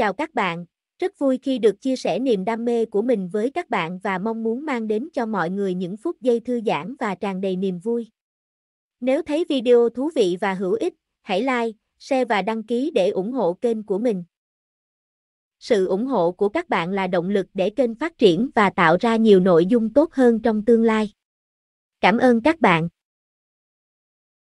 Chào các bạn, rất vui khi được chia sẻ niềm đam mê của mình với các bạn và mong muốn mang đến cho mọi người những phút giây thư giãn và tràn đầy niềm vui. Nếu thấy video thú vị và hữu ích, hãy like, share và đăng ký để ủng hộ kênh của mình. Sự ủng hộ của các bạn là động lực để kênh phát triển và tạo ra nhiều nội dung tốt hơn trong tương lai. Cảm ơn các bạn.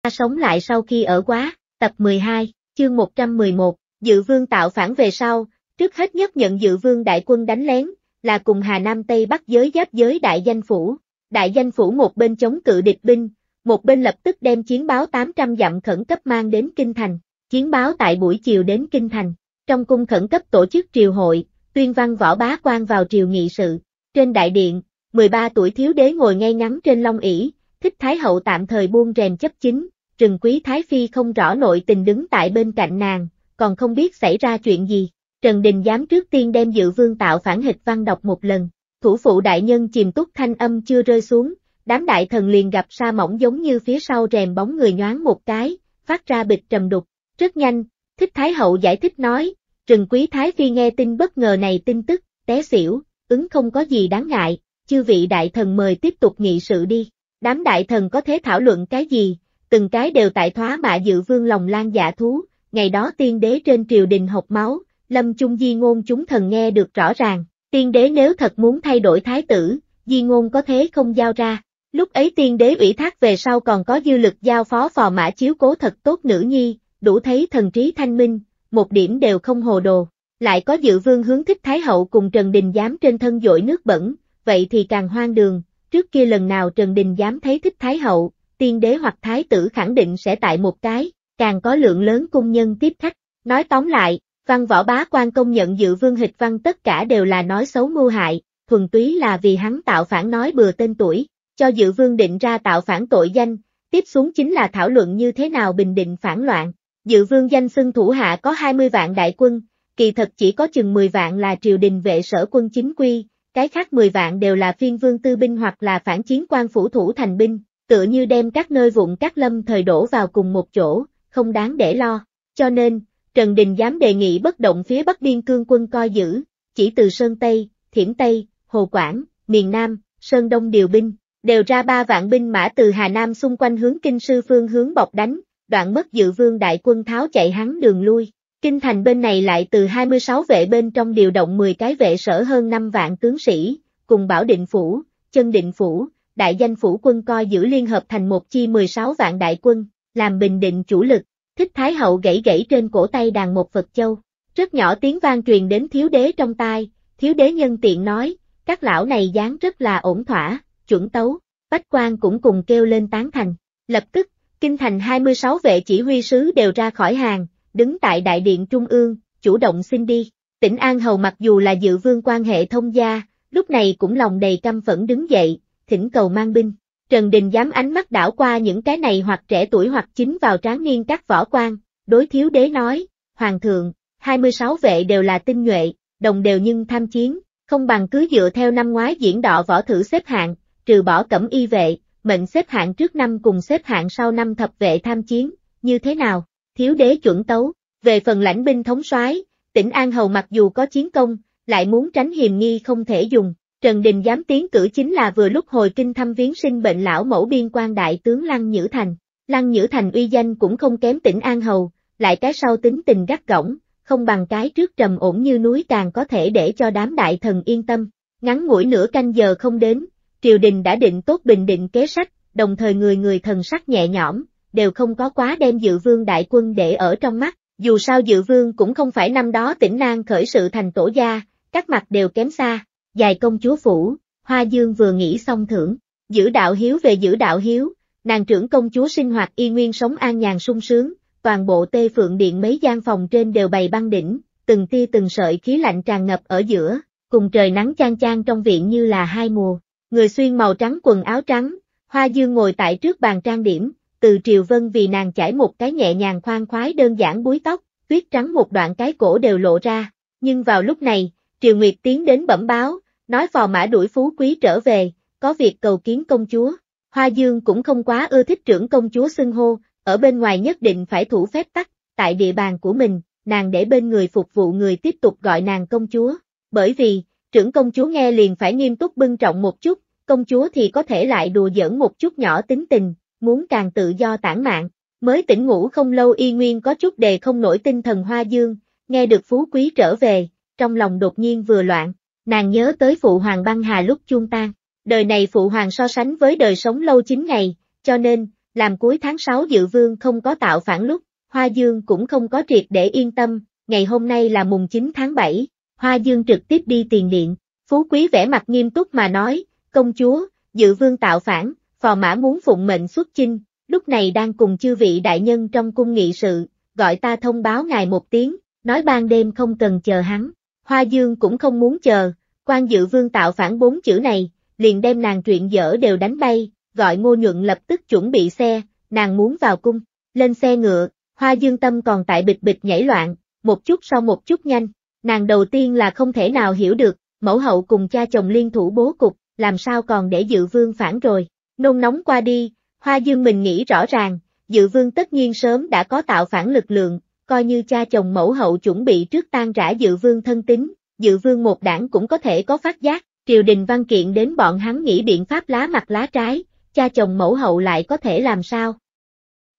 Ta Sống lại sau khi ở quá, tập 12, chương 111. Dự vương tạo phản về sau, trước hết nhất nhận dự vương đại quân đánh lén, là cùng Hà Nam Tây Bắc giới giáp giới đại danh phủ. Đại danh phủ một bên chống cự địch binh, một bên lập tức đem chiến báo 800 dặm khẩn cấp mang đến Kinh Thành. Chiến báo tại buổi chiều đến Kinh Thành, trong cung khẩn cấp tổ chức triều hội, tuyên văn võ bá quan vào triều nghị sự. Trên đại điện, 13 tuổi thiếu đế ngồi ngay ngắn trên long ỷ, thích thái hậu tạm thời buông rèm chấp chính, trừng quý thái phi không rõ nội tình đứng tại bên cạnh nàng, còn không biết xảy ra chuyện gì. Trần Đình dám trước tiên đem dự vương tạo phản hịch văn đọc một lần, thủ phụ đại nhân chìm túc thanh âm chưa rơi xuống, đám đại thần liền gặp sa mỏng giống như phía sau rèm bóng người nhoáng một cái, phát ra bịch trầm đục, rất nhanh, thích thái hậu giải thích nói, trừng quý thái phi nghe tin bất ngờ này tin tức, té xỉu, ứng không có gì đáng ngại, chư vị đại thần mời tiếp tục nghị sự đi, đám đại thần có thế thảo luận cái gì, từng cái đều tại thoá mạ dự vương lòng lan giả dạ thú, ngày đó tiên đế trên triều đình học máu, Lâm Chung Di Ngôn chúng thần nghe được rõ ràng, tiên đế nếu thật muốn thay đổi thái tử, Di Ngôn có thế không giao ra. Lúc ấy tiên đế ủy thác về sau còn có dư lực giao phó phò mã chiếu cố thật tốt nữ nhi, đủ thấy thần trí thanh minh, một điểm đều không hồ đồ. Lại có dự vương hướng thích Thái Hậu cùng Trần Đình Giám trên thân dội nước bẩn, vậy thì càng hoang đường, trước kia lần nào Trần Đình Giám thấy thích Thái Hậu, tiên đế hoặc Thái tử khẳng định sẽ tại một cái, càng có lượng lớn cung nhân tiếp khách. Nói tóm lại, văn võ bá quan công nhận dự vương hịch văn tất cả đều là nói xấu mưu hại, thuần túy là vì hắn tạo phản nói bừa tên tuổi, cho dự vương định ra tạo phản tội danh, tiếp xuống chính là thảo luận như thế nào bình định phản loạn. Dự vương danh xưng thủ hạ có 20 vạn đại quân, kỳ thật chỉ có chừng 10 vạn là triều đình vệ sở quân chính quy, cái khác 10 vạn đều là phiên vương tư binh hoặc là phản chiến quan phủ thủ thành binh, tựa như đem các nơi vụn các lâm thời đổ vào cùng một chỗ, không đáng để lo. Cho nên, Trần Đình dám đề nghị bất động phía Bắc Biên Cương quân coi giữ, chỉ từ Sơn Tây, Thiểm Tây, Hồ Quảng, miền Nam, Sơn Đông điều binh, đều ra ba vạn binh mã từ Hà Nam xung quanh hướng Kinh Sư Phương hướng bọc đánh, đoạn mất dự vương đại quân tháo chạy hắn đường lui. Kinh thành bên này lại từ 26 vệ bên trong điều động 10 cái vệ sở hơn 5 vạn tướng sĩ, cùng Bảo Định Phủ, Chân Định Phủ, Đại Danh Phủ quân coi giữ liên hợp thành một chi 16 vạn đại quân, làm bình định chủ lực, Thích Thái Hậu gãy gãy trên cổ tay đàn một Phật Châu. Rất nhỏ tiếng vang truyền đến thiếu đế trong tai, thiếu đế nhân tiện nói, các lão này dáng rất là ổn thỏa, chuẩn tấu, bách quan cũng cùng kêu lên tán thành. Lập tức, kinh thành 26 vệ chỉ huy sứ đều ra khỏi hàng, đứng tại đại điện trung ương, chủ động xin đi. Tỉnh An Hầu mặc dù là dự vương quan hệ thông gia, lúc này cũng lòng đầy căm phẫn đứng dậy, thỉnh cầu mang binh, Trần Đình dám ánh mắt đảo qua những cái này hoặc trẻ tuổi hoặc chính vào tráng niên các võ quan, đối thiếu đế nói, Hoàng thượng, 26 vệ đều là tinh nhuệ, đồng đều nhưng tham chiến, không bằng cứ dựa theo năm ngoái diễn đọ võ thử xếp hạng, trừ bỏ cẩm y vệ, mệnh xếp hạng trước năm cùng xếp hạng sau năm thập vệ tham chiến, như thế nào, thiếu đế chuẩn tấu, về phần lãnh binh thống soái, tỉnh An Hầu mặc dù có chiến công, lại muốn tránh hiềm nghi không thể dùng, Trần Đình dám tiến cử chính là vừa lúc hồi kinh thăm viếng sinh bệnh lão mẫu biên quan đại tướng Lăng Nhữ Thành. Lăng Nhữ Thành uy danh cũng không kém tỉnh An Hầu, lại cái sau tính tình gắt gỏng, không bằng cái trước trầm ổn như núi càng có thể để cho đám đại thần yên tâm. Ngắn ngủi nửa canh giờ không đến, triều đình đã định tốt bình định kế sách, đồng thời người người thần sắc nhẹ nhõm, đều không có quá đem dự vương đại quân để ở trong mắt, dù sao dự vương cũng không phải năm đó tỉnh An khởi sự thành tổ gia, các mặt đều kém xa dài công chúa phủ, Hoa Dương vừa nghĩ xong thưởng, giữ đạo hiếu về giữ đạo hiếu, nàng trưởng công chúa sinh hoạt y nguyên sống an nhàn sung sướng, toàn bộ tê phượng điện mấy gian phòng trên đều bày băng đỉnh, từng tia từng sợi khí lạnh tràn ngập ở giữa, cùng trời nắng chan chan trong viện như là hai mùa. Người xuyên màu trắng quần áo trắng, Hoa Dương ngồi tại trước bàn trang điểm, từ Triều Vân vì nàng chải một cái nhẹ nhàng khoan khoái đơn giản búi tóc, tuyết trắng một đoạn cái cổ đều lộ ra, nhưng vào lúc này, Triều Nguyệt tiến đến bẩm báo, Nói phò mã đuổi phú quý trở về, có việc cầu kiến công chúa. Hoa Dương cũng không quá ưa thích trưởng công chúa xưng hô, ở bên ngoài nhất định phải thủ phép tắc, tại địa bàn của mình, nàng để bên người phục vụ người tiếp tục gọi nàng công chúa. Bởi vì, trưởng công chúa nghe liền phải nghiêm túc bưng trọng một chút, công chúa thì có thể lại đùa giỡn một chút nhỏ tính tình, muốn càng tự do tản mạn. Mới tỉnh ngủ không lâu y nguyên có chút đề không nổi tinh thần hoa dương, nghe được phú quý trở về, trong lòng đột nhiên vừa loạn, nàng nhớ tới phụ hoàng băng hà lúc chung tan. Đời này phụ hoàng so sánh với đời sống lâu 9 ngày, cho nên, làm cuối tháng 6 dự vương không có tạo phản lúc, Hoa Dương cũng không có triệt để yên tâm, ngày hôm nay là mùng 9 tháng 7, Hoa Dương trực tiếp đi tiền điện, Phú Quý vẻ mặt nghiêm túc mà nói, công chúa, dự vương tạo phản, phò mã muốn phụng mệnh xuất chinh, lúc này đang cùng chư vị đại nhân trong cung nghị sự, gọi ta thông báo ngài một tiếng, nói ban đêm không cần chờ hắn, Hoa Dương cũng không muốn chờ, Quan dự vương tạo phản bốn chữ này, liền đem nàng truyện dở đều đánh bay, gọi ngô nhuận lập tức chuẩn bị xe, nàng muốn vào cung, lên xe ngựa, hoa dương tâm còn tại bịch bịch nhảy loạn, một chút sau một chút nhanh, nàng đầu tiên là không thể nào hiểu được, mẫu hậu cùng cha chồng liên thủ bố cục, làm sao còn để dự vương phản rồi, nôn nóng qua đi, hoa dương mình nghĩ rõ ràng, dự vương tất nhiên sớm đã có tạo phản lực lượng, coi như cha chồng mẫu hậu chuẩn bị trước tan rã dự vương thân tính, dự vương một đảng cũng có thể có phát giác, triều đình văn kiện đến bọn hắn nghĩ biện pháp lá mặt lá trái, cha chồng mẫu hậu lại có thể làm sao?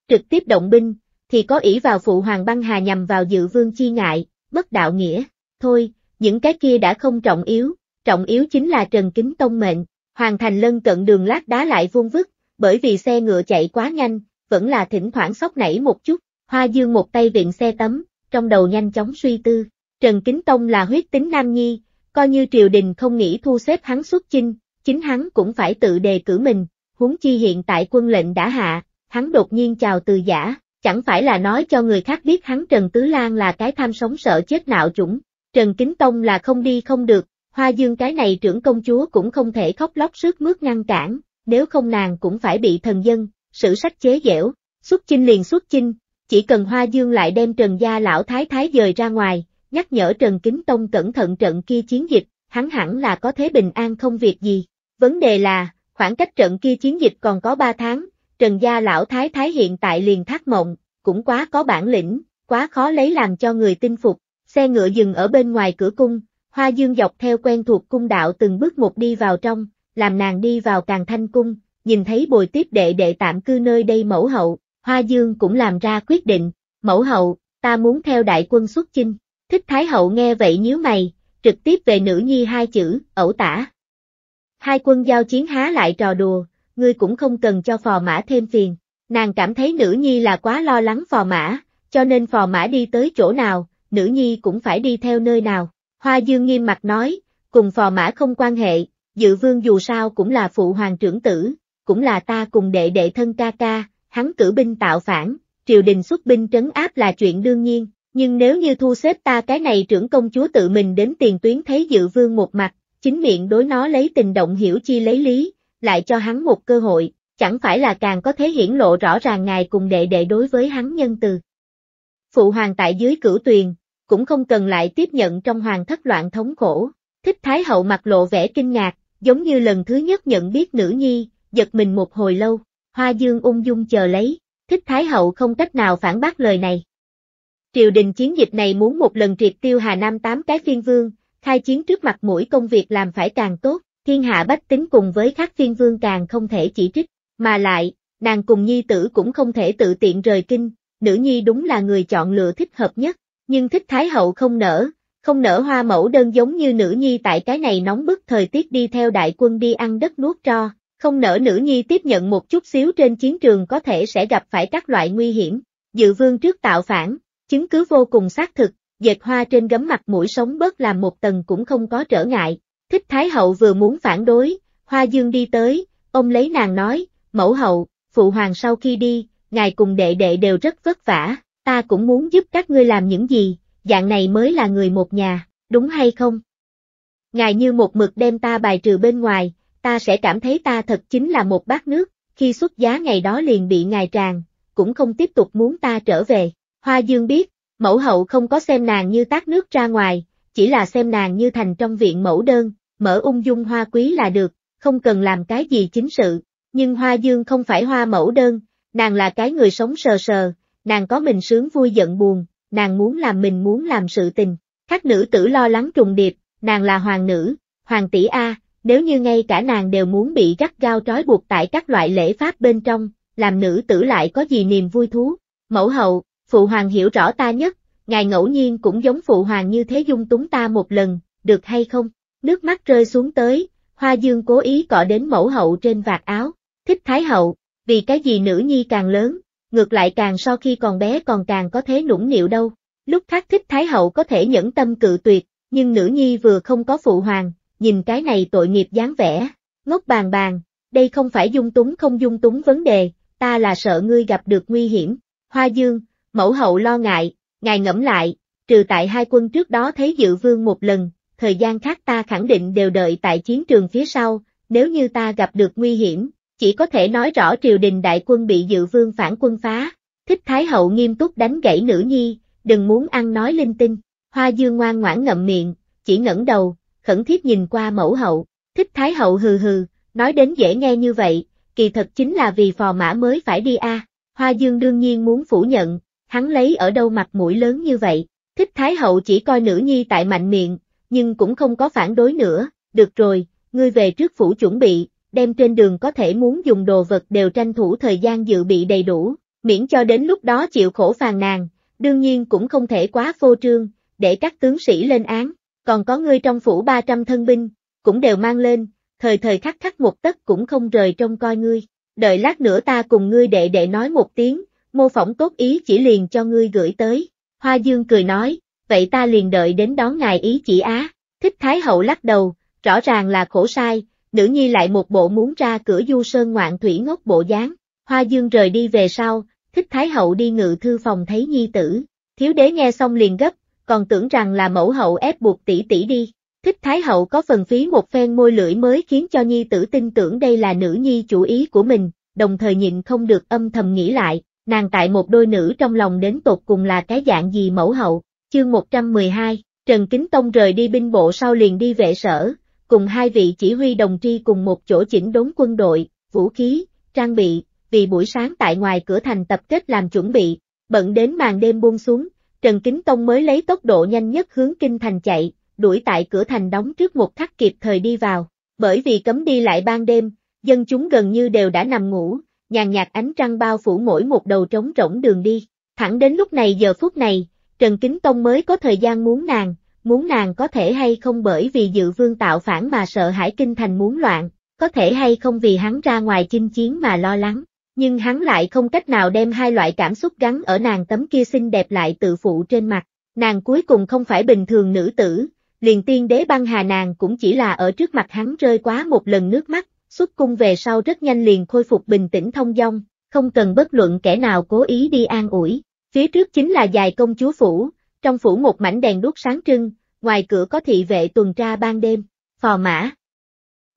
Trực tiếp động binh, thì có ý vào phụ hoàng băng hà nhằm vào dự vương chi ngại, bất đạo nghĩa, thôi, những cái kia đã không trọng yếu, trọng yếu chính là Trần Kính Tông mệnh, Hoàng thành lân cận đường lát đá lại vuông vức, bởi vì xe ngựa chạy quá nhanh, vẫn là thỉnh thoảng sóc nảy một chút, hoa dương một tay viện xe tấm, trong đầu nhanh chóng suy tư, Trần Kính Tông là huyết tính nam nhi, coi như triều đình không nghĩ thu xếp hắn xuất chinh, chính hắn cũng phải tự đề cử mình, huống chi hiện tại quân lệnh đã hạ, hắn đột nhiên chào từ giả, chẳng phải là nói cho người khác biết hắn Trần Tứ Lan là cái tham sống sợ chết nạo chủng, Trần Kính Tông là không đi không được, Hoa Dương cái này trưởng công chúa cũng không thể khóc lóc sướt mướt ngăn cản, nếu không nàng cũng phải bị thần dân, sử sách chế dẻo, xuất chinh liền xuất chinh, chỉ cần Hoa Dương lại đem Trần Gia lão thái thái dời ra ngoài, nhắc nhở Trần Kính Tông cẩn thận trận kia chiến dịch, hắn hẳn là có thế bình an không việc gì. Vấn đề là, khoảng cách trận kia chiến dịch còn có 3 tháng, Trần Gia Lão Thái Thái hiện tại liền thác mộng, cũng quá có bản lĩnh, quá khó lấy làm cho người tin phục. Xe ngựa dừng ở bên ngoài cửa cung, Hoa Dương dọc theo quen thuộc cung đạo từng bước một đi vào trong, làm nàng đi vào càng thanh cung, nhìn thấy bồi tiếp đệ đệ tạm cư nơi đây mẫu hậu, Hoa Dương cũng làm ra quyết định, mẫu hậu, ta muốn theo đại quân xuất chinh, Thích Thái Hậu nghe vậy nhíu mày, trực tiếp về nữ nhi hai chữ, ẩu tả. Hai quân giao chiến há lại trò đùa, ngươi cũng không cần cho phò mã thêm phiền. Nàng cảm thấy nữ nhi là quá lo lắng phò mã, cho nên phò mã đi tới chỗ nào, nữ nhi cũng phải đi theo nơi nào. Hoa Dương nghiêm mặt nói, cùng phò mã không quan hệ, dự vương dù sao cũng là phụ hoàng trưởng tử, cũng là ta cùng đệ đệ thân ca ca, hắn cử binh tạo phản, triều đình xuất binh trấn áp là chuyện đương nhiên, nhưng nếu như thu xếp ta cái này trưởng công chúa tự mình đến tiền tuyến thấy dự vương một mặt, chính miệng đối nó lấy tình động hiểu chi lấy lý, lại cho hắn một cơ hội, chẳng phải là càng có thế hiển lộ rõ ràng ngài cùng đệ đệ đối với hắn nhân từ. Phụ hoàng tại dưới cửu tuyền, cũng không cần lại tiếp nhận trong hoàng thất loạn thống khổ, thích thái hậu mặt lộ vẻ kinh ngạc, giống như lần thứ nhất nhận biết nữ nhi, giật mình một hồi lâu, hoa dương ung dung chờ lấy, thích thái hậu không cách nào phản bác lời này. Triều đình chiến dịch này muốn một lần triệt tiêu Hà Nam tám cái phiên vương, khai chiến trước mặt mũi công việc làm phải càng tốt, thiên hạ bách tính cùng với các phiên vương càng không thể chỉ trích, mà lại, nàng cùng nhi tử cũng không thể tự tiện rời kinh, nữ nhi đúng là người chọn lựa thích hợp nhất, nhưng thích thái hậu không nở, không nở hoa mẫu đơn giống như nữ nhi tại cái này nóng bức thời tiết đi theo đại quân đi ăn đất nuốt tro, không nở nữ nhi tiếp nhận một chút xíu trên chiến trường có thể sẽ gặp phải các loại nguy hiểm, dự vương trước tạo phản, chứng cứ vô cùng xác thực, dệt hoa trên gấm mặt mũi sống bớt làm một tầng cũng không có trở ngại. Thích Thái Hậu vừa muốn phản đối, Hoa Dương đi tới, ông lấy nàng nói, mẫu hậu, phụ hoàng sau khi đi, ngài cùng đệ đệ đều rất vất vả, ta cũng muốn giúp các ngươi làm những gì, dạng này mới là người một nhà, đúng hay không? Ngài như một mực đem ta bài trừ bên ngoài, ta sẽ cảm thấy ta thật chính là một bát nước, khi xuất giá ngày đó liền bị ngài tràn, cũng không tiếp tục muốn ta trở về. Hoa Dương biết, mẫu hậu không có xem nàng như tác nước ra ngoài, chỉ là xem nàng như thành trong viện mẫu đơn, mở ung dung hoa quý là được, không cần làm cái gì chính sự. Nhưng Hoa Dương không phải hoa mẫu đơn, nàng là cái người sống sờ sờ, nàng có mình sướng vui giận buồn, nàng muốn làm mình muốn làm sự tình. Các nữ tử lo lắng trùng điệp, nàng là hoàng nữ, hoàng tỷ A, nếu như ngay cả nàng đều muốn bị gắt gao trói buộc tại các loại lễ pháp bên trong, làm nữ tử lại có gì niềm vui thú. Mẫu hậu, Phụ hoàng hiểu rõ ta nhất, ngài ngẫu nhiên cũng giống phụ hoàng như thế dung túng ta một lần, được hay không? Nước mắt rơi xuống tới, hoa dương cố ý cọ đến mẫu hậu trên vạt áo, thích thái hậu, vì cái gì nữ nhi càng lớn, ngược lại càng so khi còn bé còn càng có thế nũng nịu đâu. Lúc khác thích thái hậu có thể nhẫn tâm cự tuyệt, nhưng nữ nhi vừa không có phụ hoàng, nhìn cái này tội nghiệp dáng vẻ, ngốc bàn bàn, đây không phải dung túng không dung túng vấn đề, ta là sợ ngươi gặp được nguy hiểm. Hoa dương, Mẫu hậu lo ngại, ngài ngẫm lại, trừ tại hai quân trước đó thấy dự vương một lần, thời gian khác ta khẳng định đều đợi tại chiến trường phía sau, nếu như ta gặp được nguy hiểm, chỉ có thể nói rõ triều đình đại quân bị dự vương phản quân phá. Thích Thái Hậu nghiêm túc đánh gãy nữ nhi, đừng muốn ăn nói linh tinh. Hoa Dương ngoan ngoãn ngậm miệng, chỉ ngẩng đầu, khẩn thiết nhìn qua mẫu hậu. Thích Thái Hậu hừ hừ, nói đến dễ nghe như vậy, kỳ thật chính là vì phò mã mới phải đi a. Hoa Dương đương nhiên muốn phủ nhận, hắn lấy ở đâu mặt mũi lớn như vậy, thích Thái Hậu chỉ coi nữ nhi tại mạnh miệng, nhưng cũng không có phản đối nữa, được rồi, ngươi về trước phủ chuẩn bị, đem trên đường có thể muốn dùng đồ vật đều tranh thủ thời gian dự bị đầy đủ, miễn cho đến lúc đó chịu khổ phàn nàn, đương nhiên cũng không thể quá phô trương, để các tướng sĩ lên án, còn có ngươi trong phủ 300 thân binh, cũng đều mang lên, thời thời khắc khắc một tấc cũng không rời trông coi ngươi, đợi lát nữa ta cùng ngươi đệ đệ nói một tiếng, mô phỏng tốt ý chỉ liền cho ngươi gửi tới. Hoa Dương cười nói, vậy ta liền đợi đến đón ngài ý chỉ á. Thích Thái Hậu lắc đầu, rõ ràng là khổ sai, nữ nhi lại một bộ muốn ra cửa du sơn ngoạn thủy ngốc bộ dáng. Hoa Dương rời đi về sau, Thích Thái Hậu đi ngự thư phòng thấy nhi tử. Thiếu đế nghe xong liền gấp, còn tưởng rằng là mẫu hậu ép buộc tỷ tỷ đi. Thích Thái Hậu có phần phí một phen môi lưỡi mới khiến cho nhi tử tin tưởng đây là nữ nhi chủ ý của mình, đồng thời nhịn không được âm thầm nghĩ lại, nàng tại một đôi nữ trong lòng đến tột cùng là cái dạng gì mẫu hậu. Chương 112, Trần Kính Tông rời đi binh bộ sau liền đi vệ sở, cùng hai vị chỉ huy đồng tri cùng một chỗ chỉnh đốn quân đội, vũ khí, trang bị, vì buổi sáng tại ngoài cửa thành tập kết làm chuẩn bị, bận đến màn đêm buông xuống, Trần Kính Tông mới lấy tốc độ nhanh nhất hướng kinh thành chạy, đuổi tại cửa thành đóng trước một khắc kịp thời đi vào, bởi vì cấm đi lại ban đêm, dân chúng gần như đều đã nằm ngủ, nhàn nhạt ánh trăng bao phủ mỗi một đầu trống rỗng đường đi. Thẳng đến lúc này giờ phút này, Trần Kính Tông mới có thời gian muốn nàng, muốn nàng có thể hay không bởi vì dự vương tạo phản mà sợ hãi kinh thành muốn loạn, có thể hay không vì hắn ra ngoài chinh chiến mà lo lắng, nhưng hắn lại không cách nào đem hai loại cảm xúc gắn ở nàng tấm kia xinh đẹp lại tự phụ trên mặt, nàng cuối cùng không phải bình thường nữ tử, liền tiên đế băng hà nàng cũng chỉ là ở trước mặt hắn rơi quá một lần nước mắt, xuất cung về sau rất nhanh liền khôi phục bình tĩnh thông dong, không cần bất luận kẻ nào cố ý đi an ủi. Phía trước chính là dài công chúa phủ, trong phủ một mảnh đèn đuốc sáng trưng, ngoài cửa có thị vệ tuần tra ban đêm, phò mã.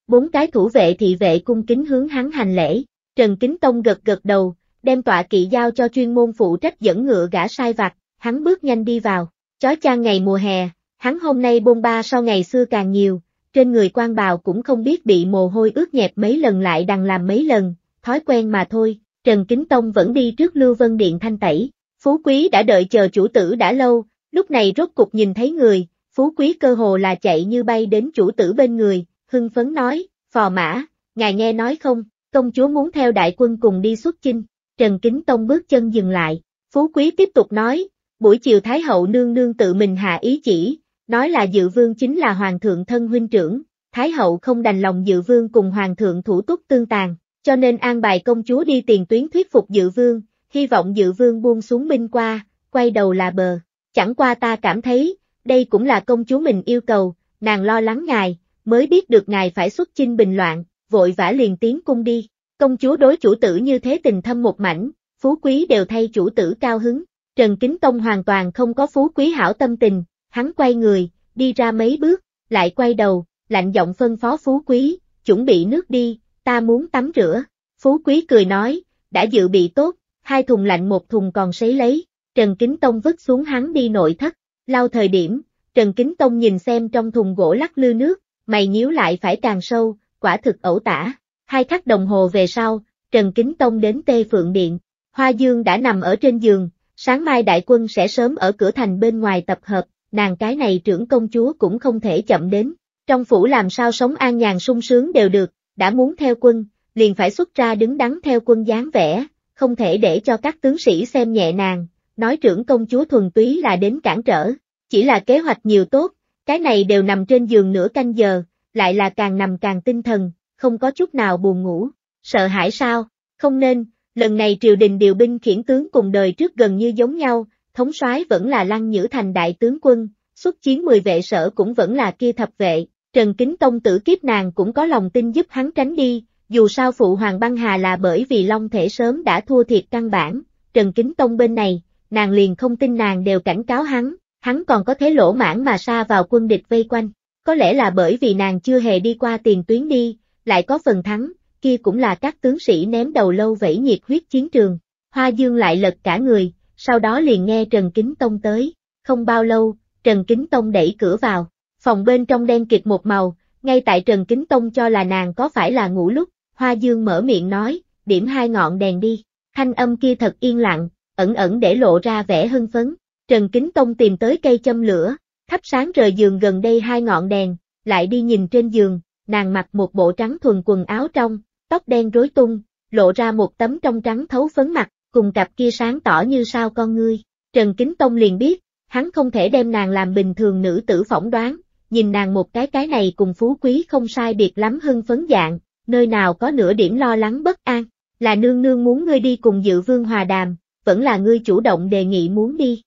Bốn cái thủ vệ thị vệ cung kính hướng hắn hành lễ, Trần Kính Tông gật gật đầu, đem tọa kỵ giao cho chuyên môn phụ trách dẫn ngựa gã sai vặt, hắn bước nhanh đi vào, chó cha ngày mùa hè, hắn hôm nay bôn ba sau ngày xưa càng nhiều, trên người quan bào cũng không biết bị mồ hôi ướt nhẹp mấy lần lại đằng làm mấy lần, thói quen mà thôi, Trần Kính Tông vẫn đi trước Lưu Vân Điện thanh tẩy, Phú Quý đã đợi chờ chủ tử đã lâu, lúc này rốt cục nhìn thấy người, Phú Quý cơ hồ là chạy như bay đến chủ tử bên người, hưng phấn nói, phò mã, ngài nghe nói không, công chúa muốn theo đại quân cùng đi xuất chinh, Trần Kính Tông bước chân dừng lại, Phú Quý tiếp tục nói, buổi chiều Thái Hậu nương nương tự mình hạ ý chỉ, nói là dự vương chính là hoàng thượng thân huynh trưởng, thái hậu không đành lòng dự vương cùng hoàng thượng thủ túc tương tàn, cho nên an bài công chúa đi tiền tuyến thuyết phục dự vương, hy vọng dự vương buông xuống binh qua, quay đầu là bờ. Chẳng qua ta cảm thấy, đây cũng là công chúa mình yêu cầu, nàng lo lắng ngài, mới biết được ngài phải xuất chinh bình loạn, vội vã liền tiến cung đi. Công chúa đối chủ tử như thế tình thâm một mảnh, phú quý đều thay chủ tử cao hứng. Trần Kính Tông hoàn toàn không có phú quý hảo tâm tình, hắn quay người, đi ra mấy bước, lại quay đầu, lạnh giọng phân phó Phú Quý, chuẩn bị nước đi, ta muốn tắm rửa. Phú Quý cười nói, đã dự bị tốt, hai thùng lạnh một thùng còn sấy lấy, Trần Kính Tông vứt xuống hắn đi nội thất, lao thời điểm, Trần Kính Tông nhìn xem trong thùng gỗ lắc lư nước, mày nhíu lại phải càng sâu, quả thực ẩu tả. Hai thắt đồng hồ về sau, Trần Kính Tông đến Tê Phượng Điện, Hoa Dương đã nằm ở trên giường, sáng mai đại quân sẽ sớm ở cửa thành bên ngoài tập hợp, nàng cái này trưởng công chúa cũng không thể chậm đến. Trong phủ làm sao sống an nhàn sung sướng đều được, đã muốn theo quân, liền phải xuất ra đứng đắn theo quân dáng vẻ, không thể để cho các tướng sĩ xem nhẹ nàng, nói trưởng công chúa thuần túy là đến cản trở, chỉ là kế hoạch nhiều tốt, cái này đều nằm trên giường nửa canh giờ, lại là càng nằm càng tinh thần, không có chút nào buồn ngủ, sợ hãi sao, không nên, lần này triều đình điều binh khiển tướng cùng đời trước gần như giống nhau, thống soái vẫn là Lăng Nhữ Thành đại tướng quân, xuất chiến 10 vệ sở cũng vẫn là kia thập vệ, Trần Kính Tông tử kiếp nàng cũng có lòng tin giúp hắn tránh đi, dù sao phụ hoàng băng hà là bởi vì Long thể sớm đã thua thiệt căn bản, Trần Kính Tông bên này, nàng liền không tin nàng đều cảnh cáo hắn, hắn còn có thế lỗ mãn mà xa vào quân địch vây quanh, có lẽ là bởi vì nàng chưa hề đi qua tiền tuyến đi, lại có phần thắng, kia cũng là các tướng sĩ ném đầu lâu vẫy nhiệt huyết chiến trường, Hoa Dương lại lật cả người, sau đó liền nghe Trần Kính Tông tới, không bao lâu, Trần Kính Tông đẩy cửa vào, phòng bên trong đen kịt một màu, ngay tại Trần Kính Tông cho là nàng có phải là ngủ lúc, Hoa Dương mở miệng nói, điểm hai ngọn đèn đi, thanh âm kia thật yên lặng, ẩn ẩn để lộ ra vẻ hưng phấn, Trần Kính Tông tìm tới cây châm lửa, thắp sáng rời giường gần đây hai ngọn đèn, lại đi nhìn trên giường, nàng mặc một bộ trắng thuần quần áo trong, tóc đen rối tung, lộ ra một tấm trong trắng thấu phấn mặt, cùng cặp kia sáng tỏ như sao con ngươi. Trần Kính Tông liền biết, hắn không thể đem nàng làm bình thường nữ tử phỏng đoán, nhìn nàng một cái cái này cùng phú quý không sai biệt lắm hưng phấn dạng, nơi nào có nửa điểm lo lắng bất an, là nương nương muốn ngươi đi cùng dự vương hòa đàm, vẫn là ngươi chủ động đề nghị muốn đi.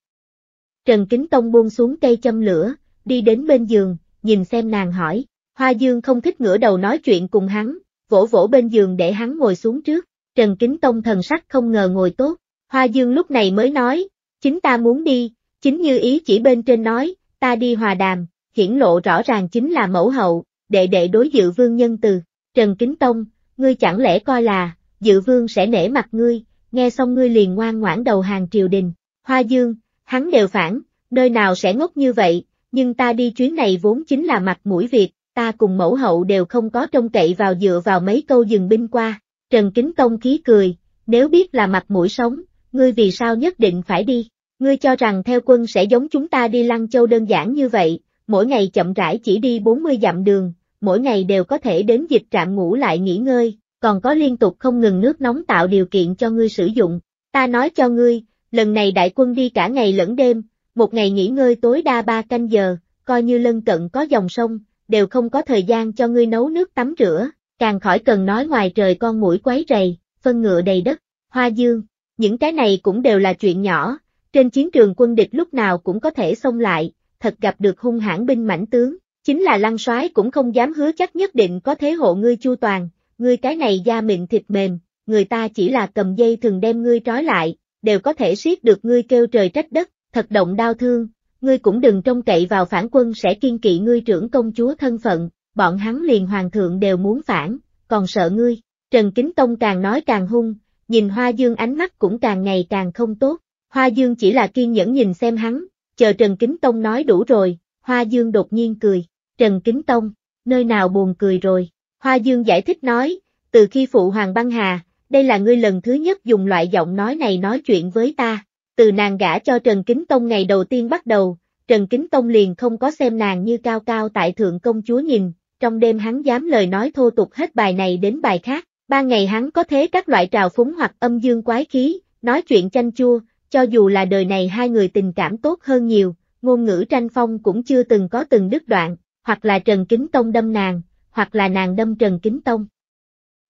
Trần Kính Tông buông xuống cây châm lửa, đi đến bên giường, nhìn xem nàng hỏi, Hoa Dương không thích ngửa đầu nói chuyện cùng hắn, vỗ vỗ bên giường để hắn ngồi xuống trước, Trần Kính Tông thần sắc không ngờ ngồi tốt, Hoa Dương lúc này mới nói, chính ta muốn đi, chính như ý chỉ bên trên nói, ta đi hòa đàm, hiển lộ rõ ràng chính là mẫu hậu, đệ đệ đối dự vương nhân từ, Trần Kính Tông, ngươi chẳng lẽ coi là, dự vương sẽ nể mặt ngươi, nghe xong ngươi liền ngoan ngoãn đầu hàng triều đình, Hoa Dương, hắn đều phản, nơi nào sẽ ngốc như vậy, nhưng ta đi chuyến này vốn chính là mặt mũi Việt, ta cùng mẫu hậu đều không có trông cậy vào dựa vào mấy câu dừng binh qua, Trần Kính Tông khí cười, nếu biết là mặt mũi sống, ngươi vì sao nhất định phải đi, ngươi cho rằng theo quân sẽ giống chúng ta đi Lăng Châu đơn giản như vậy, mỗi ngày chậm rãi chỉ đi 40 dặm đường, mỗi ngày đều có thể đến dịch trạm ngủ lại nghỉ ngơi, còn có liên tục không ngừng nước nóng tạo điều kiện cho ngươi sử dụng. Ta nói cho ngươi, lần này đại quân đi cả ngày lẫn đêm, một ngày nghỉ ngơi tối đa 3 canh giờ, coi như lân cận có dòng sông, đều không có thời gian cho ngươi nấu nước tắm rửa, Càng khỏi cần nói ngoài trời con mũi quấy rầy, phân ngựa đầy đất, hoa dương, những cái này cũng đều là chuyện nhỏ, trên chiến trường quân địch lúc nào cũng có thể xông lại, thật gặp được hung hãn binh mãnh tướng, chính là lăng soái cũng không dám hứa chắc nhất định có thế hộ ngươi chu toàn, ngươi cái này da mịn thịt mềm, người ta chỉ là cầm dây thường đem ngươi trói lại, đều có thể siết được ngươi kêu trời trách đất, thật động đau thương, ngươi cũng đừng trông cậy vào phản quân sẽ kiên kỵ ngươi trưởng công chúa thân phận, bọn hắn liền hoàng thượng đều muốn phản, còn sợ ngươi. Trần Kính Tông càng nói càng hung, nhìn Hoa Dương ánh mắt cũng càng ngày càng không tốt. Hoa Dương chỉ là kiên nhẫn nhìn xem hắn, chờ Trần Kính Tông nói đủ rồi, Hoa Dương đột nhiên cười. Trần Kính Tông, nơi nào buồn cười rồi. Hoa Dương giải thích nói, từ khi phụ hoàng băng hà, đây là ngươi lần thứ nhất dùng loại giọng nói này nói chuyện với ta. Từ nàng gả cho Trần Kính Tông ngày đầu tiên bắt đầu, Trần Kính Tông liền không có xem nàng như cao cao tại thượng công chúa nhìn, trong đêm hắn dám lời nói thô tục hết bài này đến bài khác, ba ngày hắn có thế các loại trào phúng hoặc âm dương quái khí, nói chuyện chanh chua, cho dù là đời này hai người tình cảm tốt hơn nhiều, ngôn ngữ tranh phong cũng chưa từng có từng đứt đoạn, hoặc là Trần Kính Tông đâm nàng, hoặc là nàng đâm Trần Kính Tông.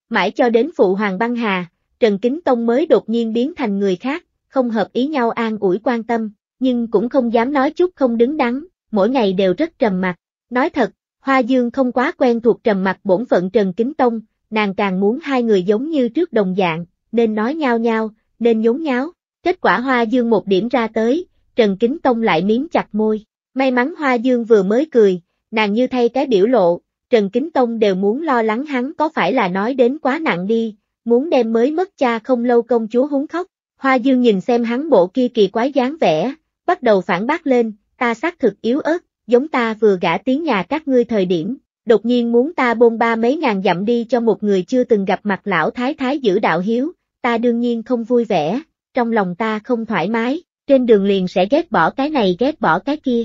Mãi cho đến phụ hoàng băng hà, Trần Kính Tông mới đột nhiên biến thành người khác, không hợp ý nhau an ủi quan tâm, nhưng cũng không dám nói chút không đứng đắn, mỗi ngày đều rất trầm mặc. Nói thật, Hoa Dương không quá quen thuộc trầm mặt bổn phận Trần Kính Tông, nàng càng muốn hai người giống như trước đồng dạng, nên nói nhau nhau, nên nhốn nháo. Kết quả Hoa Dương một điểm ra tới, Trần Kính Tông lại miếm chặt môi. May mắn Hoa Dương vừa mới cười, nàng như thay cái biểu lộ, Trần Kính Tông đều muốn lo lắng hắn có phải là nói đến quá nặng đi, muốn đem mới mất cha không lâu công chúa húng khóc. Hoa Dương nhìn xem hắn bộ kia kỳ quái dáng vẻ, bắt đầu phản bác lên, ta xác thực yếu ớt, giống ta vừa gã tiếng nhà các ngươi thời điểm, đột nhiên muốn ta bôn ba mấy ngàn dặm đi cho một người chưa từng gặp mặt lão thái thái giữ đạo hiếu, ta đương nhiên không vui vẻ, trong lòng ta không thoải mái, trên đường liền sẽ ghét bỏ cái này ghét bỏ cái kia.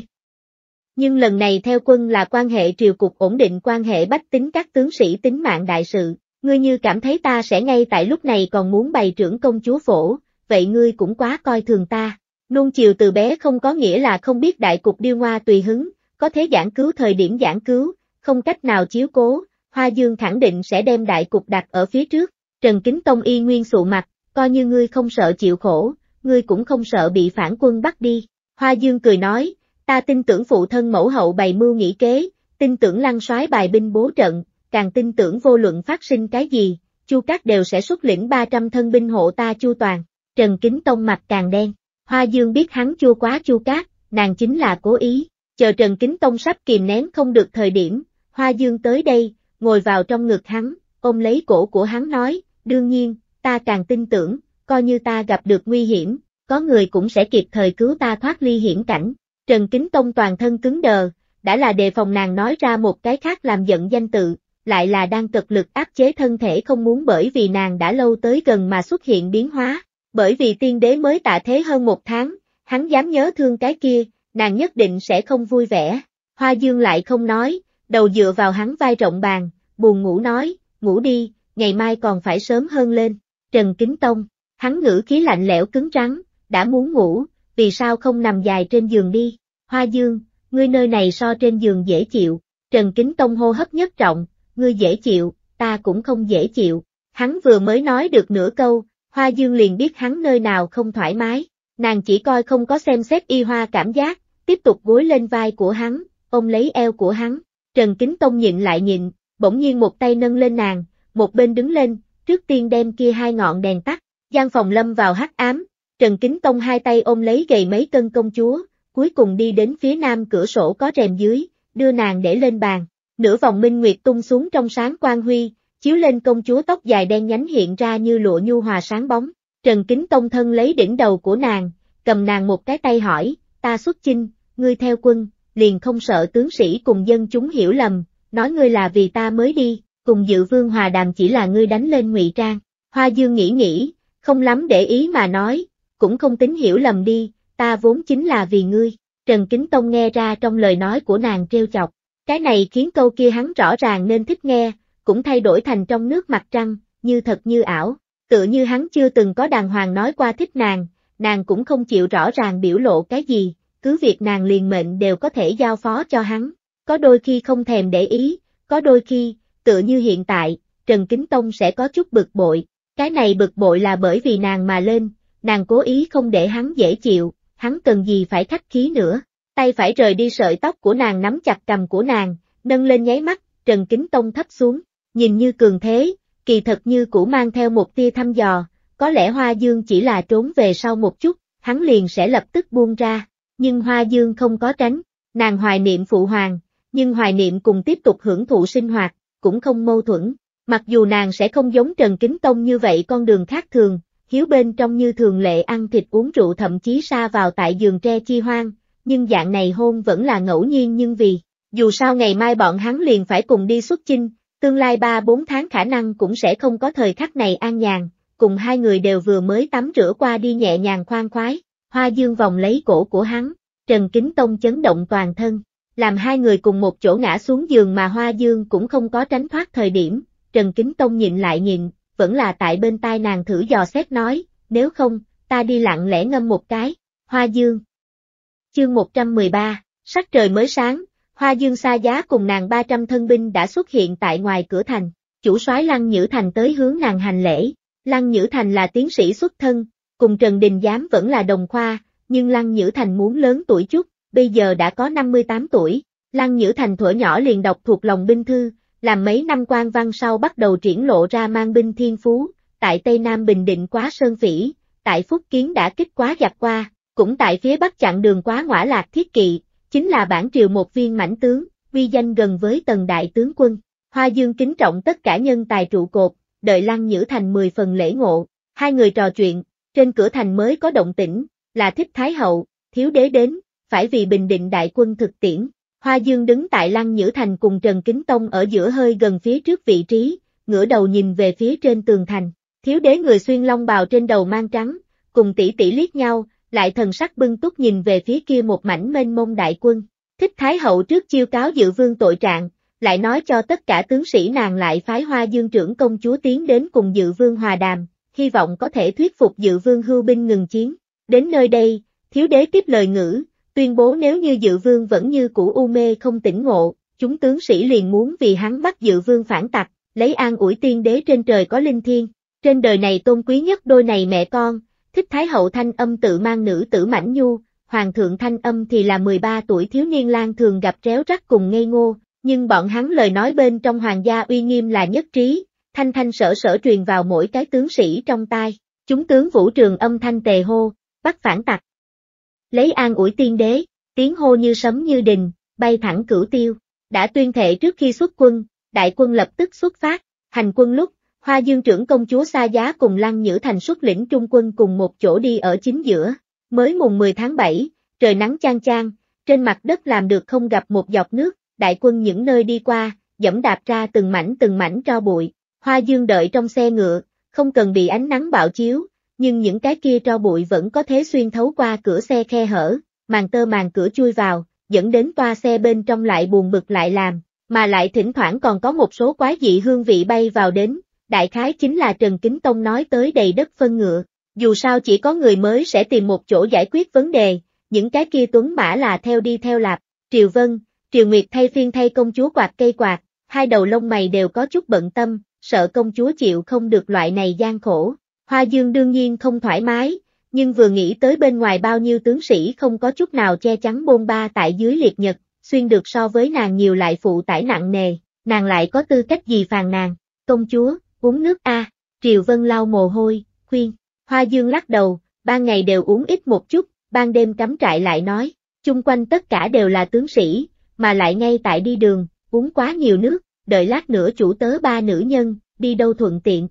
Nhưng lần này theo quân là quan hệ triều cục ổn định quan hệ bách tính các tướng sĩ tính mạng đại sự, ngươi như cảm thấy ta sẽ ngay tại lúc này còn muốn bày trưởng công chúa phổ, vậy ngươi cũng quá coi thường ta. Nuông chiều từ bé không có nghĩa là không biết đại cục điêu hoa tùy hứng, có thế giảng cứu thời điểm giảng cứu, không cách nào chiếu cố, Hoa Dương khẳng định sẽ đem đại cục đặt ở phía trước. Trần Kính Tông y nguyên sụ mặt, coi như ngươi không sợ chịu khổ, ngươi cũng không sợ bị phản quân bắt đi. Hoa Dương cười nói, ta tin tưởng phụ thân mẫu hậu bày mưu nghĩ kế, tin tưởng lăng soái bài binh bố trận, càng tin tưởng vô luận phát sinh cái gì, Chu Các đều sẽ xuất lĩnh 300 thân binh hộ ta Chu toàn. Trần Kính Tông mặt càng đen, Hoa Dương biết hắn chua quá chua cát, nàng chính là cố ý, chờ Trần Kính Tông sắp kìm nén không được thời điểm, Hoa Dương tới đây, ngồi vào trong ngực hắn, ôm lấy cổ của hắn nói, đương nhiên, ta càng tin tưởng, coi như ta gặp được nguy hiểm, có người cũng sẽ kịp thời cứu ta thoát ly hiểm cảnh. Trần Kính Tông toàn thân cứng đờ, đã là đề phòng nàng nói ra một cái khác làm giận danh tự, lại là đang cực lực áp chế thân thể không muốn bởi vì nàng đã lâu tới gần mà xuất hiện biến hóa, bởi vì tiên đế mới tạ thế hơn một tháng, hắn dám nhớ thương cái kia, nàng nhất định sẽ không vui vẻ. Hoa Dương lại không nói, đầu dựa vào hắn vai rộng bàn, buồn ngủ nói, ngủ đi, ngày mai còn phải sớm hơn lên. Trần Kính Tông, hắn ngữ khí lạnh lẽo cứng rắn, đã muốn ngủ, vì sao không nằm dài trên giường đi? Hoa Dương, ngươi nơi này so trên giường dễ chịu. Trần Kính Tông hô hấp nhất trọng, ngươi dễ chịu, ta cũng không dễ chịu. Hắn vừa mới nói được nửa câu, Hoa Dương liền biết hắn nơi nào không thoải mái, nàng chỉ coi không có xem xét y hoa cảm giác, tiếp tục gối lên vai của hắn, ôm lấy eo của hắn. Trần Kính Tông nhịn lại nhịn, bỗng nhiên một tay nâng lên nàng, một bên đứng lên, trước tiên đem kia hai ngọn đèn tắt, gian phòng lâm vào hắc ám, Trần Kính Tông hai tay ôm lấy gầy mấy cân công chúa, cuối cùng đi đến phía nam cửa sổ có rèm dưới, đưa nàng để lên bàn, nửa vòng minh nguyệt tung xuống trong sáng quang huy, chiếu lên công chúa tóc dài đen nhánh hiện ra như lụa nhu hòa sáng bóng. Trần Kính Tông thân lấy đỉnh đầu của nàng, cầm nàng một cái tay hỏi, ta xuất chinh, ngươi theo quân, liền không sợ tướng sĩ cùng dân chúng hiểu lầm, nói ngươi là vì ta mới đi, cùng dự vương hòa đàm chỉ là ngươi đánh lên ngụy trang. Hoa Dương nghĩ nghĩ, không lắm để ý mà nói, cũng không tính hiểu lầm đi, ta vốn chính là vì ngươi. Trần Kính Tông nghe ra trong lời nói của nàng trêu chọc, cái này khiến câu kia hắn rõ ràng nên thích nghe, cũng thay đổi thành trong nước mặt trăng, như thật như ảo, tựa như hắn chưa từng có đàng hoàng nói qua thích nàng, nàng cũng không chịu rõ ràng biểu lộ cái gì, cứ việc nàng liền mệnh đều có thể giao phó cho hắn, có đôi khi không thèm để ý, có đôi khi, tựa như hiện tại, Trần Kính Tông sẽ có chút bực bội, cái này bực bội là bởi vì nàng mà lên, nàng cố ý không để hắn dễ chịu, hắn cần gì phải khách khí nữa, tay phải rời đi sợi tóc của nàng nắm chặt cầm của nàng, nâng lên nháy mắt, Trần Kính Tông thấp xuống, nhìn như cường thế, kỳ thật như cũ mang theo một tia thăm dò, có lẽ Hoa Dương chỉ là trốn về sau một chút, hắn liền sẽ lập tức buông ra, nhưng Hoa Dương không có tránh, nàng hoài niệm phụ hoàng, nhưng hoài niệm cùng tiếp tục hưởng thụ sinh hoạt, cũng không mâu thuẫn, mặc dù nàng sẽ không giống Trần Kính Tông như vậy con đường khác thường, hiếu bên trong như thường lệ ăn thịt uống rượu thậm chí xa vào tại giường tre chi hoang, nhưng dạng này hôn vẫn là ngẫu nhiên nhưng vì, dù sao ngày mai bọn hắn liền phải cùng đi xuất chinh, Tương lai 3-4 tháng khả năng cũng sẽ không có thời khắc này an nhàn, cùng hai người đều vừa mới tắm rửa qua đi nhẹ nhàng khoan khoái, hoa dương vòng lấy cổ của hắn, Trần Kính Tông chấn động toàn thân, làm hai người cùng một chỗ ngã xuống giường mà hoa dương cũng không có tránh thoát thời điểm, Trần Kính Tông nhịn lại nhịn, vẫn là tại bên tai nàng thử dò xét nói, nếu không, ta đi lặng lẽ ngâm một cái, hoa dương. Chương 113, sắc trời mới sáng, Hoa Dương Sa Giá cùng nàng 300 thân binh đã xuất hiện tại ngoài cửa thành, chủ soái Lăng Nhữ Thành tới hướng nàng hành lễ. Lăng Nhữ Thành là tiến sĩ xuất thân, cùng Trần Đình Giám vẫn là đồng khoa, nhưng Lăng Nhữ Thành muốn lớn tuổi chút, bây giờ đã có 58 tuổi. Lăng Nhữ Thành thuở nhỏ liền đọc thuộc lòng binh thư, làm mấy năm quan văn sau bắt đầu triển lộ ra mang binh thiên phú, tại Tây Nam Bình Định quá Sơn Phỉ, tại Phúc Kiến đã kích quá giặc qua, cũng tại phía Bắc chặn đường quá ngõa lạc thiết kỵ, chính là bản triều một viên mãnh tướng, uy danh gần với tầng đại tướng quân. Hoa Dương kính trọng tất cả nhân tài trụ cột, đợi Lăng Nhữ Thành 10 phần lễ ngộ, hai người trò chuyện, trên cửa thành mới có động tĩnh, là thích Thái Hậu, thiếu đế đến, phải vì bình định đại quân thực tiễn. Hoa Dương đứng tại Lăng Nhữ Thành cùng Trần Kính Tông ở giữa hơi gần phía trước vị trí, ngửa đầu nhìn về phía trên tường thành, thiếu đế người xuyên long bào trên đầu mang trắng, cùng tỷ tỷ liếc nhau, lại thần sắc bưng túc nhìn về phía kia một mảnh mênh mông đại quân. Thích Thái Hậu trước chiêu cáo dự vương tội trạng, lại nói cho tất cả tướng sĩ nàng lại phái hoa dương trưởng công chúa tiến đến cùng dự vương hòa đàm, hy vọng có thể thuyết phục dự vương hưu binh ngừng chiến. Đến nơi đây, thiếu đế tiếp lời ngữ, tuyên bố nếu như dự vương vẫn như cũ u mê không tỉnh ngộ, chúng tướng sĩ liền muốn vì hắn bắt dự vương phản tặc, lấy an ủi tiên đế trên trời có linh thiêng, Trên đời này tôn quý nhất đôi này mẹ con, thích Thái Hậu Thanh Âm tự mang nữ tử Mãnh Nhu, Hoàng thượng Thanh Âm thì là 13 tuổi thiếu niên lang thường gặp réo rắc cùng ngây ngô, nhưng bọn hắn lời nói bên trong hoàng gia uy nghiêm là nhất trí, thanh thanh sở sở truyền vào mỗi cái tướng sĩ trong tai, chúng tướng vũ trường âm thanh tề hô, bắt phản tặc. Lấy an ủi tiên đế, tiếng hô như sấm như đình, bay thẳng cửu tiêu, đã tuyên thệ trước khi xuất quân, đại quân lập tức xuất phát, hành quân lúc, Hoa Dương trưởng công chúa Sa Giá cùng Lăng Nhữ Thành xuất lĩnh trung quân cùng một chỗ đi ở chính giữa. Mới mùng 10 tháng 7, trời nắng chang chang, trên mặt đất làm được không gặp một giọt nước, đại quân những nơi đi qua, dẫm đạp ra từng mảnh từng mảnh tro bụi. Hoa Dương đợi trong xe ngựa, không cần bị ánh nắng bạo chiếu, nhưng những cái kia tro bụi vẫn có thế xuyên thấu qua cửa xe khe hở, màn tơ màn cửa chui vào, dẫn đến toa xe bên trong lại buồn bực lại làm, mà lại thỉnh thoảng còn có một số quái dị hương vị bay vào đến, đại khái chính là Trần Kính Tông nói tới đầy đất phân ngựa, dù sao chỉ có người mới sẽ tìm một chỗ giải quyết vấn đề, những cái kia tuấn mã là theo đi theo lạp, Triều Vân, Triều Nguyệt thay phiên thay công chúa quạt cây quạt, hai đầu lông mày đều có chút bận tâm, sợ công chúa chịu không được loại này gian khổ. Hoa Dương đương nhiên không thoải mái, nhưng vừa nghĩ tới bên ngoài bao nhiêu tướng sĩ không có chút nào che chắn bôn ba tại dưới liệt nhật, xuyên được so với nàng nhiều lại phụ tải nặng nề, nàng lại có tư cách gì phàn nàng, công chúa, uống nước a, à, Triều Vân lau mồ hôi, khuyên, Hoa Dương lắc đầu, ban ngày đều uống ít một chút, ban đêm cắm trại lại nói, chung quanh tất cả đều là tướng sĩ, mà lại ngay tại đi đường, uống quá nhiều nước, đợi lát nữa chủ tớ ba nữ nhân, đi đâu thuận tiện.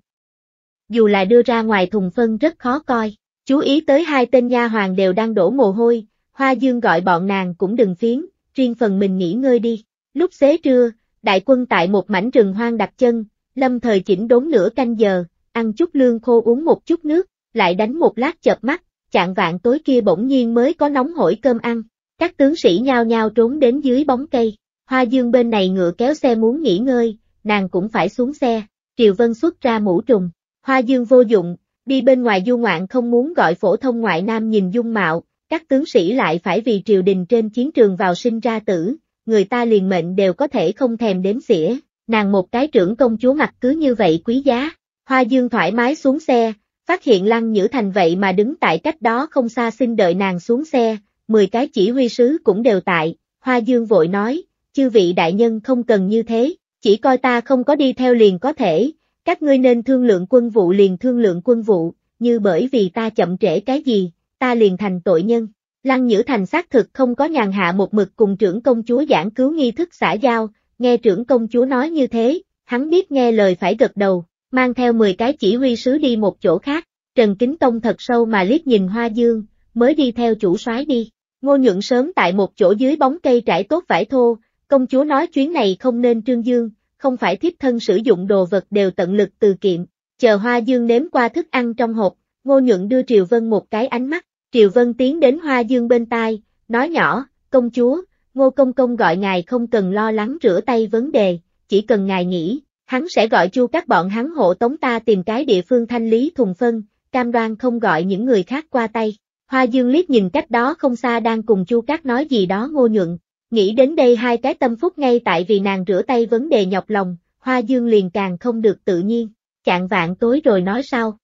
Dù là đưa ra ngoài thùng phân rất khó coi, chú ý tới hai tên nha hoàng đều đang đổ mồ hôi, Hoa Dương gọi bọn nàng cũng đừng phiến, riêng phần mình nghỉ ngơi đi. Lúc xế trưa, đại quân tại một mảnh rừng hoang đặt chân, Lâm thời chỉnh đốn nửa canh giờ, ăn chút lương khô uống một chút nước, lại đánh một lát chợp mắt, chạng vạn tối kia bỗng nhiên mới có nóng hổi cơm ăn. Các tướng sĩ nhao nhao trốn đến dưới bóng cây, hoa dương bên này ngựa kéo xe muốn nghỉ ngơi, nàng cũng phải xuống xe, Triều Vân xuất ra mũ trùng, hoa dương vô dụng, đi bên ngoài du ngoạn không muốn gọi phổ thông ngoại nam nhìn dung mạo, các tướng sĩ lại phải vì triều đình trên chiến trường vào sinh ra tử, người ta liền mệnh đều có thể không thèm đếm xỉa nàng một cái trưởng công chúa mặt cứ như vậy quý giá. Hoa Dương thoải mái xuống xe, phát hiện Lăng Nhữ Thành vậy mà đứng tại cách đó không xa xin đợi nàng xuống xe, 10 cái chỉ huy sứ cũng đều tại, Hoa Dương vội nói, chư vị đại nhân không cần như thế, chỉ coi ta không có đi theo liền có thể, các ngươi nên thương lượng quân vụ liền thương lượng quân vụ, như bởi vì ta chậm trễ cái gì, ta liền thành tội nhân. Lăng Nhữ Thành xác thực không có nhàn hạ một mực cùng trưởng công chúa giảng cứu nghi thức xã giao, Nghe trưởng công chúa nói như thế, hắn biết nghe lời phải gật đầu, mang theo 10 cái chỉ huy sứ đi một chỗ khác, Trần Kính Tông thật sâu mà liếc nhìn Hoa Dương, mới đi theo chủ soái đi. Ngô Nhượng sớm tại một chỗ dưới bóng cây trải tốt vải thô, công chúa nói chuyến này không nên trương dương, không phải thiếp thân sử dụng đồ vật đều tận lực từ kiệm, chờ Hoa Dương nếm qua thức ăn trong hộp, Ngô Nhượng đưa Triều Vân một cái ánh mắt, Triều Vân tiến đến Hoa Dương bên tai, nói nhỏ, công chúa, Ngô Công Công gọi ngài không cần lo lắng rửa tay vấn đề, chỉ cần ngài nghĩ, hắn sẽ gọi chu các bọn hắn hộ tống ta tìm cái địa phương thanh lý thùng phân, cam đoan không gọi những người khác qua tay. Hoa Dương liếc nhìn cách đó không xa đang cùng chu các nói gì đó ngô nhuận, nghĩ đến đây hai cái tâm phúc ngay tại vì nàng rửa tay vấn đề nhọc lòng, Hoa Dương liền càng không được tự nhiên, chạng vạn tối rồi nói sao.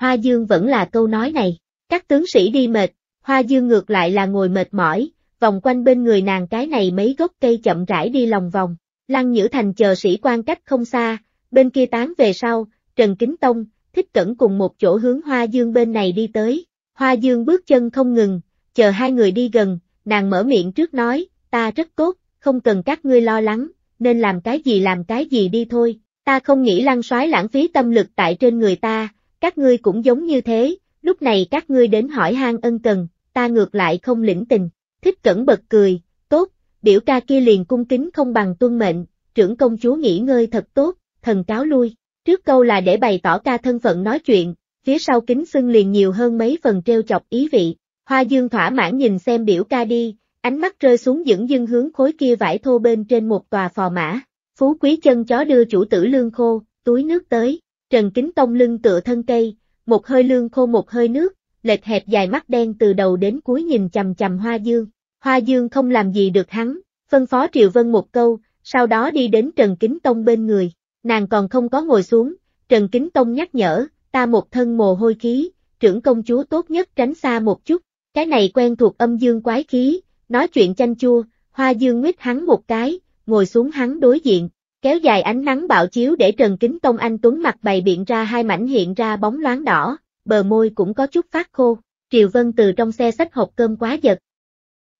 Hoa Dương vẫn là câu nói này, các tướng sĩ đi mệt, Hoa Dương ngược lại là ngồi mệt mỏi, vòng quanh bên người nàng cái này mấy gốc cây chậm rãi đi lòng vòng. Lăng Nhữ Thành chờ sĩ quan cách không xa, bên kia tán về sau, Trần Kính Tông, Thích Cẩn cùng một chỗ hướng Hoa Dương bên này đi tới. Hoa Dương bước chân không ngừng, chờ hai người đi gần, nàng mở miệng trước nói, ta rất tốt, không cần các ngươi lo lắng, nên làm cái gì làm cái gì đi thôi, ta không nghĩ lăng soái lãng phí tâm lực tại trên người ta, các ngươi cũng giống như thế, lúc này các ngươi đến hỏi hang ân cần, ta ngược lại không lĩnh tình, Thích cẩn bật cười, tốt, biểu ca kia liền cung kính không bằng tuân mệnh, trưởng công chúa nghỉ ngơi thật tốt, thần cáo lui. Trước câu là để bày tỏ ca thân phận nói chuyện, phía sau kính xưng liền nhiều hơn mấy phần treo chọc ý vị. Hoa dương thỏa mãn nhìn xem biểu ca đi, ánh mắt rơi xuống dẫn dưng hướng khối kia vải thô bên trên một tòa phò mã. Phú quý chân chó đưa chủ tử lương khô, túi nước tới, trần kính tông lưng tựa thân cây, một hơi lương khô một hơi nước, lệch hẹp dài mắt đen từ đầu đến cuối nhìn chầm chầm Hoa Dương. Hoa Dương không làm gì được hắn, phân phó Triệu Vân một câu, sau đó đi đến Trần Kính Tông bên người, nàng còn không có ngồi xuống, Trần Kính Tông nhắc nhở, ta một thân mồ hôi khí, trưởng công chúa tốt nhất tránh xa một chút, cái này quen thuộc âm dương quái khí, nói chuyện chanh chua, Hoa Dương nguyết hắn một cái, ngồi xuống hắn đối diện, kéo dài ánh nắng bạo chiếu để Trần Kính Tông anh tuấn mặt bày biện ra hai mảnh hiện ra bóng loáng đỏ, bờ môi cũng có chút phát khô, Triều Vân từ trong xe sách hộp cơm quá giật.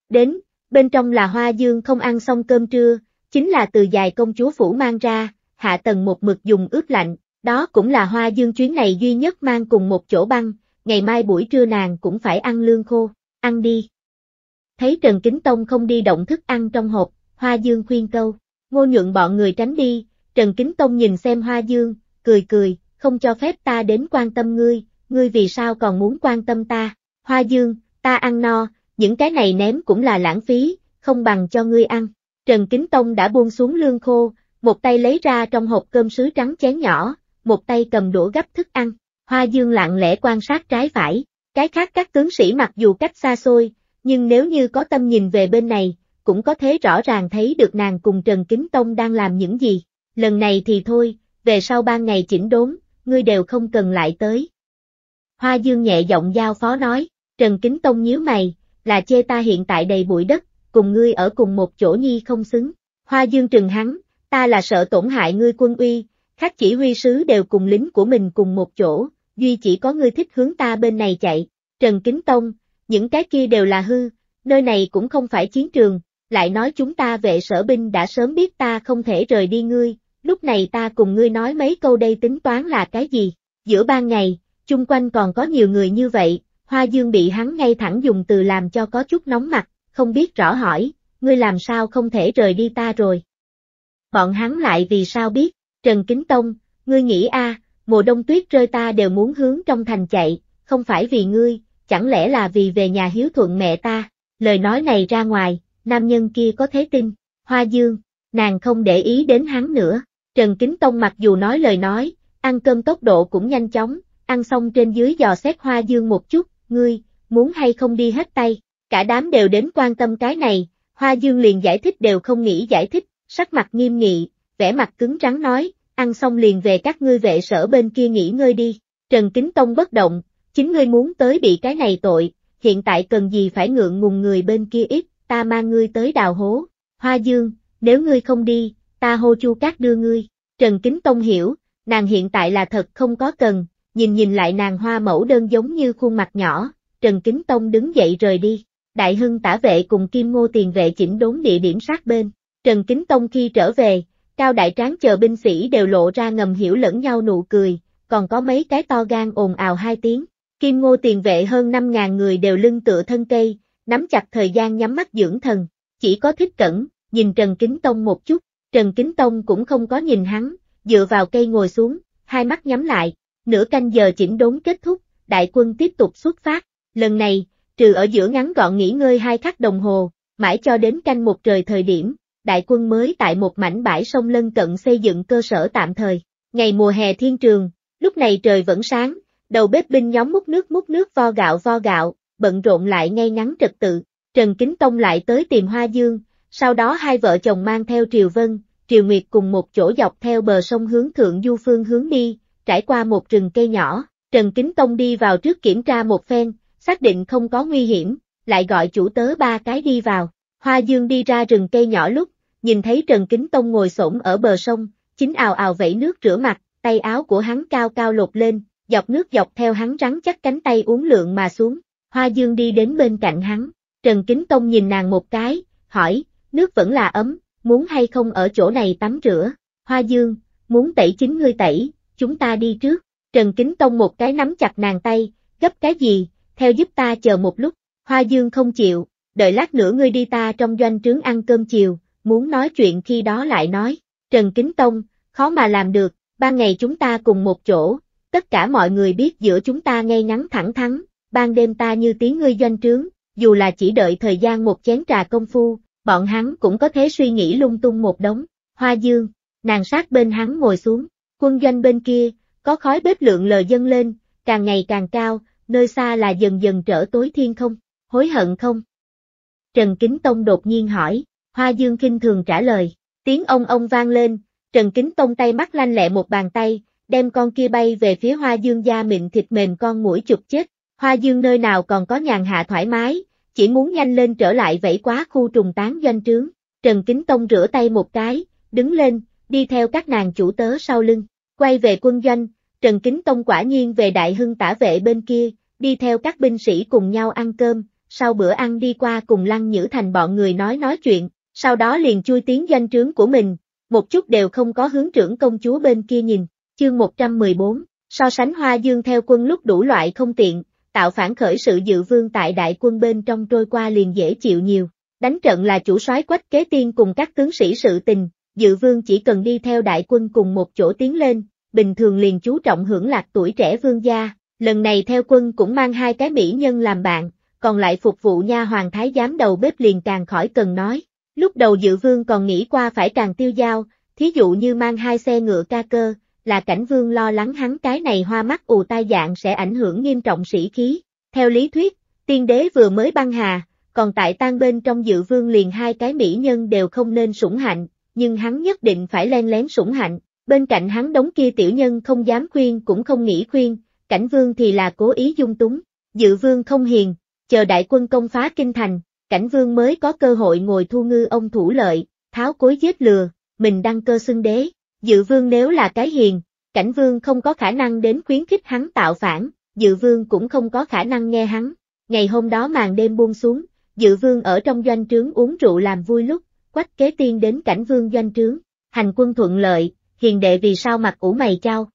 Đến, bên trong là hoa dương không ăn xong cơm trưa, chính là từ dài công chúa phủ mang ra, hạ tầng một mực dùng ướp lạnh, đó cũng là hoa dương chuyến này duy nhất mang cùng một chỗ băng, ngày mai buổi trưa nàng cũng phải ăn lương khô, ăn đi. Thấy Trần Kính Tông không đi động thức ăn trong hộp, hoa dương khuyên câu, ngô nhượng bọn người tránh đi, Trần Kính Tông nhìn xem hoa dương, cười cười, không cho phép ta đến quan tâm ngươi, ngươi vì sao còn muốn quan tâm ta? Hoa dương, ta ăn no, những cái này ném cũng là lãng phí, không bằng cho ngươi ăn. Trần Kính Tông đã buông xuống lương khô, một tay lấy ra trong hộp cơm sứ trắng chén nhỏ, một tay cầm đũa gấp thức ăn. Hoa dương lặng lẽ quan sát trái phải, cái khác các tướng sĩ mặc dù cách xa xôi, nhưng nếu như có tâm nhìn về bên này, cũng có thể rõ ràng thấy được nàng cùng Trần Kính Tông đang làm những gì. Lần này thì thôi, về sau ban ngày chỉnh đốn, ngươi đều không cần lại tới. Hoa Dương nhẹ giọng giao phó nói, Trần Kính Tông nhíu mày, là chê ta hiện tại đầy bụi đất, cùng ngươi ở cùng một chỗ nhi không xứng. Hoa Dương trừng hắn, ta là sợ tổn hại ngươi quân uy, các chỉ huy sứ đều cùng lính của mình cùng một chỗ, duy chỉ có ngươi thích hướng ta bên này chạy. Trần Kính Tông, những cái kia đều là hư, nơi này cũng không phải chiến trường, lại nói chúng ta vệ sở binh đã sớm biết ta không thể rời đi ngươi, lúc này ta cùng ngươi nói mấy câu đây tính toán là cái gì. Giữa ban ngày, chung quanh còn có nhiều người như vậy, Hoa Dương bị hắn ngay thẳng dùng từ làm cho có chút nóng mặt, không biết rõ hỏi, ngươi làm sao không thể rời đi ta rồi. Bọn hắn lại vì sao biết, Trần Kính Tông, ngươi nghĩ a, mùa đông tuyết rơi ta đều muốn hướng trong thành chạy, không phải vì ngươi, chẳng lẽ là vì về nhà hiếu thuận mẹ ta, lời nói này ra ngoài, nam nhân kia có thế tin, Hoa Dương, nàng không để ý đến hắn nữa, Trần Kính Tông mặc dù nói lời nói, ăn cơm tốc độ cũng nhanh chóng, ăn xong trên dưới dò xét hoa dương một chút, ngươi, muốn hay không đi hết tay, cả đám đều đến quan tâm cái này, hoa dương liền giải thích đều không nghĩ giải thích, sắc mặt nghiêm nghị, vẻ mặt cứng rắn nói, ăn xong liền về các ngươi vệ sở bên kia nghỉ ngơi đi, Trần Kính Tông bất động, chính ngươi muốn tới bị cái này tội, hiện tại cần gì phải ngượng ngùng người bên kia ít, ta mang ngươi tới đào hố, hoa dương, nếu ngươi không đi, ta hô chu cát đưa ngươi, Trần Kính Tông hiểu, nàng hiện tại là thật không có cần, nhìn nhìn lại nàng hoa mẫu đơn giống như khuôn mặt nhỏ, Trần Kính Tông đứng dậy rời đi. Đại Hưng tả vệ cùng Kim Ngô tiền vệ chỉnh đốn địa điểm sát bên. Trần Kính Tông khi trở về, Cao Đại Tráng chờ binh sĩ đều lộ ra ngầm hiểu lẫn nhau nụ cười, còn có mấy cái to gan ồn ào hai tiếng. Kim Ngô tiền vệ hơn 5.000 người đều lưng tựa thân cây, nắm chặt thời gian nhắm mắt dưỡng thần, chỉ có thích cẩn, nhìn Trần Kính Tông một chút, Trần Kính Tông cũng không có nhìn hắn, dựa vào cây ngồi xuống, hai mắt nhắm lại, Nửa canh giờ chỉnh đốn kết thúc, đại quân tiếp tục xuất phát, lần này, trừ ở giữa ngắn gọn nghỉ ngơi hai khắc đồng hồ, mãi cho đến canh một trời thời điểm, đại quân mới tại một mảnh bãi sông lân cận xây dựng cơ sở tạm thời. Ngày mùa hè thiên trường, lúc này trời vẫn sáng, đầu bếp binh nhóm múc nước múc nước vo gạo vo gạo, bận rộn lại ngay ngắn trật tự, Trần Kính Tông lại tới tìm Hoa Dương, sau đó hai vợ chồng mang theo Triều Vân, Triều Nguyệt cùng một chỗ dọc theo bờ sông hướng thượng du phương hướng đi, trải qua một rừng cây nhỏ, Trần Kính Tông đi vào trước kiểm tra một phen, xác định không có nguy hiểm, lại gọi chủ tớ ba cái đi vào. Hoa Dương đi ra rừng cây nhỏ lúc, nhìn thấy Trần Kính Tông ngồi xổm ở bờ sông, chính ào ào vẫy nước rửa mặt, tay áo của hắn cao cao lột lên, dọc nước dọc theo hắn rắn chắc cánh tay uống lượng mà xuống. Hoa Dương đi đến bên cạnh hắn, Trần Kính Tông nhìn nàng một cái, hỏi, nước vẫn là ấm, muốn hay không ở chỗ này tắm rửa? Hoa Dương, muốn tẩy chính ngươi tẩy, chúng ta đi trước. Trần Kính Tông một cái nắm chặt nàng tay, gấp cái gì, theo giúp ta chờ một lúc, Hoa Dương không chịu, đợi lát nữa ngươi đi ta trong doanh trướng ăn cơm chiều, muốn nói chuyện khi đó lại nói, Trần Kính Tông, khó mà làm được, ban ngày chúng ta cùng một chỗ, tất cả mọi người biết giữa chúng ta ngay ngắn thẳng thắn, ban đêm ta như tiếng ngươi doanh trướng, dù là chỉ đợi thời gian một chén trà công phu, bọn hắn cũng có thể suy nghĩ lung tung một đống, Hoa Dương, nàng sát bên hắn ngồi xuống, Quân doanh bên kia, có khói bếp lượng lờ dâng lên, càng ngày càng cao, nơi xa là dần dần trở tối thiên không, hối hận không? Trần Kính Tông đột nhiên hỏi, Hoa Dương kinh thường trả lời, tiếng ông ông vang lên, Trần Kính Tông tay mắt lanh lẹ một bàn tay, đem con kia bay về phía Hoa Dương da mịn thịt mềm con mũi chụp chết, Hoa Dương nơi nào còn có nhàn hạ thoải mái, chỉ muốn nhanh lên trở lại vẫy quá khu trùng tán doanh trướng, Trần Kính Tông rửa tay một cái, đứng lên, đi theo các nàng chủ tớ sau lưng. Quay về quân doanh, Trần Kính Tông quả nhiên về Đại Hưng tả vệ bên kia, đi theo các binh sĩ cùng nhau ăn cơm, sau bữa ăn đi qua cùng Lăng Nhữ Thành bọn người nói nói chuyện, sau đó liền chui tiếng danh trướng của mình, một chút đều không có hướng trưởng công chúa bên kia nhìn, chương 114, so sánh hoa dương theo quân lúc đủ loại không tiện, tạo phản khởi sự dự vương tại đại quân bên trong trôi qua liền dễ chịu nhiều, đánh trận là chủ soái quách kế tiên cùng các tướng sĩ sự tình, dự vương chỉ cần đi theo đại quân cùng một chỗ tiến lên, bình thường liền chú trọng hưởng lạc tuổi trẻ vương gia, lần này theo quân cũng mang hai cái mỹ nhân làm bạn, còn lại phục vụ nha hoàng thái giám đầu bếp liền càng khỏi cần nói. Lúc đầu dự vương còn nghĩ qua phải càng tiêu giao, thí dụ như mang hai xe ngựa ca cơ, là cảnh vương lo lắng hắn cái này hoa mắt ù tai dạng sẽ ảnh hưởng nghiêm trọng sĩ khí. Theo lý thuyết, tiên đế vừa mới băng hà, còn tại tan bên trong dự vương liền hai cái mỹ nhân đều không nên sủng hạnh, nhưng hắn nhất định phải len lén sủng hạnh, bên cạnh hắn đống kia tiểu nhân không dám khuyên cũng không nghĩ khuyên, cảnh vương thì là cố ý dung túng, dự vương không hiền, chờ đại quân công phá kinh thành, cảnh vương mới có cơ hội ngồi thu ngư ông thủ lợi, tháo cối giết lừa, mình đăng cơ xưng đế, dự vương nếu là cái hiền, cảnh vương không có khả năng đến khuyến khích hắn tạo phản, dự vương cũng không có khả năng nghe hắn. Ngày hôm đó màn đêm buông xuống, dự vương ở trong doanh trướng uống rượu làm vui lúc, quách kế tiên đến cảnh vương doanh trướng, hành quân thuận lợi, hiền đệ vì sao mặt ủ mày trao?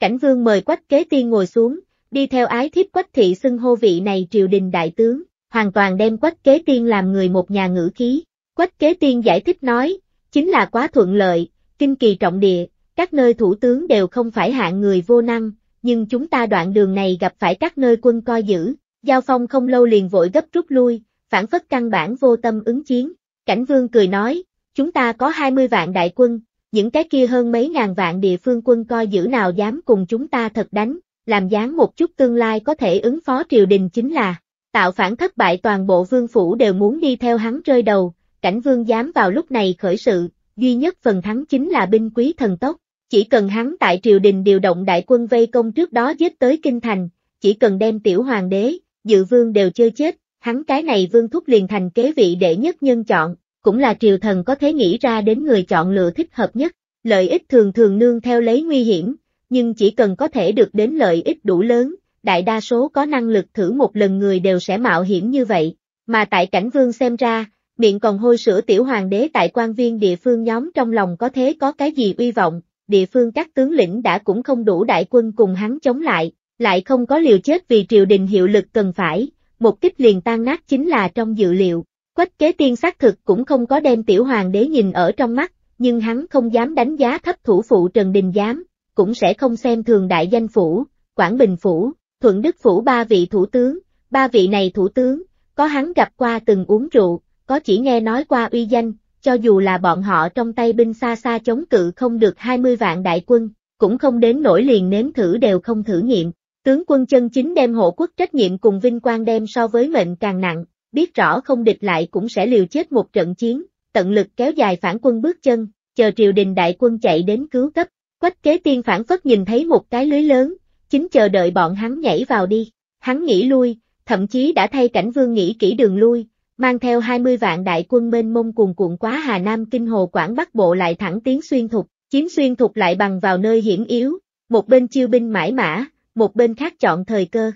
Cảnh vương mời quách kế tiên ngồi xuống, đi theo ái thiếp quách thị xưng hô vị này triều đình đại tướng, hoàn toàn đem quách kế tiên làm người một nhà ngữ khí. Quách kế tiên giải thích nói, chính là quá thuận lợi, kinh kỳ trọng địa, các nơi thủ tướng đều không phải hạng người vô năng, nhưng chúng ta đoạn đường này gặp phải các nơi quân coi giữ, giao phong không lâu liền vội gấp rút lui, phản phất căn bản vô tâm ứng chiến. Cảnh vương cười nói, chúng ta có 20 vạn đại quân, những cái kia hơn mấy ngàn vạn địa phương quân coi giữ nào dám cùng chúng ta thật đánh, làm dáng một chút tương lai có thể ứng phó triều đình chính là, tạo phản thất bại toàn bộ vương phủ đều muốn đi theo hắn rơi đầu, cảnh vương dám vào lúc này khởi sự, duy nhất phần thắng chính là binh quý thần tốc, chỉ cần hắn tại triều đình điều động đại quân vây công trước đó giết tới kinh thành, chỉ cần đem tiểu hoàng đế, dự vương đều chơi chết, hắn cái này vương thúc liền thành kế vị đệ nhất nhân chọn, cũng là triều thần có thể nghĩ ra đến người chọn lựa thích hợp nhất, lợi ích thường thường nương theo lấy nguy hiểm, nhưng chỉ cần có thể được đến lợi ích đủ lớn, đại đa số có năng lực thử một lần người đều sẽ mạo hiểm như vậy, mà tại cảnh vương xem ra, miệng còn hôi sữa tiểu hoàng đế tại quan viên địa phương nhóm trong lòng có thế có cái gì uy vọng, địa phương các tướng lĩnh đã cũng không đủ đại quân cùng hắn chống lại, lại không có liều chết vì triều đình hiệu lực cần phải, một kích liền tan nát chính là trong dự liệu. Quách kế tiên xác thực cũng không có đem tiểu hoàng đế nhìn ở trong mắt, nhưng hắn không dám đánh giá thấp thủ phụ Trần Đình Giám, cũng sẽ không xem thường đại danh phủ, Quảng Bình phủ, Thuận Đức phủ ba vị thủ tướng, ba vị này thủ tướng, có hắn gặp qua từng uống rượu, có chỉ nghe nói qua uy danh, cho dù là bọn họ trong tay binh xa xa chống cự không được 20 vạn đại quân, cũng không đến nổi liền nếm thử đều không thử nghiệm, Tướng quân chân chính đem hộ quốc trách nhiệm cùng vinh quang đem so với mệnh càng nặng, biết rõ không địch lại cũng sẽ liều chết một trận chiến, tận lực kéo dài phản quân bước chân, chờ triều đình đại quân chạy đến cứu cấp. Quách kế tiên phản phất nhìn thấy một cái lưới lớn, chính chờ đợi bọn hắn nhảy vào đi. Hắn nghĩ lui, thậm chí đã thay cảnh vương nghĩ kỹ đường lui, mang theo 20 vạn đại quân mênh mông cuồn cuộn quá Hà Nam Kinh Hồ Quảng Bắc Bộ lại thẳng tiến xuyên thục, chiếm xuyên thục lại bằng vào nơi hiểm yếu, một bên chiêu binh mãi mã, một bên khác chọn thời cơ.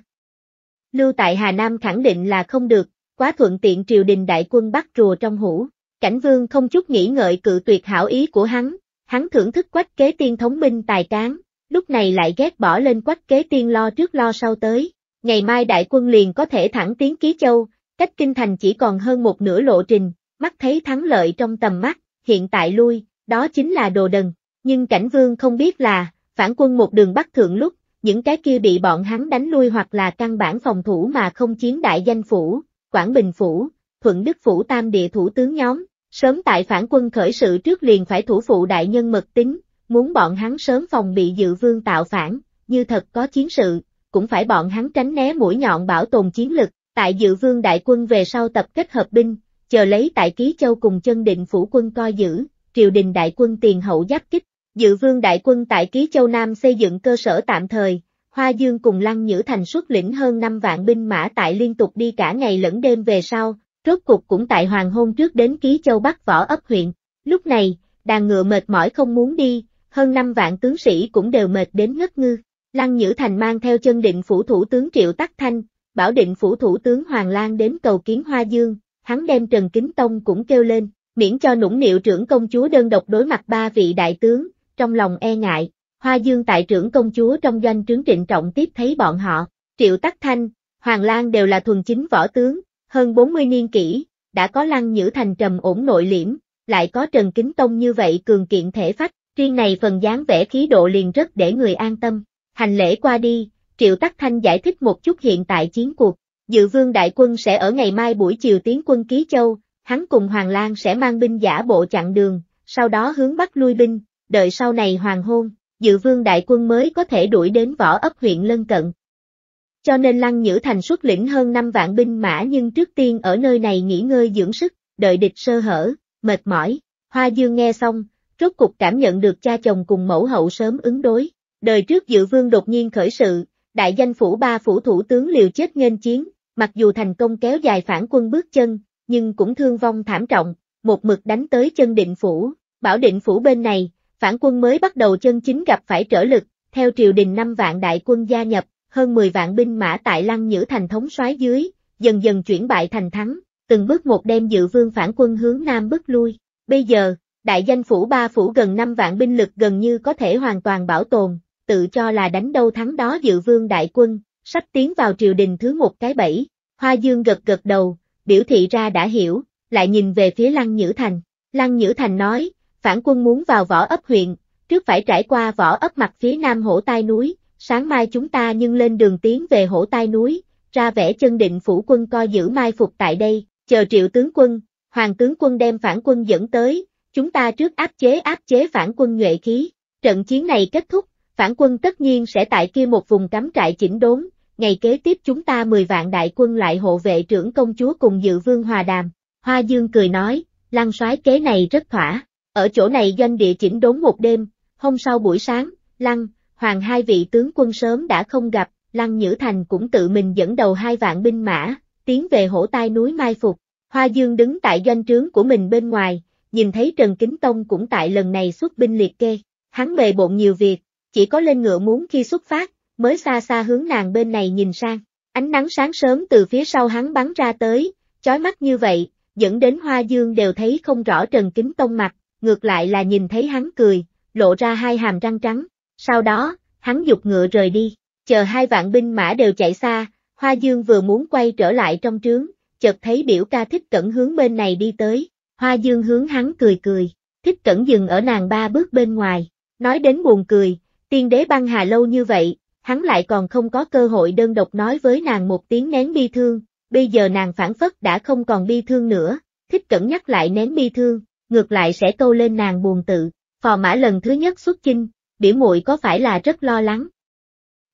Lưu tại Hà Nam khẳng định là không được, quá thuận tiện triều đình đại quân bắt rùa trong hũ. Cảnh vương không chút nghĩ ngợi cự tuyệt hảo ý của hắn, hắn thưởng thức quách kế tiên thống minh tài cán, lúc này lại ghét bỏ lên quách kế tiên lo trước lo sau tới. Ngày mai đại quân liền có thể thẳng tiến Ký Châu, cách kinh thành chỉ còn hơn một nửa lộ trình, mắt thấy thắng lợi trong tầm mắt, hiện tại lui, đó chính là đồ đần. Nhưng cảnh vương không biết là, phản quân một đường bắt thượng lúc, những cái kia bị bọn hắn đánh lui hoặc là căn bản phòng thủ mà không chiến đại danh phủ, Quảng Bình phủ, Thuận Đức phủ tam địa thủ tướng nhóm, sớm tại phản quân khởi sự trước liền phải thủ phụ đại nhân mật tính, muốn bọn hắn sớm phòng bị dự vương tạo phản, như thật có chiến sự, cũng phải bọn hắn tránh né mũi nhọn bảo tồn chiến lực, tại dự vương đại quân về sau tập kết hợp binh, chờ lấy tại Ký Châu cùng chân định phủ quân coi giữ, triều đình đại quân tiền hậu giáp kích, Dự vương đại quân tại Ký Châu Nam xây dựng cơ sở tạm thời, Hoa Dương cùng Lăng Nhữ Thành xuất lĩnh hơn 5 vạn binh mã tại liên tục đi cả ngày lẫn đêm về sau, rốt cục cũng tại hoàng hôn trước đến Ký Châu Bắc Võ ấp huyện. Lúc này, đàn ngựa mệt mỏi không muốn đi, hơn 5 vạn tướng sĩ cũng đều mệt đến ngất ngư. Lăng Nhữ Thành mang theo chân định phủ thủ tướng Triệu Tắc Thanh, bảo định phủ thủ tướng Hoàng Lan đến cầu kiến Hoa Dương, hắn đem Trần Kính Tông cũng kêu lên, miễn cho nũng nịu trưởng công chúa đơn độc đối mặt ba vị đại tướng, trong lòng e ngại. Hoa Dương tại trưởng công chúa trong doanh trướng trịnh trọng tiếp thấy bọn họ, Triệu Tắc Thanh, Hoàng Lan đều là thuần chính võ tướng, hơn 40 niên kỷ, đã có Lăng Nhữ Thành trầm ổn nội liễm, lại có Trần Kính Tông như vậy cường kiện thể phách, riêng này phần dáng vẻ khí độ liền rất để người an tâm. Hành lễ qua đi, Triệu Tắc Thanh giải thích một chút hiện tại chiến cuộc, dự vương đại quân sẽ ở ngày mai buổi chiều tiến quân Ký Châu, hắn cùng Hoàng Lan sẽ mang binh giả bộ chặn đường, sau đó hướng bắc lui binh, đợi sau này hoàng hôn, dự vương đại quân mới có thể đuổi đến võ ấp huyện lân cận. Cho nên Lăng Nhữ Thành xuất lĩnh hơn 5 vạn binh mã nhưng trước tiên ở nơi này nghỉ ngơi dưỡng sức, đợi địch sơ hở, mệt mỏi. Hoa Dương nghe xong, rốt cục cảm nhận được cha chồng cùng mẫu hậu sớm ứng đối. Đời trước dự vương đột nhiên khởi sự, đại danh phủ ba phủ thủ tướng liều chết nghênh chiến, mặc dù thành công kéo dài phản quân bước chân, nhưng cũng thương vong thảm trọng, một mực đánh tới chân định phủ, bảo định phủ bên này, phản quân mới bắt đầu chân chính gặp phải trở lực, theo triều đình 5 vạn đại quân gia nhập, hơn 10 vạn binh mã tại Lăng Nhữ thành thống soái dưới, dần dần chuyển bại thành thắng, từng bước một đem dự vương phản quân hướng nam bước lui. Bây giờ, đại danh phủ ba phủ gần 5 vạn binh lực gần như có thể hoàn toàn bảo tồn, tự cho là đánh đâu thắng đó dự vương đại quân, sắp tiến vào triều đình thứ một cái bẫy. Hoa Dương gật gật đầu, biểu thị ra đã hiểu, lại nhìn về phía Lăng Nhữ Thành. Lăng Nhữ Thành nói, phản quân muốn vào võ ấp huyện, trước phải trải qua võ ấp mặt phía nam hổ tai núi, sáng mai chúng ta nhưng lên đường tiến về hổ tai núi, ra vẽ chân định phủ quân coi giữ mai phục tại đây, chờ triệu tướng quân, hoàng tướng quân đem phản quân dẫn tới, chúng ta trước áp chế áp chế phản quân nhuệ khí, trận chiến này kết thúc, phản quân tất nhiên sẽ tại kia một vùng cắm trại chỉnh đốn, ngày kế tiếp chúng ta 10 vạn đại quân lại hộ vệ trưởng công chúa cùng dự vương hòa đàm, hoa dương cười nói, lăng soái kế này rất thỏa. Ở chỗ này doanh địa chỉnh đốn một đêm, hôm sau buổi sáng, Lăng, Hoàng hai vị tướng quân sớm đã không gặp, Lăng Nhữ Thành cũng tự mình dẫn đầu hai vạn binh mã, tiến về hổ tai núi mai phục. Hoa Dương đứng tại doanh trướng của mình bên ngoài, nhìn thấy Trần Kính Tông cũng tại lần này xuất binh liệt kê. Hắn bề bộn nhiều việc, chỉ có lên ngựa muốn khi xuất phát, mới xa xa hướng nàng bên này nhìn sang. Ánh nắng sáng sớm từ phía sau hắn bắn ra tới, chói mắt như vậy, dẫn đến Hoa Dương đều thấy không rõ Trần Kính Tông mặt, ngược lại là nhìn thấy hắn cười, lộ ra hai hàm răng trắng, sau đó, hắn dục ngựa rời đi, chờ hai vạn binh mã đều chạy xa, Hoa Dương vừa muốn quay trở lại trong trướng, chợt thấy biểu ca thích cẩn hướng bên này đi tới, Hoa Dương hướng hắn cười cười, thích cẩn dừng ở nàng ba bước bên ngoài, nói đến buồn cười, tiên đế băng hà lâu như vậy, hắn lại còn không có cơ hội đơn độc nói với nàng một tiếng nén bi thương, bây giờ nàng phản phất đã không còn bi thương nữa, thích cẩn nhắc lại nén bi thương, ngược lại sẽ câu lên nàng buồn tự. Phò mã lần thứ nhất xuất chinh, biểu muội có phải là rất lo lắng?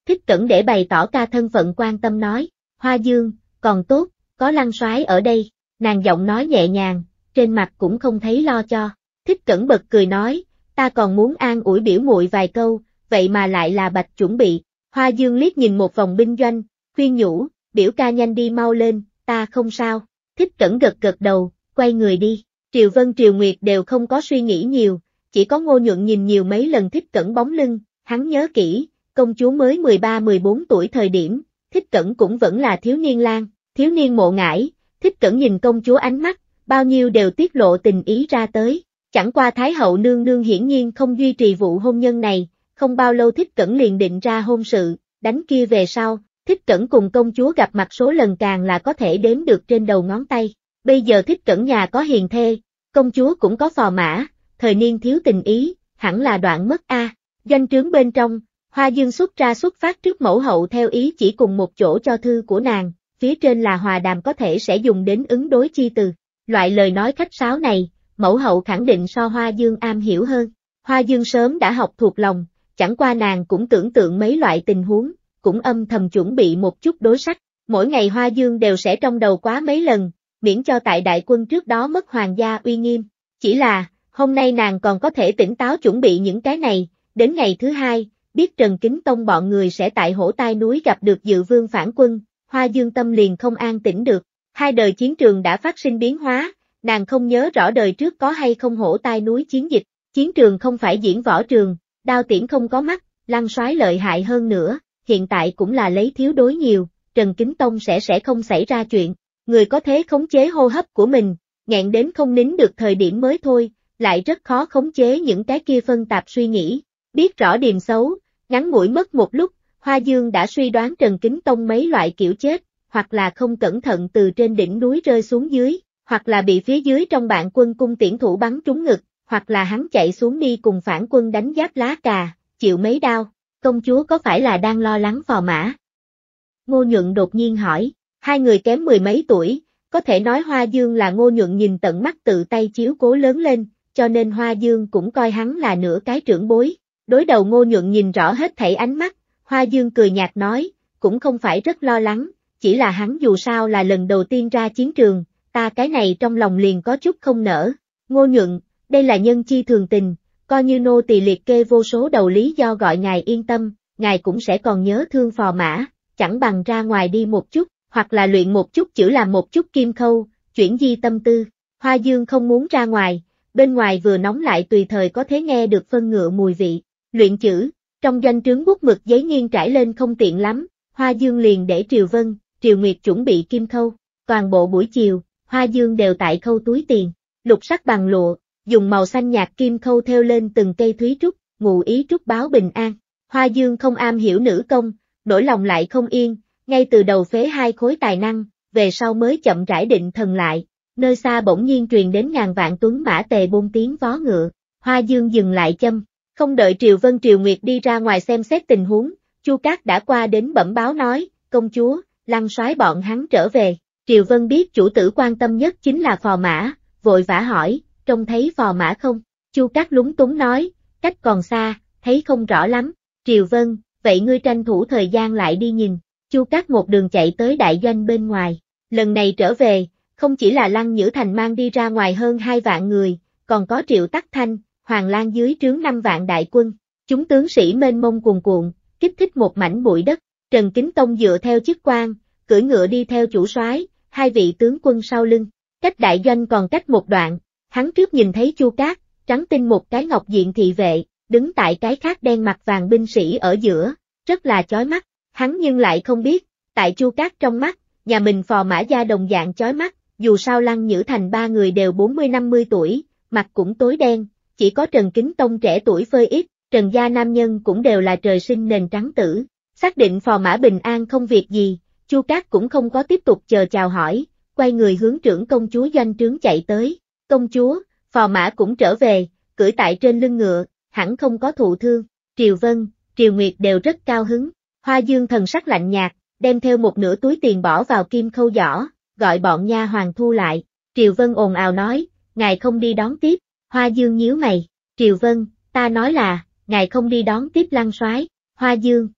Thích cẩn để bày tỏ ca thân phận quan tâm nói, hoa dương, còn tốt, có lăng soái ở đây, nàng giọng nói nhẹ nhàng, trên mặt cũng không thấy lo cho. Thích cẩn bật cười nói, ta còn muốn an ủi biểu muội vài câu, vậy mà lại là bạch chuẩn bị. Hoa dương liếc nhìn một vòng binh doanh, khuyên nhủ, biểu ca nhanh đi mau lên, ta không sao. Thích cẩn gật gật đầu, quay người đi. Triều Vân Triều Nguyệt đều không có suy nghĩ nhiều, chỉ có ngô nhuận nhìn nhiều mấy lần thích cẩn bóng lưng, hắn nhớ kỹ, công chúa mới 13-14 tuổi thời điểm, thích cẩn cũng vẫn là thiếu niên lang, thiếu niên mộ ngải, thích cẩn nhìn công chúa ánh mắt, bao nhiêu đều tiết lộ tình ý ra tới, chẳng qua Thái hậu nương nương hiển nhiên không duy trì vụ hôn nhân này, không bao lâu thích cẩn liền định ra hôn sự, đánh kia về sau, thích cẩn cùng công chúa gặp mặt số lần càng là có thể đếm được trên đầu ngón tay. Bây giờ thích cẩn nhà có hiền thê, công chúa cũng có phò mã, thời niên thiếu tình ý, hẳn là đoạn mất a. Danh trướng bên trong, Hoa Dương xuất ra xuất phát trước mẫu hậu theo ý chỉ cùng một chỗ cho thư của nàng, phía trên là hòa đàm có thể sẽ dùng đến ứng đối chi từ. Loại lời nói khách sáo này, mẫu hậu khẳng định so Hoa Dương am hiểu hơn. Hoa Dương sớm đã học thuộc lòng, chẳng qua nàng cũng tưởng tượng mấy loại tình huống, cũng âm thầm chuẩn bị một chút đối sách. Mỗi ngày Hoa Dương đều sẽ trong đầu quá mấy lần, miễn cho tại đại quân trước đó mất hoàng gia uy nghiêm. Chỉ là, hôm nay nàng còn có thể tỉnh táo chuẩn bị những cái này, đến ngày thứ hai, biết Trần Kính Tông bọn người sẽ tại hổ tai núi gặp được dự vương phản quân, hoa dương tâm liền không an tĩnh được. Hai đời chiến trường đã phát sinh biến hóa, nàng không nhớ rõ đời trước có hay không hổ tai núi chiến dịch, chiến trường không phải diễn võ trường, đao tiễn không có mắt, lăng soái lợi hại hơn nữa, hiện tại cũng là lấy thiếu đối nhiều, Trần Kính Tông sẽ sẽ không xảy ra chuyện người có thế khống chế hô hấp của mình, nghẹn đến không nín được thời điểm mới thôi, lại rất khó khống chế những cái kia phân tạp suy nghĩ. Biết rõ điềm xấu, ngắn mũi mất một lúc, Hoa Dương đã suy đoán Trần Kính Tông mấy loại kiểu chết, hoặc là không cẩn thận từ trên đỉnh núi rơi xuống dưới, hoặc là bị phía dưới trong bạn quân cung tiễn thủ bắn trúng ngực, hoặc là hắn chạy xuống đi cùng phản quân đánh giáp lá cà, chịu mấy đau. Công chúa có phải là đang lo lắng phò mã? Ngô Nhượng đột nhiên hỏi. Hai người kém mười mấy tuổi, có thể nói Hoa Dương là ngô nhuận nhìn tận mắt tự tay chiếu cố lớn lên, cho nên Hoa Dương cũng coi hắn là nửa cái trưởng bối. Đối đầu ngô nhuận nhìn rõ hết thảy ánh mắt, Hoa Dương cười nhạt nói, cũng không phải rất lo lắng, chỉ là hắn dù sao là lần đầu tiên ra chiến trường, ta cái này trong lòng liền có chút không nở. Ngô nhuận, đây là nhân chi thường tình, coi như nô tỳ liệt kê vô số đầu lý do gọi ngài yên tâm, ngài cũng sẽ còn nhớ thương phò mã, chẳng bằng ra ngoài đi một chút, hoặc là luyện một chút chữ làm một chút kim khâu, chuyển di tâm tư. Hoa Dương không muốn ra ngoài, bên ngoài vừa nóng lại tùy thời có thể nghe được phân ngựa mùi vị. Luyện chữ, trong doanh trướng bút mực giấy nghiêng trải lên không tiện lắm, Hoa Dương liền để Triều Vân, Triều Nguyệt chuẩn bị kim khâu. Toàn bộ buổi chiều, Hoa Dương đều tại khâu túi tiền, lục sắc bằng lụa, dùng màu xanh nhạt kim khâu theo lên từng cây thúy trúc, ngụ ý trúc báo bình an. Hoa Dương không am hiểu nữ công, nỗi lòng lại không yên, ngay từ đầu phế hai khối tài năng, về sau mới chậm rãi định thần lại, nơi xa bỗng nhiên truyền đến ngàn vạn tuấn mã tề bôn tiếng vó ngựa, hoa dương dừng lại châm, không đợi Triều Vân Triều Nguyệt đi ra ngoài xem xét tình huống, Chu Cát đã qua đến bẩm báo nói, công chúa, lăng soái bọn hắn trở về, Triều Vân biết chủ tử quan tâm nhất chính là phò mã, vội vã hỏi, trông thấy phò mã không, Chu Cát lúng túng nói, cách còn xa, thấy không rõ lắm, Triều Vân, vậy ngươi tranh thủ thời gian lại đi nhìn, Chu Cát một đường chạy tới đại doanh bên ngoài, lần này trở về, không chỉ là Lăng Nhữ Thành mang đi ra ngoài hơn hai vạn người, còn có Triệu Tắc Thanh, Hoàng Lan dưới trướng năm vạn đại quân, chúng tướng sĩ mênh mông cuồn cuộn, kích thích một mảnh bụi đất, Trần Kính Tông dựa theo chức quan, cưỡi ngựa đi theo chủ soái, hai vị tướng quân sau lưng, cách đại doanh còn cách một đoạn, hắn trước nhìn thấy Chu Cát, trắng tinh một cái ngọc diện thị vệ, đứng tại cái khác đen mặt vàng binh sĩ ở giữa, rất là chói mắt, Hắn nhưng lại không biết, tại Chu Cát trong mắt, nhà mình phò mã gia đồng dạng chói mắt, dù sao Lăng Nhữ Thành ba người đều 40-50 tuổi, mặt cũng tối đen, chỉ có Trần Kính Tông trẻ tuổi phơi ít, Trần gia nam nhân cũng đều là trời sinh nền trắng tử. Xác định phò mã bình an không việc gì, Chu Cát cũng không có tiếp tục chờ chào hỏi, quay người hướng trưởng công chúa doanh trướng chạy tới. Công chúa, phò mã cũng trở về, cưỡi tại trên lưng ngựa, hẳn không có thụ thương. Triều Vân, Triều Nguyệt đều rất cao hứng, Hoa Dương thần sắc lạnh nhạt, đem theo một nửa túi tiền bỏ vào kim khâu giỏ, gọi bọn nha hoàng thu lại. Triều Vân ồn ào nói, ngài không đi đón tiếp. Hoa Dương nhíu mày, Triều Vân, ta nói là, ngài không đi đón tiếp lăng soái. Hoa Dương.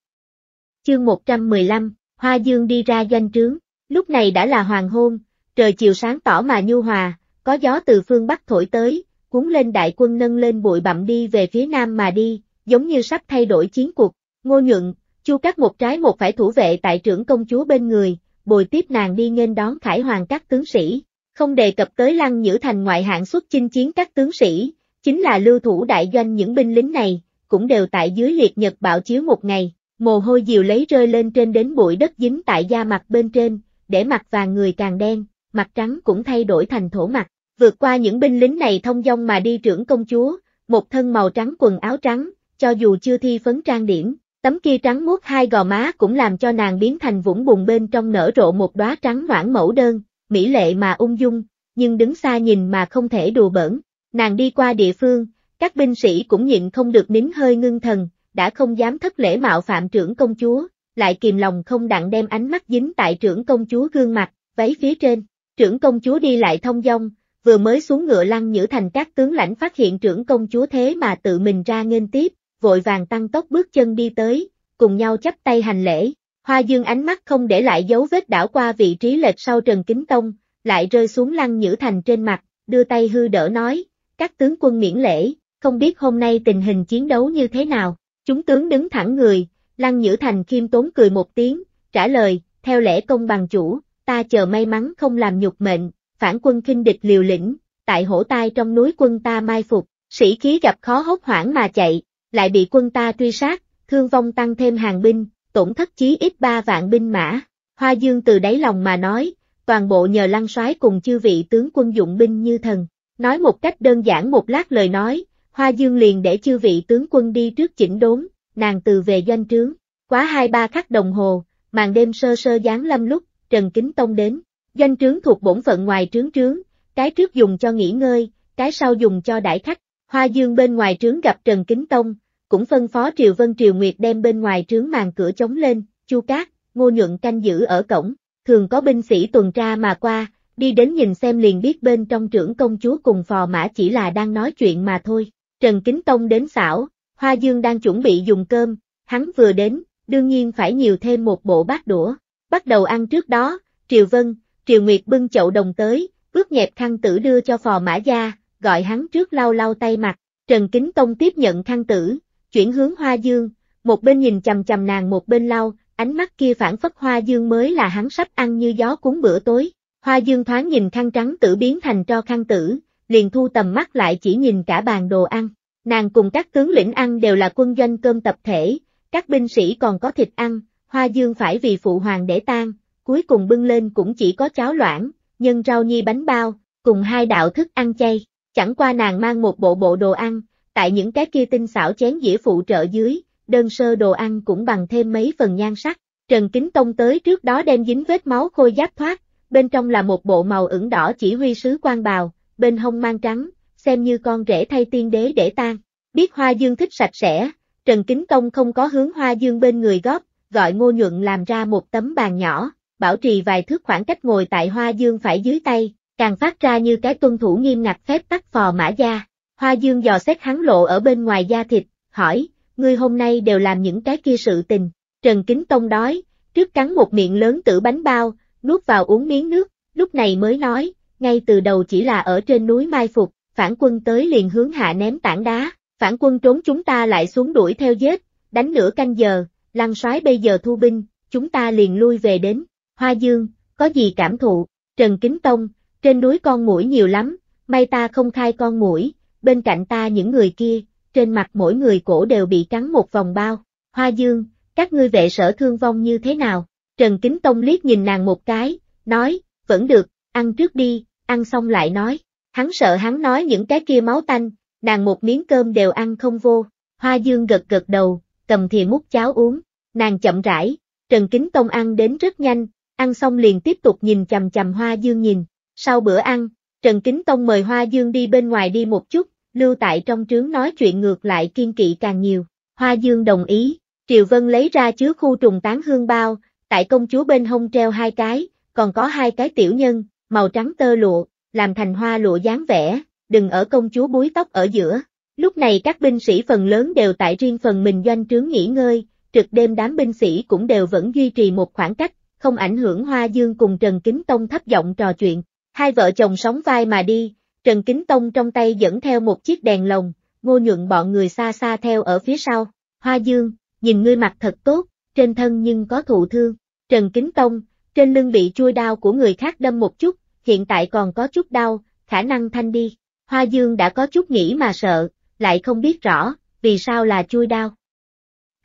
Chương 115, Hoa Dương đi ra doanh trướng, lúc này đã là hoàng hôn, trời chiều sáng tỏ mà nhu hòa, có gió từ phương Bắc thổi tới, cuốn lên đại quân nâng lên bụi bặm đi về phía Nam mà đi, giống như sắp thay đổi chiến cuộc. Ngô Nhuận, Chu Cát một trái một phải thủ vệ tại trưởng công chúa bên người, bồi tiếp nàng đi nghênh đón khải hoàng các tướng sĩ, không đề cập tới lăng nhữ thành ngoại hạng xuất chinh chiến các tướng sĩ, chính là lưu thủ đại doanh những binh lính này, cũng đều tại dưới liệt nhật bạo chiếu một ngày, mồ hôi dìu lấy rơi lên trên đến bụi đất dính tại da mặt bên trên, để mặt vàng người càng đen, mặt trắng cũng thay đổi thành thổ mặt, vượt qua những binh lính này thông dong mà đi trưởng công chúa, một thân màu trắng quần áo trắng, cho dù chưa thi phấn trang điểm, Tấm kia trắng muốt hai gò má cũng làm cho nàng biến thành vũng bùn bên trong nở rộ một đóa trắng noãn mẫu đơn, mỹ lệ mà ung dung, nhưng đứng xa nhìn mà không thể đùa bỡn. Nàng đi qua địa phương, các binh sĩ cũng nhịn không được nín hơi ngưng thần, đã không dám thất lễ mạo phạm trưởng công chúa, lại kìm lòng không đặng đem ánh mắt dính tại trưởng công chúa gương mặt, váy phía trên. Trưởng công chúa đi lại thông dong, vừa mới xuống ngựa lăn nhữ thành các tướng lãnh phát hiện trưởng công chúa thế mà tự mình ra nghênh tiếp, vội vàng tăng tốc bước chân đi tới, cùng nhau chắp tay hành lễ. Hoa Dương ánh mắt không để lại dấu vết đảo qua vị trí lệch sau Trần Kính Tông, lại rơi xuống lăng nhữ thành trên mặt, đưa tay hư đỡ nói, các tướng quân miễn lễ, không biết hôm nay tình hình chiến đấu như thế nào. Chúng tướng đứng thẳng người, lăng nhữ thành khiêm tốn cười một tiếng, trả lời, theo lễ công bằng chủ, ta chờ may mắn không làm nhục mệnh, phản quân khinh địch liều lĩnh, tại hổ tai trong núi quân ta mai phục, sĩ khí gặp khó hốt hoảng mà chạy, lại bị quân ta truy sát, thương vong tăng thêm hàng binh, tổn thất chí ít ba vạn binh mã. Hoa Dương từ đáy lòng mà nói, toàn bộ nhờ lăng soái cùng chư vị tướng quân dụng binh như thần. Nói một cách đơn giản một lát lời nói, Hoa Dương liền để chư vị tướng quân đi trước chỉnh đốn, nàng từ về doanh trướng. Quá hai ba khắc đồng hồ, màn đêm sơ sơ giáng lâm lúc, Trần Kính Tông đến. Doanh trướng thuộc bổn phận ngoài trướng trướng, cái trước dùng cho nghỉ ngơi, cái sau dùng cho đại khách. Hoa Dương bên ngoài trướng gặp Trần Kính Tông, cũng phân phó Triều Vân Triều Nguyệt đem bên ngoài trướng màn cửa chống lên, Chu Cát, Ngô Nhuận canh giữ ở cổng, thường có binh sĩ tuần tra mà qua, đi đến nhìn xem liền biết bên trong trưởng công chúa cùng phò mã chỉ là đang nói chuyện mà thôi. Trần Kính Tông đến xảo, Hoa Dương đang chuẩn bị dùng cơm, hắn vừa đến, đương nhiên phải nhiều thêm một bộ bát đũa. Bắt đầu ăn trước đó, Triều Vân, Triều Nguyệt bưng chậu đồng tới, ướt nhẹp khăn tử đưa cho phò mã gia, gọi hắn trước lau lau tay mặt. Trần Kính Tông tiếp nhận khăn tử, chuyển hướng Hoa Dương, một bên nhìn chầm chầm nàng một bên lau, ánh mắt kia phản phất Hoa Dương mới là hắn sắp ăn như gió cuốn bữa tối. Hoa Dương thoáng nhìn khăn trắng tử biến thành cho khăn tử, liền thu tầm mắt lại chỉ nhìn cả bàn đồ ăn. Nàng cùng các tướng lĩnh ăn đều là quân doanh cơm tập thể, các binh sĩ còn có thịt ăn, Hoa Dương phải vì phụ hoàng để tan, cuối cùng bưng lên cũng chỉ có cháo loãng, nhân rau nhi bánh bao, cùng hai đạo thức ăn chay. Chẳng qua nàng mang một bộ bộ đồ ăn, tại những cái kia tinh xảo chén dĩa phụ trợ dưới, đơn sơ đồ ăn cũng bằng thêm mấy phần nhan sắc. Trần Kính Tông tới trước đó đem dính vết máu khôi giáp thoát, bên trong là một bộ màu ửng đỏ chỉ huy sứ quan bào, bên hông mang trắng, xem như con rể thay tiên đế để tan. Biết Hoa Dương thích sạch sẽ, Trần Kính Tông không có hướng Hoa Dương bên người góp, gọi Ngô Nhuận làm ra một tấm bàn nhỏ, bảo trì vài thước khoảng cách ngồi tại Hoa Dương phải dưới tay, càng phát ra như cái tuân thủ nghiêm ngặt phép tắc phò mã gia. Hoa Dương dò xét hắn lộ ở bên ngoài da thịt, hỏi, ngươi hôm nay đều làm những cái kia sự tình. Trần Kính Tông đói, trước cắn một miệng lớn tử bánh bao, nuốt vào uống miếng nước, lúc này mới nói, ngay từ đầu chỉ là ở trên núi mai phục, phản quân tới liền hướng hạ ném tảng đá, phản quân trốn chúng ta lại xuống đuổi theo giết, đánh nửa canh giờ, lăng soái bây giờ thu binh, chúng ta liền lui về đến, Hoa Dương, có gì cảm thụ, Trần Kính Tông, trên núi con mũi nhiều lắm, may ta không khai con mũi, bên cạnh ta những người kia, trên mặt mỗi người cổ đều bị cắn một vòng bao. Hoa Dương, các ngươi vệ sở thương vong như thế nào? Trần Kính Tông liếc nhìn nàng một cái, nói, vẫn được, ăn trước đi, ăn xong lại nói. Hắn sợ hắn nói những cái kia máu tanh, nàng một miếng cơm đều ăn không vô. Hoa Dương gật gật đầu, cầm thì múc cháo uống, nàng chậm rãi, Trần Kính Tông ăn đến rất nhanh, ăn xong liền tiếp tục nhìn chằm chằm Hoa Dương nhìn. Sau bữa ăn, Trần Kính Tông mời Hoa Dương đi bên ngoài đi một chút, lưu tại trong trướng nói chuyện ngược lại kiên kỵ càng nhiều. Hoa Dương đồng ý, Triều Vân lấy ra chứa khu trùng tán hương bao, tại công chúa bên hông treo hai cái, còn có hai cái tiểu nhân, màu trắng tơ lụa, làm thành hoa lụa dáng vẻ, đừng ở công chúa búi tóc ở giữa. Lúc này các binh sĩ phần lớn đều tại riêng phần mình doanh trướng nghỉ ngơi, trực đêm đám binh sĩ cũng đều vẫn duy trì một khoảng cách, không ảnh hưởng Hoa Dương cùng Trần Kính Tông thấp giọng trò chuyện. Hai vợ chồng sóng vai mà đi, Trần Kính Tông trong tay dẫn theo một chiếc đèn lồng, ngô nhuận bọn người xa xa theo ở phía sau. Hoa Dương, nhìn ngươi mặt thật tốt, trên thân nhưng có thụ thương. Trần Kính Tông, trên lưng bị chui đau của người khác đâm một chút, hiện tại còn có chút đau, khả năng thanh đi. Hoa Dương đã có chút nghĩ mà sợ, lại không biết rõ, vì sao là chui đau.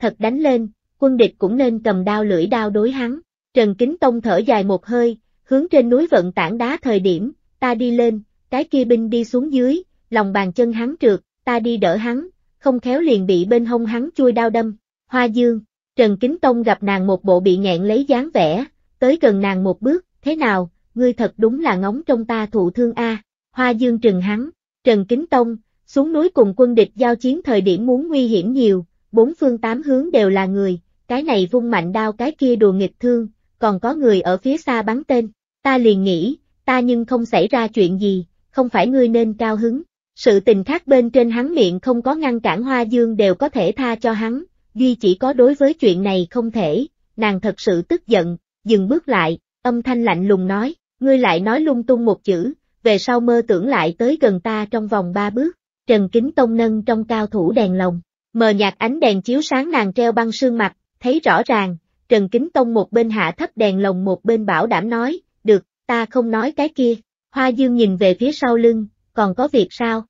Thật đánh lên, quân địch cũng nên cầm đao lưỡi đao đối hắn. Trần Kính Tông thở dài một hơi, hướng trên núi vận tảng đá thời điểm, ta đi lên, cái kia binh đi xuống dưới, lòng bàn chân hắn trượt, ta đi đỡ hắn, không khéo liền bị bên hông hắn chui đao đâm. Hoa Dương, Trần Kính Tông gặp nàng một bộ bị nghẹn lấy dáng vẻ, tới gần nàng một bước, thế nào, ngươi thật đúng là ngóng trong ta thụ thương a. Hoa Dương trừng hắn, Trần Kính Tông, xuống núi cùng quân địch giao chiến thời điểm muốn nguy hiểm nhiều, bốn phương tám hướng đều là người, cái này vung mạnh đao cái kia đùa nghịch thương, còn có người ở phía xa bắn tên, ta liền nghĩ, ta nhưng không xảy ra chuyện gì, không phải ngươi nên cao hứng. Sự tình khác bên trên hắn miệng không có ngăn cản Hoa Dương đều có thể tha cho hắn, duy chỉ có đối với chuyện này không thể, nàng thật sự tức giận, dừng bước lại, âm thanh lạnh lùng nói, ngươi lại nói lung tung một chữ, về sau mơ tưởng lại tới gần ta trong vòng ba bước, Trần Kính Tông nâng trong cao thủ đèn lồng, mờ nhạt ánh đèn chiếu sáng nàng treo băng sương mặt, thấy rõ ràng, Trần Kính Tông một bên hạ thấp đèn lồng một bên bảo đảm nói, được, ta không nói cái kia, Hoa Dương nhìn về phía sau lưng, còn có việc sao?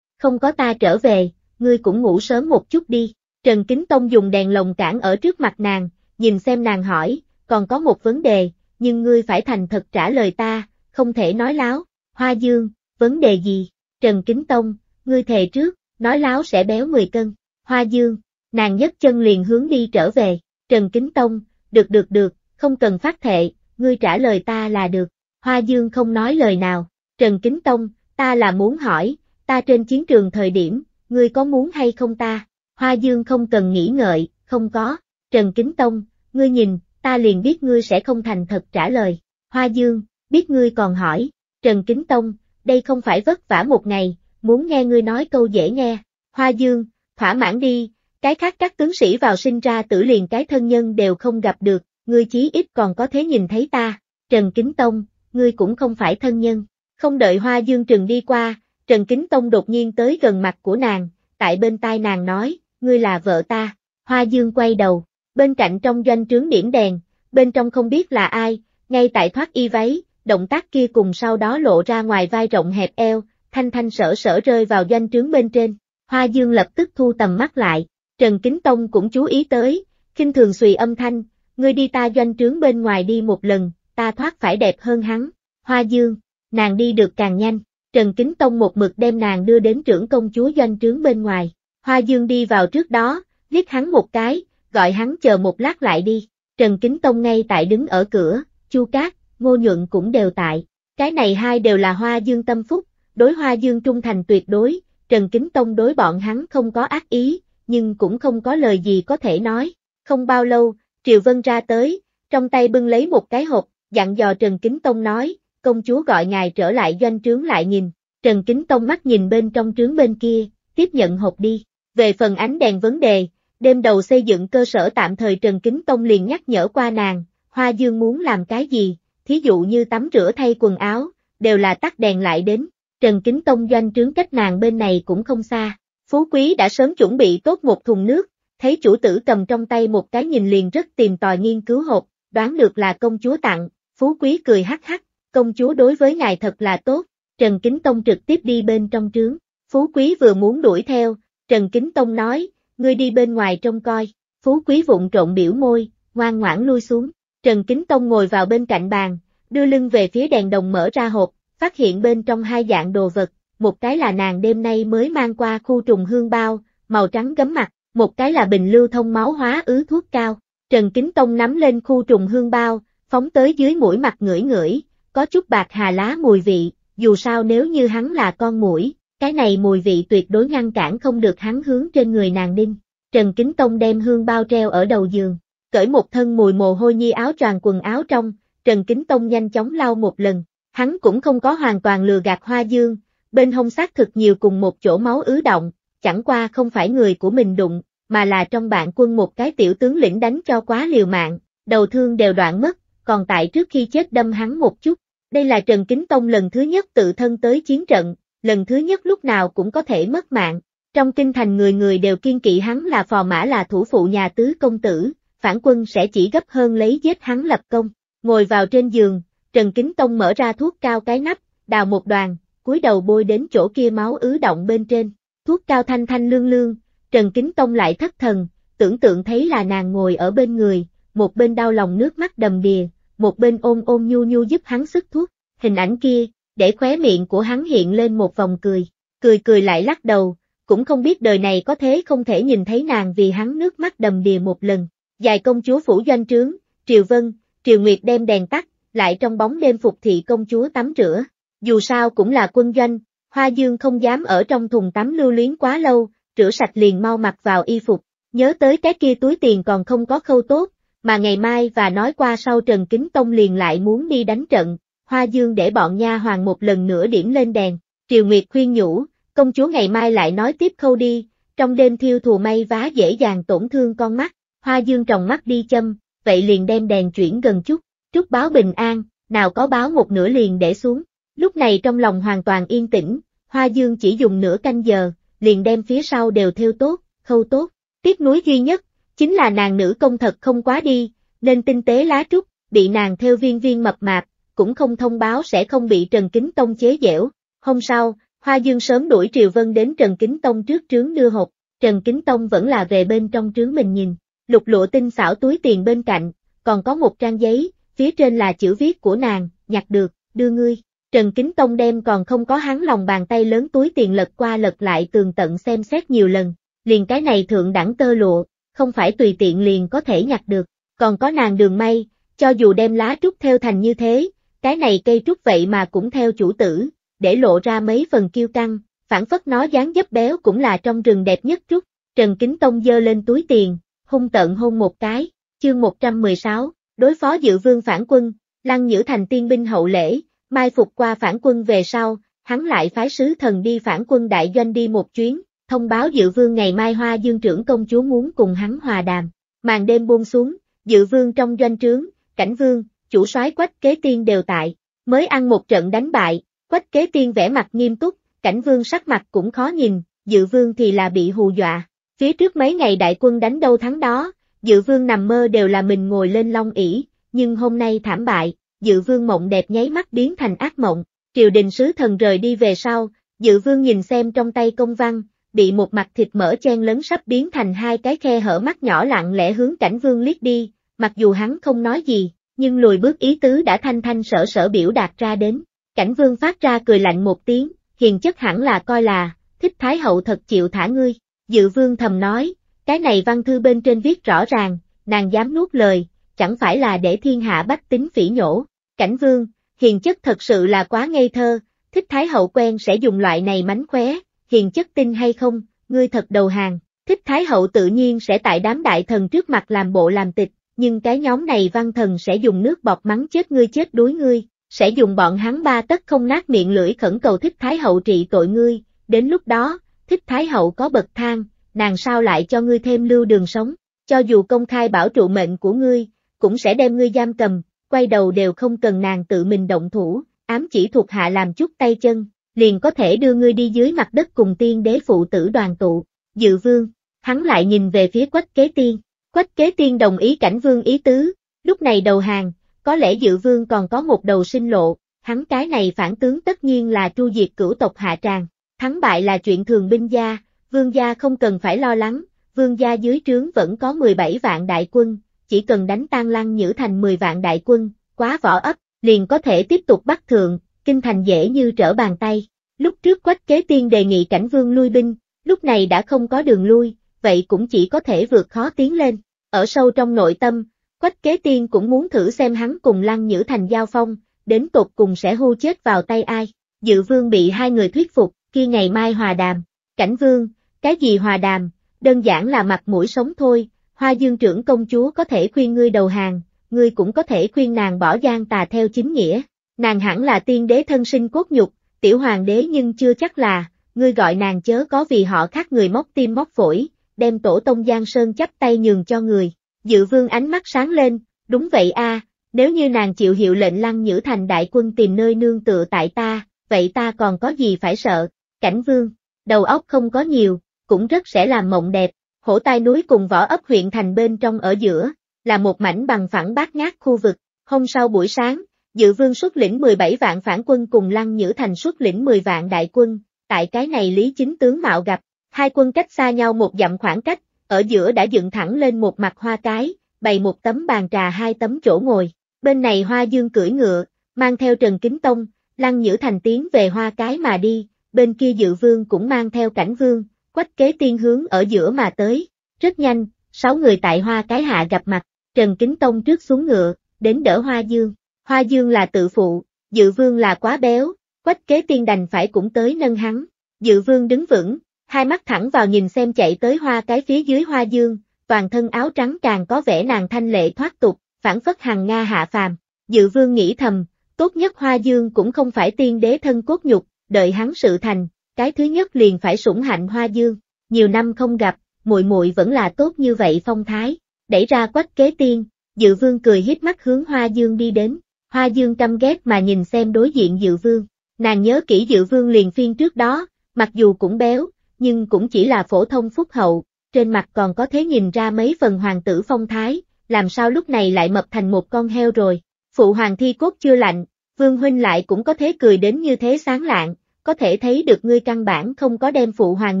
Không có ta trở về, ngươi cũng ngủ sớm một chút đi. Trần Kính Tông dùng đèn lồng cản ở trước mặt nàng, nhìn xem nàng hỏi, còn có một vấn đề, nhưng ngươi phải thành thật trả lời ta, không thể nói láo. Hoa Dương, vấn đề gì? Trần Kính Tông, ngươi thề trước, nói láo sẽ béo 10 cân. Hoa Dương, nàng nhấc chân liền hướng đi trở về. Trần Kính Tông, được được được, không cần phát thệ, ngươi trả lời ta là được. Hoa Dương không nói lời nào, Trần Kính Tông, ta là muốn hỏi, ta trên chiến trường thời điểm, ngươi có muốn hay không ta? Hoa Dương không cần nghĩ ngợi, không có, Trần Kính Tông, ngươi nhìn, ta liền biết ngươi sẽ không thành thật trả lời. Hoa Dương, biết ngươi còn hỏi, Trần Kính Tông, đây không phải vất vả một ngày, muốn nghe ngươi nói câu dễ nghe. Hoa Dương, thỏa mãn đi, cái khác các tướng sĩ vào sinh ra tử liền cái thân nhân đều không gặp được, ngươi chí ít còn có thế nhìn thấy ta. Trần Kính Tông, ngươi cũng không phải thân nhân. Không đợi Hoa Dương Trừng đi qua, Trần Kính Tông đột nhiên tới gần mặt của nàng, tại bên tai nàng nói, ngươi là vợ ta. Hoa Dương quay đầu, bên cạnh trong doanh trướng điểm đèn, bên trong không biết là ai, ngay tại thoát y váy, động tác kia cùng sau đó lộ ra ngoài vai rộng hẹp eo, thanh thanh sở sở rơi vào doanh trướng bên trên. Hoa Dương lập tức thu tầm mắt lại, Trần Kính Tông cũng chú ý tới, khinh thường xùy âm thanh, ngươi đi ta doanh trướng bên ngoài đi một lần, ta thoát phải đẹp hơn hắn. Hoa Dương, nàng đi được càng nhanh, Trần Kính Tông một mực đem nàng đưa đến trưởng công chúa doanh trướng bên ngoài. Hoa Dương đi vào trước đó, liếc hắn một cái, gọi hắn chờ một lát lại đi. Trần Kính Tông ngay tại đứng ở cửa, Chu Cát, Ngô Nhuận cũng đều tại. Cái này hai đều là Hoa Dương tâm phúc, đối Hoa Dương trung thành tuyệt đối, Trần Kính Tông đối bọn hắn không có ác ý, nhưng cũng không có lời gì có thể nói. Không bao lâu, Triệu Vân ra tới, trong tay bưng lấy một cái hộp dặn dò Trần Kính Tông nói, công chúa gọi ngài trở lại doanh trướng lại nhìn, Trần Kính Tông mắt nhìn bên trong trướng bên kia, tiếp nhận hộp đi. Về phần ánh đèn vấn đề, đêm đầu xây dựng cơ sở tạm thời Trần Kính Tông liền nhắc nhở qua nàng, Hoa Dương muốn làm cái gì, thí dụ như tắm rửa thay quần áo, đều là tắt đèn lại đến, Trần Kính Tông doanh trướng cách nàng bên này cũng không xa. Phú Quý đã sớm chuẩn bị tốt một thùng nước, thấy chủ tử cầm trong tay một cái nhìn liền rất tìm tòi nghiên cứu hộp, đoán được là công chúa tặng, Phú Quý cười hắc hắc, công chúa đối với ngài thật là tốt, Trần Kính Tông trực tiếp đi bên trong trướng, Phú Quý vừa muốn đuổi theo, Trần Kính Tông nói, ngươi đi bên ngoài trông coi, Phú Quý vụng trộn biểu môi, ngoan ngoãn lui xuống, Trần Kính Tông ngồi vào bên cạnh bàn, đưa lưng về phía đèn đồng mở ra hộp, phát hiện bên trong hai dạng đồ vật, một cái là nàng đêm nay mới mang qua khu trùng hương bao, màu trắng gấm mặt, một cái là bình lưu thông máu hóa ứ thuốc cao. Trần Kính Tông nắm lên khu trùng hương bao, phóng tới dưới mũi mặt ngửi ngửi, có chút bạc hà lá mùi vị, dù sao nếu như hắn là con mũi, cái này mùi vị tuyệt đối ngăn cản không được hắn hướng trên người nàng đinh. Trần Kính Tông đem hương bao treo ở đầu giường, cởi một thân mùi mồ hôi nhi áo choàng quần áo trong, Trần Kính Tông nhanh chóng lau một lần, hắn cũng không có hoàn toàn lừa gạt Hoa Dương, bên hông xác thực nhiều cùng một chỗ máu ứ động, chẳng qua không phải người của mình đụng, mà là trong bạn quân một cái tiểu tướng lĩnh đánh cho quá liều mạng, đầu thương đều đoạn mất, còn tại trước khi chết đâm hắn một chút. Đây là Trần Kính Tông lần thứ nhất tự thân tới chiến trận, lần thứ nhất lúc nào cũng có thể mất mạng. Trong kinh thành người người đều kiên kỵ hắn là phò mã là thủ phụ nhà tứ công tử, phản quân sẽ chỉ gấp hơn lấy giết hắn lập công. Ngồi vào trên giường, Trần Kính Tông mở ra thuốc cao cái nắp, đào một đoàn, cúi đầu bôi đến chỗ kia máu ứ động bên trên. Thuốc cao thanh thanh lương lương, Trần Kính Tông lại thất thần, tưởng tượng thấy là nàng ngồi ở bên người, một bên đau lòng nước mắt đầm đìa, một bên ôm ôm nhu nhu giúp hắn sức thuốc, hình ảnh kia, để khóe miệng của hắn hiện lên một vòng cười, cười cười lại lắc đầu, cũng không biết đời này có thế không thể nhìn thấy nàng vì hắn nước mắt đầm đìa một lần, dài công chúa phủ doanh trướng, Triều Vân, Triều Nguyệt đem đèn tắt, lại trong bóng đêm phục thị công chúa tắm rửa, dù sao cũng là quân doanh, Hoa Dương không dám ở trong thùng tắm lưu luyến quá lâu, rửa sạch liền mau mặc vào y phục, nhớ tới cái kia túi tiền còn không có khâu tốt, mà ngày mai và nói qua sau Trần Kính Tông liền lại muốn đi đánh trận, Hoa Dương để bọn nha hoàng một lần nữa điểm lên đèn, Triều Nguyệt khuyên nhủ, công chúa ngày mai lại nói tiếp khâu đi, trong đêm thiêu thù may vá dễ dàng tổn thương con mắt, Hoa Dương trồng mắt đi châm, vậy liền đem đèn chuyển gần chút, chúc báo bình an, nào có báo một nửa liền để xuống, lúc này trong lòng hoàn toàn yên tĩnh, Hoa Dương chỉ dùng nửa canh giờ, liền đem phía sau đều theo tốt, khâu tốt, tiếp núi duy nhất, chính là nàng nữ công thật không quá đi, nên tinh tế lá trúc, bị nàng theo viên viên mập mạp, cũng không thông báo sẽ không bị Trần Kính Tông chế dẻo. Hôm sau, Hoa Dương sớm đuổi Triều Vân đến Trần Kính Tông trước trướng đưa hộp, Trần Kính Tông vẫn là về bên trong trướng mình nhìn, lục lụa tinh xảo túi tiền bên cạnh, còn có một trang giấy, phía trên là chữ viết của nàng, nhặt được, đưa ngươi. Trần Kính Tông đem còn không có hắn lòng bàn tay lớn túi tiền lật qua lật lại tường tận xem xét nhiều lần, liền cái này thượng đẳng tơ lụa, không phải tùy tiện liền có thể nhặt được, còn có nàng đường may, cho dù đem lá trúc theo thành như thế, cái này cây trúc vậy mà cũng theo chủ tử, để lộ ra mấy phần kiêu căng, phản phất nó dáng dấp béo cũng là trong rừng đẹp nhất trúc, Trần Kính Tông dơ lên túi tiền, hung tận hôn một cái, chương 116, đối phó dự vương phản quân, lăng nhữ thành tiên binh hậu lễ, mai phục qua phản quân về sau, hắn lại phái sứ thần đi phản quân đại doanh đi một chuyến, thông báo Dự Vương ngày mai Hoa Dương trưởng công chúa muốn cùng hắn hòa đàm. Màn đêm buông xuống, Dự Vương trong doanh trướng, Cảnh Vương, chủ soái Quách Kế Tiên đều tại, mới ăn một trận đánh bại, Quách Kế Tiên vẻ mặt nghiêm túc, Cảnh Vương sắc mặt cũng khó nhìn, Dự Vương thì là bị hù dọa. Phía trước mấy ngày đại quân đánh đâu thắng đó, Dự Vương nằm mơ đều là mình ngồi lên long ỷ, nhưng hôm nay thảm bại, Dự Vương mộng đẹp nháy mắt biến thành ác mộng. Triều đình sứ thần rời đi về sau, Dự Vương nhìn xem trong tay công văn, bị một mặt thịt mỡ chen lớn sắp biến thành hai cái khe hở mắt nhỏ lặng lẽ hướng cảnh vương liếc đi, mặc dù hắn không nói gì, nhưng lùi bước ý tứ đã thanh thanh sở sở biểu đạt ra đến. Cảnh vương phát ra cười lạnh một tiếng, hiền chất hẳn là coi là, thích thái hậu thật chịu thả ngươi, dự vương thầm nói, cái này văn thư bên trên viết rõ ràng, nàng dám nuốt lời, chẳng phải là để thiên hạ bách tính phỉ nhổ, cảnh vương, hiền chất thật sự là quá ngây thơ, thích thái hậu quen sẽ dùng loại này mánh khóe, hiền chất tinh hay không, ngươi thật đầu hàng. Thích Thái Hậu tự nhiên sẽ tại đám đại thần trước mặt làm bộ làm tịch, nhưng cái nhóm này văn thần sẽ dùng nước bọt mắng chết ngươi chết đuối ngươi, sẽ dùng bọn hắn ba tất không nát miệng lưỡi khẩn cầu Thích Thái Hậu trị tội ngươi, đến lúc đó, Thích Thái Hậu có bậc thang, nàng sao lại cho ngươi thêm lưu đường sống, cho dù công khai bảo trụ mệnh của ngươi, cũng sẽ đem ngươi giam cầm, quay đầu đều không cần nàng tự mình động thủ, ám chỉ thuộc hạ làm chút tay chân, liền có thể đưa ngươi đi dưới mặt đất cùng tiên đế phụ tử đoàn tụ, dự vương, hắn lại nhìn về phía quách kế tiên, quách kế tiên đồng ý cảnh vương ý tứ, lúc này đầu hàng, có lẽ dự vương còn có một đầu sinh lộ, hắn cái này phản tướng tất nhiên là tru diệt cửu tộc hạ tràng, thắng bại là chuyện thường binh gia, vương gia không cần phải lo lắng, vương gia dưới trướng vẫn có 17 vạn đại quân, chỉ cần đánh tan lăng nhữ thành 10 vạn đại quân, quá võ ấp, liền có thể tiếp tục bắt thượng, kinh thành dễ như trở bàn tay. Lúc trước quách kế tiên đề nghị cảnh vương lui binh, lúc này đã không có đường lui, vậy cũng chỉ có thể vượt khó tiến lên. Ở sâu trong nội tâm, quách kế tiên cũng muốn thử xem hắn cùng lăng nhữ thành giao phong, đến tột cùng sẽ hưu chết vào tay ai. Dự vương bị hai người thuyết phục, khi ngày mai hòa đàm. Cảnh vương, cái gì hòa đàm, đơn giản là mặt mũi sống thôi, hoa dương trưởng công chúa có thể khuyên ngươi đầu hàng, ngươi cũng có thể khuyên nàng bỏ gian tà theo chính nghĩa nàng hẳn là tiên đế thân sinh cốt nhục, tiểu hoàng đế nhưng chưa chắc là, ngươi gọi nàng chớ có vì họ khác người móc tim móc phổi, đem tổ tông Giang Sơn chắp tay nhường cho người. Dự vương ánh mắt sáng lên, đúng vậy a, nếu như nàng chịu hiệu lệnh lăng nhữ thành đại quân tìm nơi nương tựa tại ta, vậy ta còn có gì phải sợ, cảnh vương, đầu óc không có nhiều, cũng rất sẽ làm mộng đẹp, hổ tai núi cùng võ ấp huyện thành bên trong ở giữa, là một mảnh bằng phẳng bát ngát khu vực, hôm sau buổi sáng, Dự vương xuất lĩnh 17 vạn phản quân cùng Lăng Nhữ Thành xuất lĩnh 10 vạn đại quân, tại cái này Lý Chính tướng mạo gặp, hai quân cách xa nhau một dặm khoảng cách, ở giữa đã dựng thẳng lên một mặt hoa cái, bày một tấm bàn trà hai tấm chỗ ngồi, bên này hoa dương cưỡi ngựa, mang theo Trần Kính Tông, Lăng Nhữ Thành tiến về hoa cái mà đi, bên kia dự vương cũng mang theo cảnh vương, quách kế tiên hướng ở giữa mà tới, rất nhanh, sáu người tại hoa cái hạ gặp mặt, Trần Kính Tông trước xuống ngựa, đến đỡ hoa dương, Hoa Dương là tự phụ, Dự Vương là quá béo, quách kế tiên đành phải cũng tới nâng hắn. Dự Vương đứng vững, hai mắt thẳng vào nhìn xem chạy tới hoa cái phía dưới Hoa Dương, toàn thân áo trắng càng có vẻ nàng thanh lệ thoát tục, phản phất hàng Nga hạ phàm. Dự Vương nghĩ thầm, tốt nhất Hoa Dương cũng không phải tiên đế thân cốt nhục, đợi hắn sự thành, cái thứ nhất liền phải sủng hạnh Hoa Dương. Nhiều năm không gặp, muội muội vẫn là tốt như vậy phong thái. Đẩy ra quách kế tiên, Dự Vương cười híp mắt hướng Hoa Dương đi đến. Hoa Dương căm ghét mà nhìn xem đối diện Dự Vương. Nàng nhớ kỹ Dự Vương liền phiên trước đó, mặc dù cũng béo, nhưng cũng chỉ là phổ thông phúc hậu, trên mặt còn có thế nhìn ra mấy phần hoàng tử phong thái, làm sao lúc này lại mập thành một con heo rồi. Phụ hoàng thi cốt chưa lạnh, Vương huynh lại cũng có thế cười đến như thế sáng lạng, có thể thấy được ngươi căn bản không có đem phụ hoàng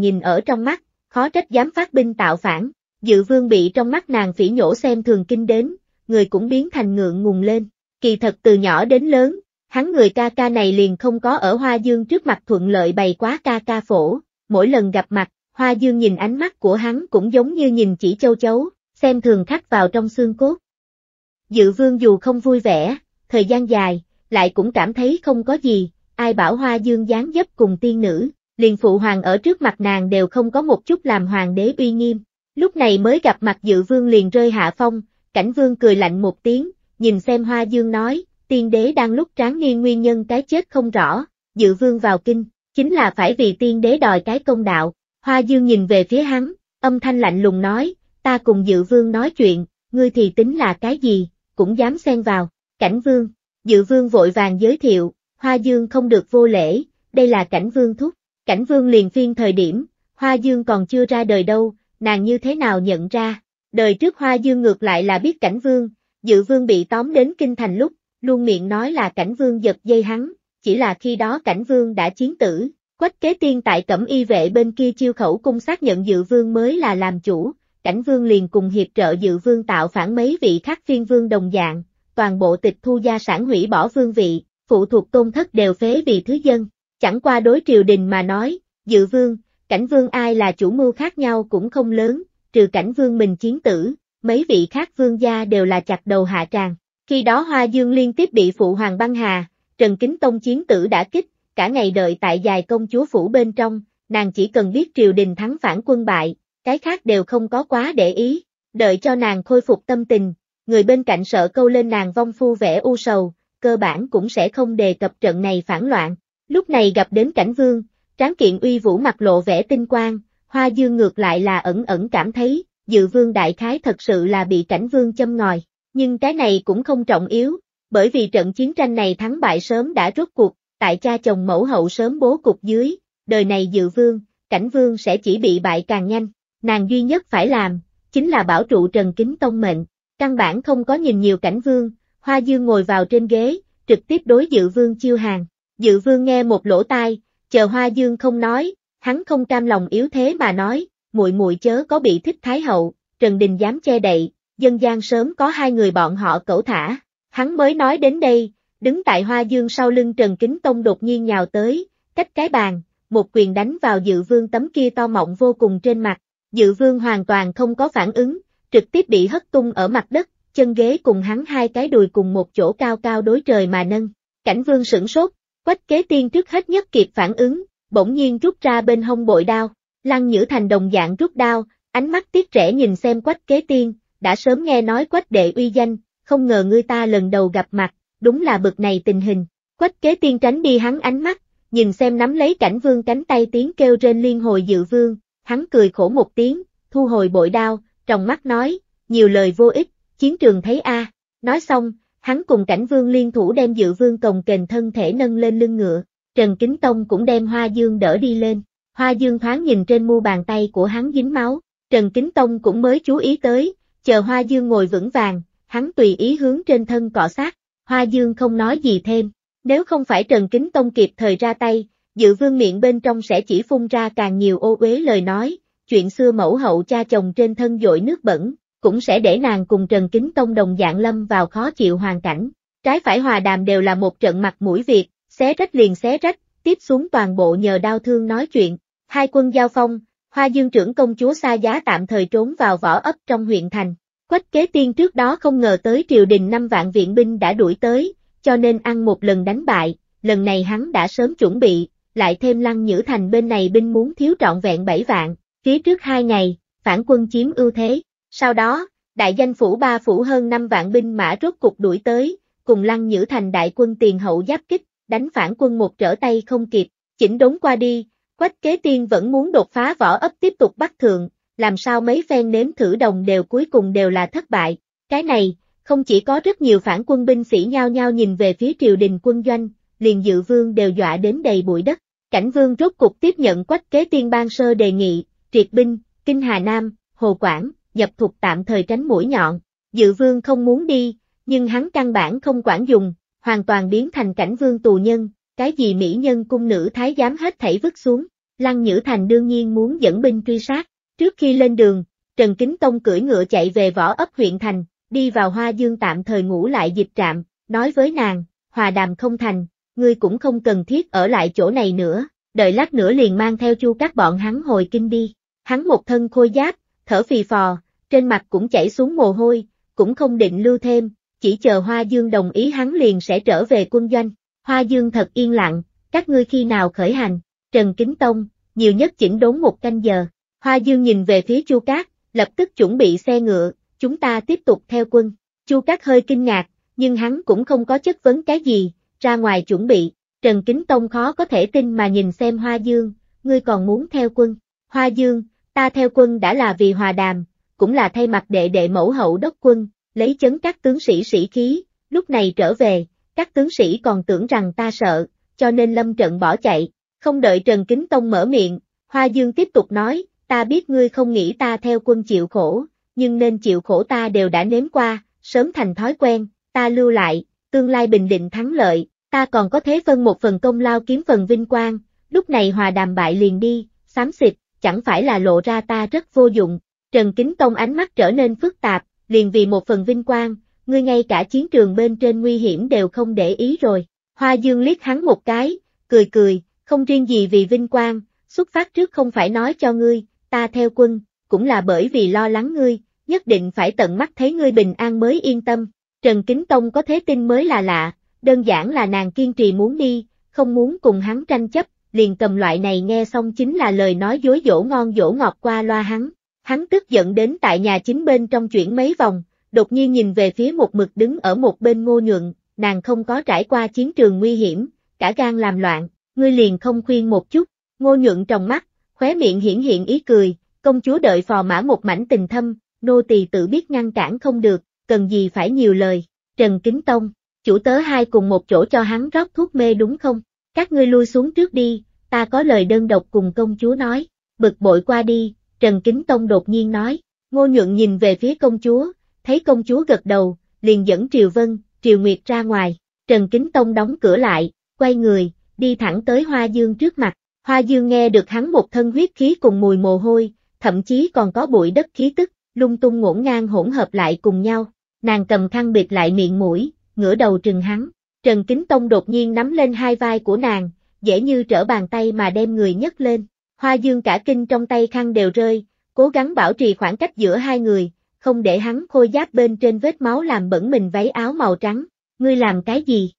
nhìn ở trong mắt, khó trách dám phát binh tạo phản. Dự Vương bị trong mắt nàng phỉ nhổ xem thường kinh đến, người cũng biến thành ngượng ngùng lên kỳ thật từ nhỏ đến lớn, hắn người ca ca này liền không có ở Hoa Dương trước mặt thuận lợi bày quá ca ca phổ, mỗi lần gặp mặt, Hoa Dương nhìn ánh mắt của hắn cũng giống như nhìn chỉ châu chấu, xem thường khắc vào trong xương cốt. Dự vương dù không vui vẻ, thời gian dài, lại cũng cảm thấy không có gì, ai bảo Hoa Dương dáng dấp cùng tiên nữ, liền phụ hoàng ở trước mặt nàng đều không có một chút làm hoàng đế uy nghiêm. Lúc này mới gặp mặt dự vương liền rơi hạ phong, cảnh vương cười lạnh một tiếng, nhìn xem Hoa Dương nói, tiên đế đang lúc tráng niên nguyên nhân cái chết không rõ, dự vương vào kinh, chính là phải vì tiên đế đòi cái công đạo. Hoa Dương nhìn về phía hắn, âm thanh lạnh lùng nói, ta cùng dự vương nói chuyện, ngươi thì tính là cái gì, cũng dám xen vào, cảnh vương. Dự vương vội vàng giới thiệu, Hoa Dương không được vô lễ, đây là cảnh vương thúc, cảnh vương liền phiên thời điểm, Hoa Dương còn chưa ra đời đâu, nàng như thế nào nhận ra, đời trước Hoa Dương ngược lại là biết cảnh vương, Dự vương bị tóm đến kinh thành lúc, luôn miệng nói là cảnh vương giật dây hắn, chỉ là khi đó cảnh vương đã chiến tử, quách kế tiên tại cẩm y vệ bên kia chiêu khẩu cung xác nhận dự vương mới là làm chủ, cảnh vương liền cùng hiệp trợ dự vương tạo phản mấy vị khác phiên vương đồng dạng, toàn bộ tịch thu gia sản hủy bỏ vương vị, phụ thuộc tôn thất đều phế vì thứ dân, chẳng qua đối triều đình mà nói, dự vương, cảnh vương ai là chủ mưu khác nhau cũng không lớn, trừ cảnh vương mình chiến tử, mấy vị khác vương gia đều là chặt đầu hạ tràng. Khi đó Hoa Dương liên tiếp bị phụ hoàng băng hà, Trần Kính Tông chiến tử đã kích, cả ngày đợi tại dài công chúa phủ bên trong, nàng chỉ cần biết triều đình thắng phản quân bại, cái khác đều không có quá để ý, đợi cho nàng khôi phục tâm tình, người bên cạnh sợ câu lên nàng vong phu vẻ u sầu, cơ bản cũng sẽ không đề cập trận này phản loạn. Lúc này gặp đến cảnh vương, tráng kiện uy vũ mặt lộ vẻ tinh quang, hoa dương ngược lại là ẩn ẩn cảm thấy, dự vương đại khái thật sự là bị cảnh vương châm ngòi, nhưng cái này cũng không trọng yếu, bởi vì trận chiến tranh này thắng bại sớm đã rốt cuộc, tại cha chồng mẫu hậu sớm bố cục dưới, đời này dự vương, cảnh vương sẽ chỉ bị bại càng nhanh, nàng duy nhất phải làm, chính là bảo trụ Trần Kính Tông mệnh, căn bản không có nhìn nhiều cảnh vương, Hoa Dương ngồi vào trên ghế, trực tiếp đối dự vương chiêu hàng, dự vương nghe một lỗ tai, chờ Hoa Dương không nói, hắn không cam lòng yếu thế mà nói, muội muội chớ có bị thích thái hậu, Trần Đình dám che đậy, dân gian sớm có hai người bọn họ cẩu thả. Hắn mới nói đến đây, đứng tại hoa dương sau lưng Trần Kính Tông đột nhiên nhào tới, cách cái bàn, một quyền đánh vào dự vương tấm kia to mọng vô cùng trên mặt. Dự vương hoàn toàn không có phản ứng, trực tiếp bị hất tung ở mặt đất, chân ghế cùng hắn hai cái đùi cùng một chỗ cao cao đối trời mà nâng. Cảnh vương sửng sốt, quách kế tiên trước hết nhất kịp phản ứng, bỗng nhiên rút ra bên hông bội đao, Lăng Nhữ Thành đồng dạng rút đao, ánh mắt tiếc rẻ nhìn xem quách kế tiên, đã sớm nghe nói quách đệ uy danh, không ngờ ngươi ta lần đầu gặp mặt, đúng là bực này tình hình. Quách kế tiên tránh đi hắn ánh mắt, nhìn xem nắm lấy cảnh vương cánh tay tiếng kêu trên liên hồi dự vương, hắn cười khổ một tiếng, thu hồi bội đao, trong mắt nói, nhiều lời vô ích, chiến trường thấy a. Nói xong, hắn cùng cảnh vương liên thủ đem dự vương cồng kềnh thân thể nâng lên lưng ngựa, Trần Kính Tông cũng đem hoa dương đỡ đi lên. Hoa Dương thoáng nhìn trên mu bàn tay của hắn dính máu, Trần Kính Tông cũng mới chú ý tới, chờ Hoa Dương ngồi vững vàng, hắn tùy ý hướng trên thân cọ sát, Hoa Dương không nói gì thêm, nếu không phải Trần Kính Tông kịp thời ra tay, dự vương miệng bên trong sẽ chỉ phun ra càng nhiều ô uế lời nói, chuyện xưa mẫu hậu cha chồng trên thân dội nước bẩn, cũng sẽ để nàng cùng Trần Kính Tông đồng dạng lâm vào khó chịu hoàn cảnh, trái phải hòa đàm đều là một trận mặt mũi việc, xé rách liền xé rách, tiếp xuống toàn bộ nhờ đau thương nói chuyện, Hai quân giao phong, Hoa Dương trưởng công chúa Sa Giá tạm thời trốn vào võ ấp trong huyện thành. Quách kế tiên trước đó không ngờ tới triều đình năm vạn viện binh đã đuổi tới, cho nên ăn một lần đánh bại, lần này hắn đã sớm chuẩn bị, lại thêm lăng nhữ thành bên này binh muốn thiếu trọn vẹn bảy vạn, phía trước hai ngày, phản quân chiếm ưu thế. Sau đó, đại danh phủ ba phủ hơn năm vạn binh mã rốt cục đuổi tới, cùng lăng nhữ thành đại quân tiền hậu giáp kích, đánh phản quân một trở tay không kịp, chỉnh đốn qua đi, Quách kế tiên vẫn muốn đột phá võ ấp tiếp tục bắt thượng, làm sao mấy phen nếm thử đồng đều cuối cùng đều là thất bại. Cái này, không chỉ có rất nhiều phản quân binh sĩ nhao nhao nhìn về phía triều đình quân doanh, liền dự vương đều dọa đến đầy bụi đất. Cảnh vương rốt cục tiếp nhận quách kế tiên ban sơ đề nghị, triệt binh, kinh Hà Nam, Hồ Quảng, nhập thuộc tạm thời tránh mũi nhọn. Dự vương không muốn đi, nhưng hắn căn bản không quản dùng, hoàn toàn biến thành cảnh vương tù nhân, cái gì mỹ nhân cung nữ thái giám hết thảy vứt xuống. Lăng Nhữ Thành đương nhiên muốn dẫn binh truy sát. Trước khi lên đường, Trần Kính Tông cưỡi ngựa chạy về võ ấp huyện thành, đi vào Hoa Dương tạm thời ngủ lại dịch trạm, nói với nàng, hòa đàm không thành, ngươi cũng không cần thiết ở lại chỗ này nữa, đợi lát nữa liền mang theo chu các bọn hắn hồi kinh đi. Hắn một thân khôi giáp, thở phì phò, trên mặt cũng chảy xuống mồ hôi, cũng không định lưu thêm, chỉ chờ Hoa Dương đồng ý hắn liền sẽ trở về quân doanh. Hoa Dương thật yên lặng, các ngươi khi nào khởi hành, Trần Kính Tông, nhiều nhất chỉnh đốn một canh giờ. Hoa Dương nhìn về phía Chu Cát, lập tức chuẩn bị xe ngựa, chúng ta tiếp tục theo quân. Chu Cát hơi kinh ngạc, nhưng hắn cũng không có chất vấn cái gì, ra ngoài chuẩn bị. Trần Kính Tông khó có thể tin mà nhìn xem Hoa Dương, ngươi còn muốn theo quân. Hoa Dương, ta theo quân đã là vì hòa đàm, cũng là thay mặt đệ đệ mẫu hậu đốc quân, lấy chấn các tướng sĩ sĩ khí, lúc này trở về, các tướng sĩ còn tưởng rằng ta sợ, cho nên lâm trận bỏ chạy, không đợi Trần Kính Tông mở miệng, Hoa Dương tiếp tục nói, ta biết ngươi không nghĩ ta theo quân chịu khổ, nhưng nên chịu khổ ta đều đã nếm qua, sớm thành thói quen, ta lưu lại, tương lai bình định thắng lợi, ta còn có thế phân một phần công lao kiếm phần vinh quang, lúc này hòa đàm bại liền đi, xám xịt, chẳng phải là lộ ra ta rất vô dụng. Trần Kính Tông ánh mắt trở nên phức tạp, liền vì một phần vinh quang, ngươi ngay cả chiến trường bên trên nguy hiểm đều không để ý rồi. Hoa Dương liếc hắn một cái, cười cười, không riêng gì vì vinh quang, xuất phát trước không phải nói cho ngươi, ta theo quân, cũng là bởi vì lo lắng ngươi, nhất định phải tận mắt thấy ngươi bình an mới yên tâm. Trần Kính Tông có thế tin mới là lạ, đơn giản là nàng kiên trì muốn đi, không muốn cùng hắn tranh chấp, liền cầm loại này nghe xong chính là lời nói dối dỗ ngon dỗ ngọt qua loa hắn. Hắn tức giận đến tại nhà chính bên trong chuyển mấy vòng, đột nhiên nhìn về phía một mực đứng ở một bên ngô nhuận, nàng không có trải qua chiến trường nguy hiểm, cả gan làm loạn, ngươi liền không khuyên một chút, ngô nhuận trong mắt, khóe miệng hiển hiện ý cười, công chúa đợi phò mã một mảnh tình thâm, nô tỳ tự biết ngăn cản không được, cần gì phải nhiều lời, Trần Kính Tông, chủ tớ hai cùng một chỗ cho hắn rót thuốc mê đúng không, các ngươi lui xuống trước đi, ta có lời đơn độc cùng công chúa nói, bực bội qua đi, Trần Kính Tông đột nhiên nói, ngô nhuận nhìn về phía công chúa, thấy công chúa gật đầu, liền dẫn Triều Vân, Triều Nguyệt ra ngoài, Trần Kính Tông đóng cửa lại, quay người, đi thẳng tới Hoa Dương trước mặt. Hoa Dương nghe được hắn một thân huyết khí cùng mùi mồ hôi, thậm chí còn có bụi đất khí tức, lung tung ngổn ngang hỗn hợp lại cùng nhau. Nàng cầm khăn biệt lại miệng mũi, ngửa đầu trừng hắn. Trần Kính Tông đột nhiên nắm lên hai vai của nàng, dễ như trở bàn tay mà đem người nhấc lên. Hoa Dương cả kinh trong tay khăn đều rơi, cố gắng bảo trì khoảng cách giữa hai người, không để hắn khôi giáp bên trên vết máu làm bẩn mình váy áo màu trắng. Ngươi làm cái gì?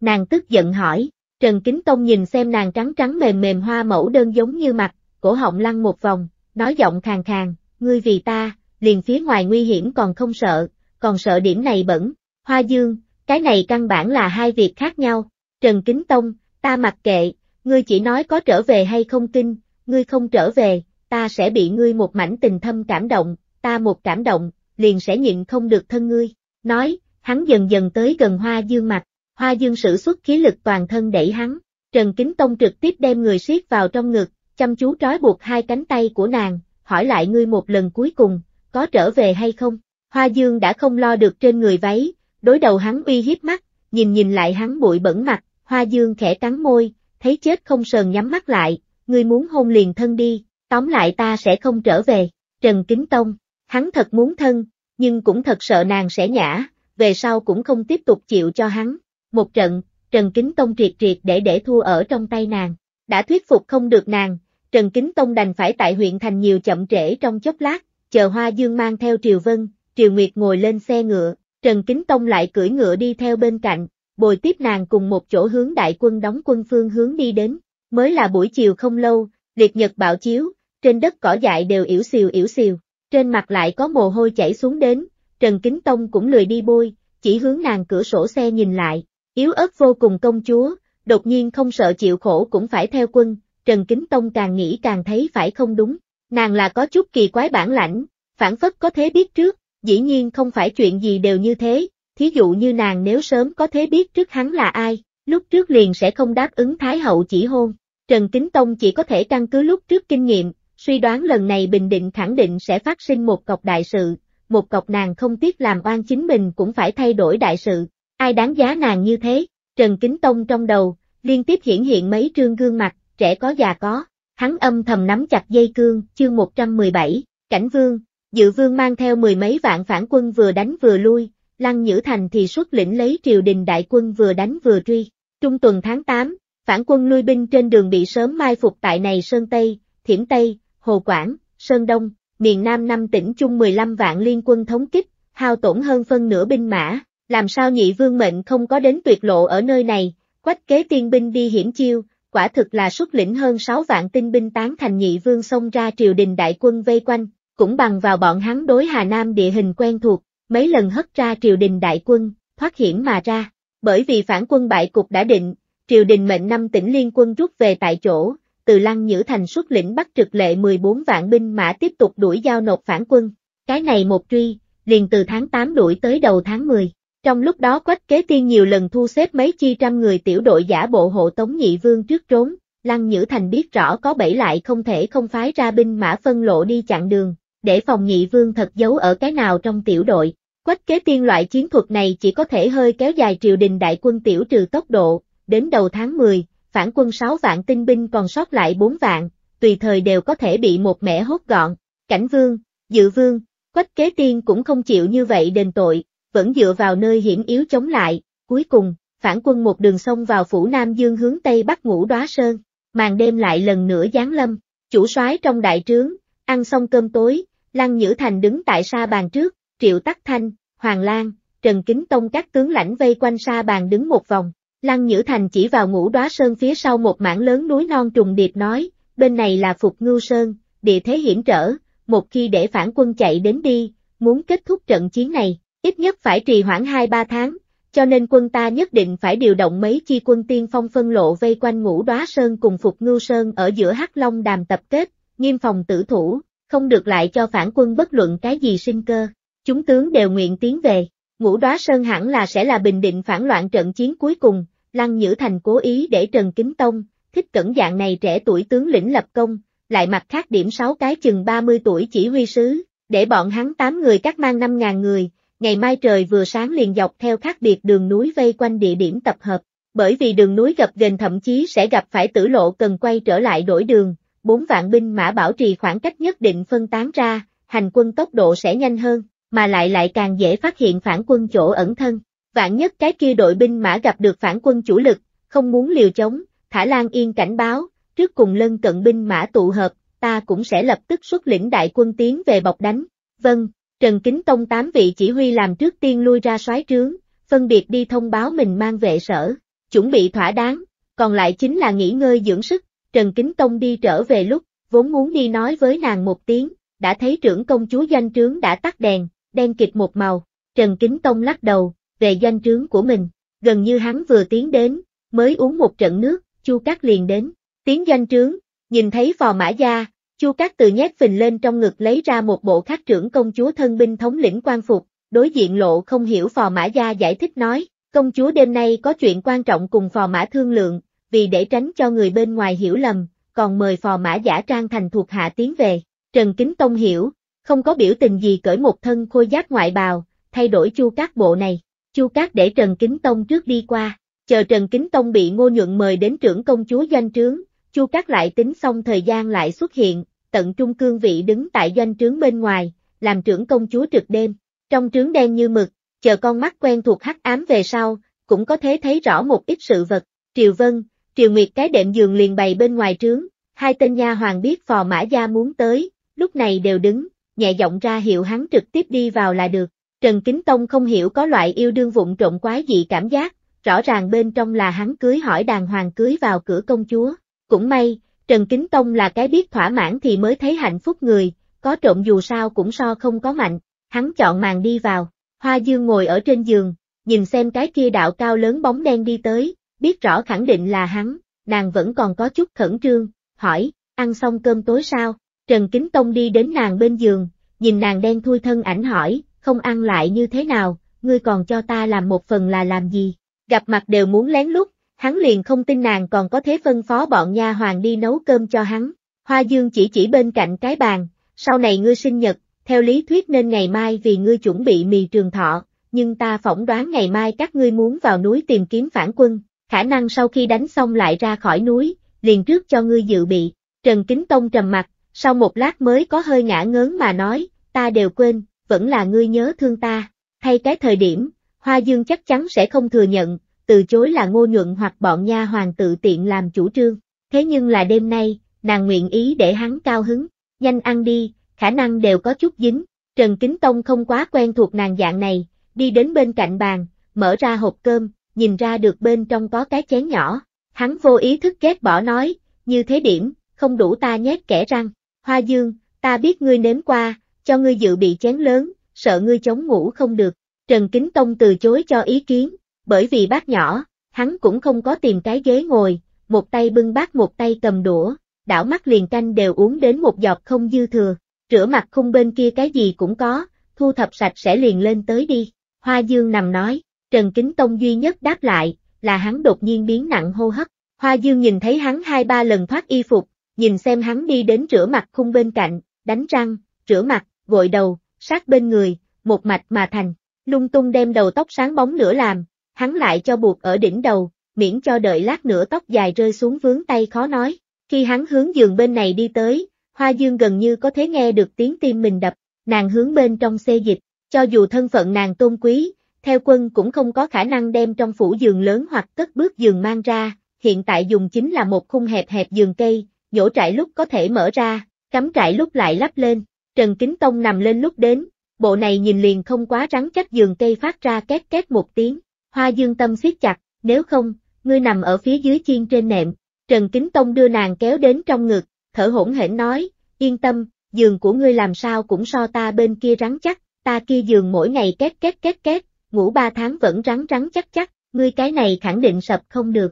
Nàng tức giận hỏi. Trần Kính Tông nhìn xem nàng trắng trắng mềm mềm hoa mẫu đơn giống như mặt, cổ họng lăn một vòng, nói giọng khàn khàn, ngươi vì ta, liền phía ngoài nguy hiểm còn không sợ, còn sợ điểm này bẩn, hoa dương, cái này căn bản là hai việc khác nhau. Trần Kính Tông, ta mặc kệ, ngươi chỉ nói có trở về hay không tin, ngươi không trở về, ta sẽ bị ngươi một mảnh tình thâm cảm động, ta một cảm động, liền sẽ nhịn không được thân ngươi. Nói, hắn dần dần tới gần hoa dương mặt, Hoa Dương sử xuất khí lực toàn thân đẩy hắn, Trần Kính Tông trực tiếp đem người siết vào trong ngực, chăm chú trói buộc hai cánh tay của nàng, hỏi lại ngươi một lần cuối cùng, có trở về hay không? Hoa Dương đã không lo được trên người váy, đối đầu hắn uy hiếp mắt, nhìn nhìn lại hắn bụi bẩn mặt, Hoa Dương khẽ cắn môi, thấy chết không sờn nhắm mắt lại, ngươi muốn hôn liền thân đi, tóm lại ta sẽ không trở về. Trần Kính Tông, hắn thật muốn thân, nhưng cũng thật sợ nàng sẽ nhả, về sau cũng không tiếp tục chịu cho hắn. Một trận, Trần Kính Tông triệt triệt để để thua ở trong tay nàng. Đã thuyết phục không được nàng, Trần Kính Tông đành phải tại huyện thành nhiều chậm trễ trong chốc lát, chờ Hoa Dương mang theo Triều Vân, Triều Nguyệt ngồi lên xe ngựa, Trần Kính Tông lại cưỡi ngựa đi theo bên cạnh, bồi tiếp nàng cùng một chỗ hướng đại quân đóng quân phương hướng đi đến. Mới là buổi chiều không lâu, liệt nhật bạo chiếu, trên đất cỏ dại đều yểu xìu yểu xìu, trên mặt lại có mồ hôi chảy xuống đến, Trần Kính Tông cũng lười đi bôi, chỉ hướng nàng cửa sổ xe nhìn lại, yếu ớt vô cùng công chúa, đột nhiên không sợ chịu khổ cũng phải theo quân, Trần Kính Tông càng nghĩ càng thấy phải không đúng, nàng là có chút kỳ quái bản lãnh, phản phất có thế biết trước, dĩ nhiên không phải chuyện gì đều như thế, thí dụ như nàng nếu sớm có thế biết trước hắn là ai, lúc trước liền sẽ không đáp ứng Thái Hậu chỉ hôn, Trần Kính Tông chỉ có thể căn cứ lúc trước kinh nghiệm, suy đoán lần này Bình Định khẳng định sẽ phát sinh một cọc đại sự, một cọc nàng không tiếc làm oan chính mình cũng phải thay đổi đại sự, Ai đáng giá nàng như thế? Trần Kính Tông trong đầu, liên tiếp hiển hiện mấy trương gương mặt, trẻ có già có. Hắn âm thầm nắm chặt dây cương, chương 117, cảnh vương, dự vương mang theo mười mấy vạn phản quân vừa đánh vừa lui, lăng nhữ thành thì xuất lĩnh lấy triều đình đại quân vừa đánh vừa truy. Trung tuần tháng 8, phản quân lui binh trên đường bị sớm mai phục tại này Sơn Tây, Thiểm Tây, Hồ Quảng, Sơn Đông, miền Nam năm tỉnh chung 15 vạn liên quân thống kích, hao tổn hơn phân nửa binh mã, làm sao nhị vương mệnh không có đến tuyệt lộ ở nơi này, quách kế tiên binh đi hiểm chiêu, quả thực là xuất lĩnh hơn 6 vạn tinh binh tán thành nhị vương xông ra triều đình đại quân vây quanh, cũng bằng vào bọn hắn đối Hà Nam địa hình quen thuộc, mấy lần hất ra triều đình đại quân, thoát hiểm mà ra. Bởi vì phản quân bại cục đã định, triều đình mệnh năm tỉnh liên quân rút về tại chỗ, từ lăng nhữ thành xuất lĩnh bắt trực lệ 14 vạn binh mã tiếp tục đuổi giao nộp phản quân. Cái này một truy, liền từ tháng 8 đuổi tới đầu tháng 10. Trong lúc đó quách kế tiên nhiều lần thu xếp mấy chi trăm người tiểu đội giả bộ hộ tống nhị vương trước trốn, Lăng Nhữ Thành biết rõ có bẫy lại không thể không phái ra binh mã phân lộ đi chặn đường, để phòng nhị vương thật giấu ở cái nào trong tiểu đội. Quách kế tiên loại chiến thuật này chỉ có thể hơi kéo dài triều đình đại quân tiểu trừ tốc độ, đến đầu tháng 10, phản quân 6 vạn tinh binh còn sót lại 4 vạn, tùy thời đều có thể bị một mẻ hốt gọn. Cảnh vương, dự vương, quách kế tiên cũng không chịu như vậy đền tội, vẫn dựa vào nơi hiểm yếu chống lại, cuối cùng, phản quân một đường sông vào phủ Nam Dương hướng Tây Bắc ngũ đóa sơn, màn đêm lại lần nữa giáng lâm, chủ soái trong đại trướng, ăn xong cơm tối, Lăng Nhữ Thành đứng tại sa bàn trước, Triệu Tắc Thanh, Hoàng Lan, Trần Kính Tông các tướng lãnh vây quanh sa bàn đứng một vòng, Lăng Nhữ Thành chỉ vào ngũ đóa sơn phía sau một mảng lớn núi non trùng điệp nói, bên này là Phục Ngưu Sơn, địa thế hiểm trở, một khi để phản quân chạy đến đi, muốn kết thúc trận chiến này, Ít nhất phải trì hoãn 2-3 tháng, cho nên quân ta nhất định phải điều động mấy chi quân tiên phong phân lộ vây quanh ngũ đoá sơn cùng phục ngưu sơn ở giữa hắc long đàm tập kết, nghiêm phòng tử thủ, không được lại cho phản quân bất luận cái gì sinh cơ. Chúng tướng đều nguyện tiến về, ngũ đoá sơn hẳn là sẽ là bình định phản loạn trận chiến cuối cùng, lăng nhữ thành cố ý để Trần Kính Tông, thích cẩn dạng này trẻ tuổi tướng lĩnh lập công, lại mặt khác điểm sáu cái chừng 30 tuổi chỉ huy sứ, để bọn hắn tám người cắt mang 5.000 người, ngày mai trời vừa sáng liền dọc theo khác biệt đường núi vây quanh địa điểm tập hợp, bởi vì đường núi gập gần thậm chí sẽ gặp phải tử lộ cần quay trở lại đổi đường, bốn vạn binh mã bảo trì khoảng cách nhất định phân tán ra, hành quân tốc độ sẽ nhanh hơn, mà lại lại càng dễ phát hiện phản quân chỗ ẩn thân. Vạn nhất cái kia đội binh mã gặp được phản quân chủ lực, không muốn liều chống, Thả Lan Yên cảnh báo, trước cùng lân cận binh mã tụ hợp, ta cũng sẽ lập tức xuất lĩnh đại quân tiến về bọc đánh. Vâng, Trần Kính Tông tám vị chỉ huy làm trước tiên lui ra soái trướng, phân biệt đi thông báo mình mang vệ sở, chuẩn bị thỏa đáng, còn lại chính là nghỉ ngơi dưỡng sức, Trần Kính Tông đi trở về lúc, vốn muốn đi nói với nàng một tiếng, đã thấy trưởng công chúa danh trướng đã tắt đèn, đen kịch một màu, Trần Kính Tông lắc đầu, về danh trướng của mình, gần như hắn vừa tiến đến, mới uống một trận nước, Chu Cát liền đến, tiếng danh trướng, nhìn thấy phò mã gia, Chu Cát Từ nhét phình lên trong ngực lấy ra một bộ khắc trưởng công chúa thân binh thống lĩnh quan phục, đối diện lộ không hiểu phò mã gia giải thích nói, công chúa đêm nay có chuyện quan trọng cùng phò mã thương lượng, vì để tránh cho người bên ngoài hiểu lầm, còn mời phò mã giả trang thành thuộc hạ tiến về. Trần Kính Tông hiểu, không có biểu tình gì cởi một thân khôi giác ngoại bào, thay đổi Chu Cát bộ này, Chu Cát để Trần Kính Tông trước đi qua, chờ Trần Kính Tông bị Ngô Nhượng mời đến trưởng công chúa doanh trướng, Chu Cát lại tính xong thời gian lại xuất hiện, tận trung cương vị đứng tại doanh trướng bên ngoài, làm trưởng công chúa trực đêm. Trong trướng đen như mực, chờ con mắt quen thuộc hắc ám về sau, cũng có thể thấy rõ một ít sự vật. Triều Vân, Triều Nguyệt cái đệm giường liền bày bên ngoài trướng, hai tên nha hoàng biết phò mã gia muốn tới, lúc này đều đứng, nhẹ giọng ra hiệu hắn trực tiếp đi vào là được. Trần Kính Tông không hiểu có loại yêu đương vụn trộn quái dị cảm giác, rõ ràng bên trong là hắn cưới hỏi đàng hoàng cưới vào cửa công chúa. Cũng may, Trần Kính Tông là cái biết thỏa mãn thì mới thấy hạnh phúc người, có trộm dù sao cũng so không có mạnh, hắn chọn màn đi vào, Hoa Dương ngồi ở trên giường, nhìn xem cái kia đạo cao lớn bóng đen đi tới, biết rõ khẳng định là hắn, nàng vẫn còn có chút khẩn trương, hỏi, ăn xong cơm tối sao, Trần Kính Tông đi đến nàng bên giường, nhìn nàng đen thui thân ảnh hỏi, không ăn lại như thế nào, ngươi còn cho ta làm một phần là làm gì, gặp mặt đều muốn lén lút, hắn liền không tin nàng còn có thế phân phó bọn nha hoàng đi nấu cơm cho hắn. Hoa Dương chỉ chỉ bên cạnh cái bàn, sau này ngươi sinh nhật, theo lý thuyết nên ngày mai vì ngươi chuẩn bị mì trường thọ, nhưng ta phỏng đoán ngày mai các ngươi muốn vào núi tìm kiếm phản quân, khả năng sau khi đánh xong lại ra khỏi núi, liền trước cho ngươi dự bị. Trần Kính Tông trầm mặt, sau một lát mới có hơi ngã ngớn mà nói, ta đều quên, vẫn là ngươi nhớ thương ta, Thay cái thời điểm, Hoa Dương chắc chắn sẽ không thừa nhận, từ chối là ngô nhuận hoặc bọn nha hoàng tự tiện làm chủ trương. Thế nhưng là đêm nay, nàng nguyện ý để hắn cao hứng, nhanh ăn đi, khả năng đều có chút dính. Trần Kính Tông không quá quen thuộc nàng dạng này, đi đến bên cạnh bàn, mở ra hộp cơm, nhìn ra được bên trong có cái chén nhỏ. Hắn vô ý thức ghét bỏ nói, như thế điểm, không đủ ta nhét kẻ răng. Hoa Dương, ta biết ngươi nếm qua, cho ngươi dự bị chén lớn, sợ ngươi chống ngủ không được. Trần Kính Tông từ chối cho ý kiến, bởi vì bác nhỏ, hắn cũng không có tìm cái ghế ngồi, một tay bưng bát một tay cầm đũa, đảo mắt liền canh đều uống đến một giọt không dư thừa, rửa mặt khung bên kia cái gì cũng có, thu thập sạch sẽ liền lên tới đi, Hoa Dương nằm nói, Trần Kính Tông duy nhất đáp lại, là hắn đột nhiên biến nặng hô hấp, Hoa Dương nhìn thấy hắn hai ba lần thoát y phục, nhìn xem hắn đi đến rửa mặt khung bên cạnh, đánh răng, rửa mặt, gội đầu, sát bên người, một mạch mà thành, lung tung đem đầu tóc sáng bóng nửa làm, hắn lại cho buộc ở đỉnh đầu, miễn cho đợi lát nữa tóc dài rơi xuống vướng tay khó nói. Khi hắn hướng giường bên này đi tới, Hoa Dương gần như có thể nghe được tiếng tim mình đập, nàng hướng bên trong xê dịch, cho dù thân phận nàng tôn quý, theo quân cũng không có khả năng đem trong phủ giường lớn hoặc cất bước giường mang ra, hiện tại dùng chính là một khung hẹp hẹp giường cây, nhổ trại lúc có thể mở ra, cắm trại lúc lại lắp lên, Trần Kính Tông nằm lên lúc đến, bộ này nhìn liền không quá rắn chắc giường cây phát ra két két một tiếng, hoa dương tâm siết chặt, nếu không, ngươi nằm ở phía dưới chiên trên nệm. Trần Kính Tông đưa nàng kéo đến trong ngực, thở hổn hển nói, yên tâm, giường của ngươi làm sao cũng so ta bên kia rắn chắc, ta kia giường mỗi ngày két két két két, ngủ ba tháng vẫn rắn rắn chắc chắc, ngươi cái này khẳng định sập không được.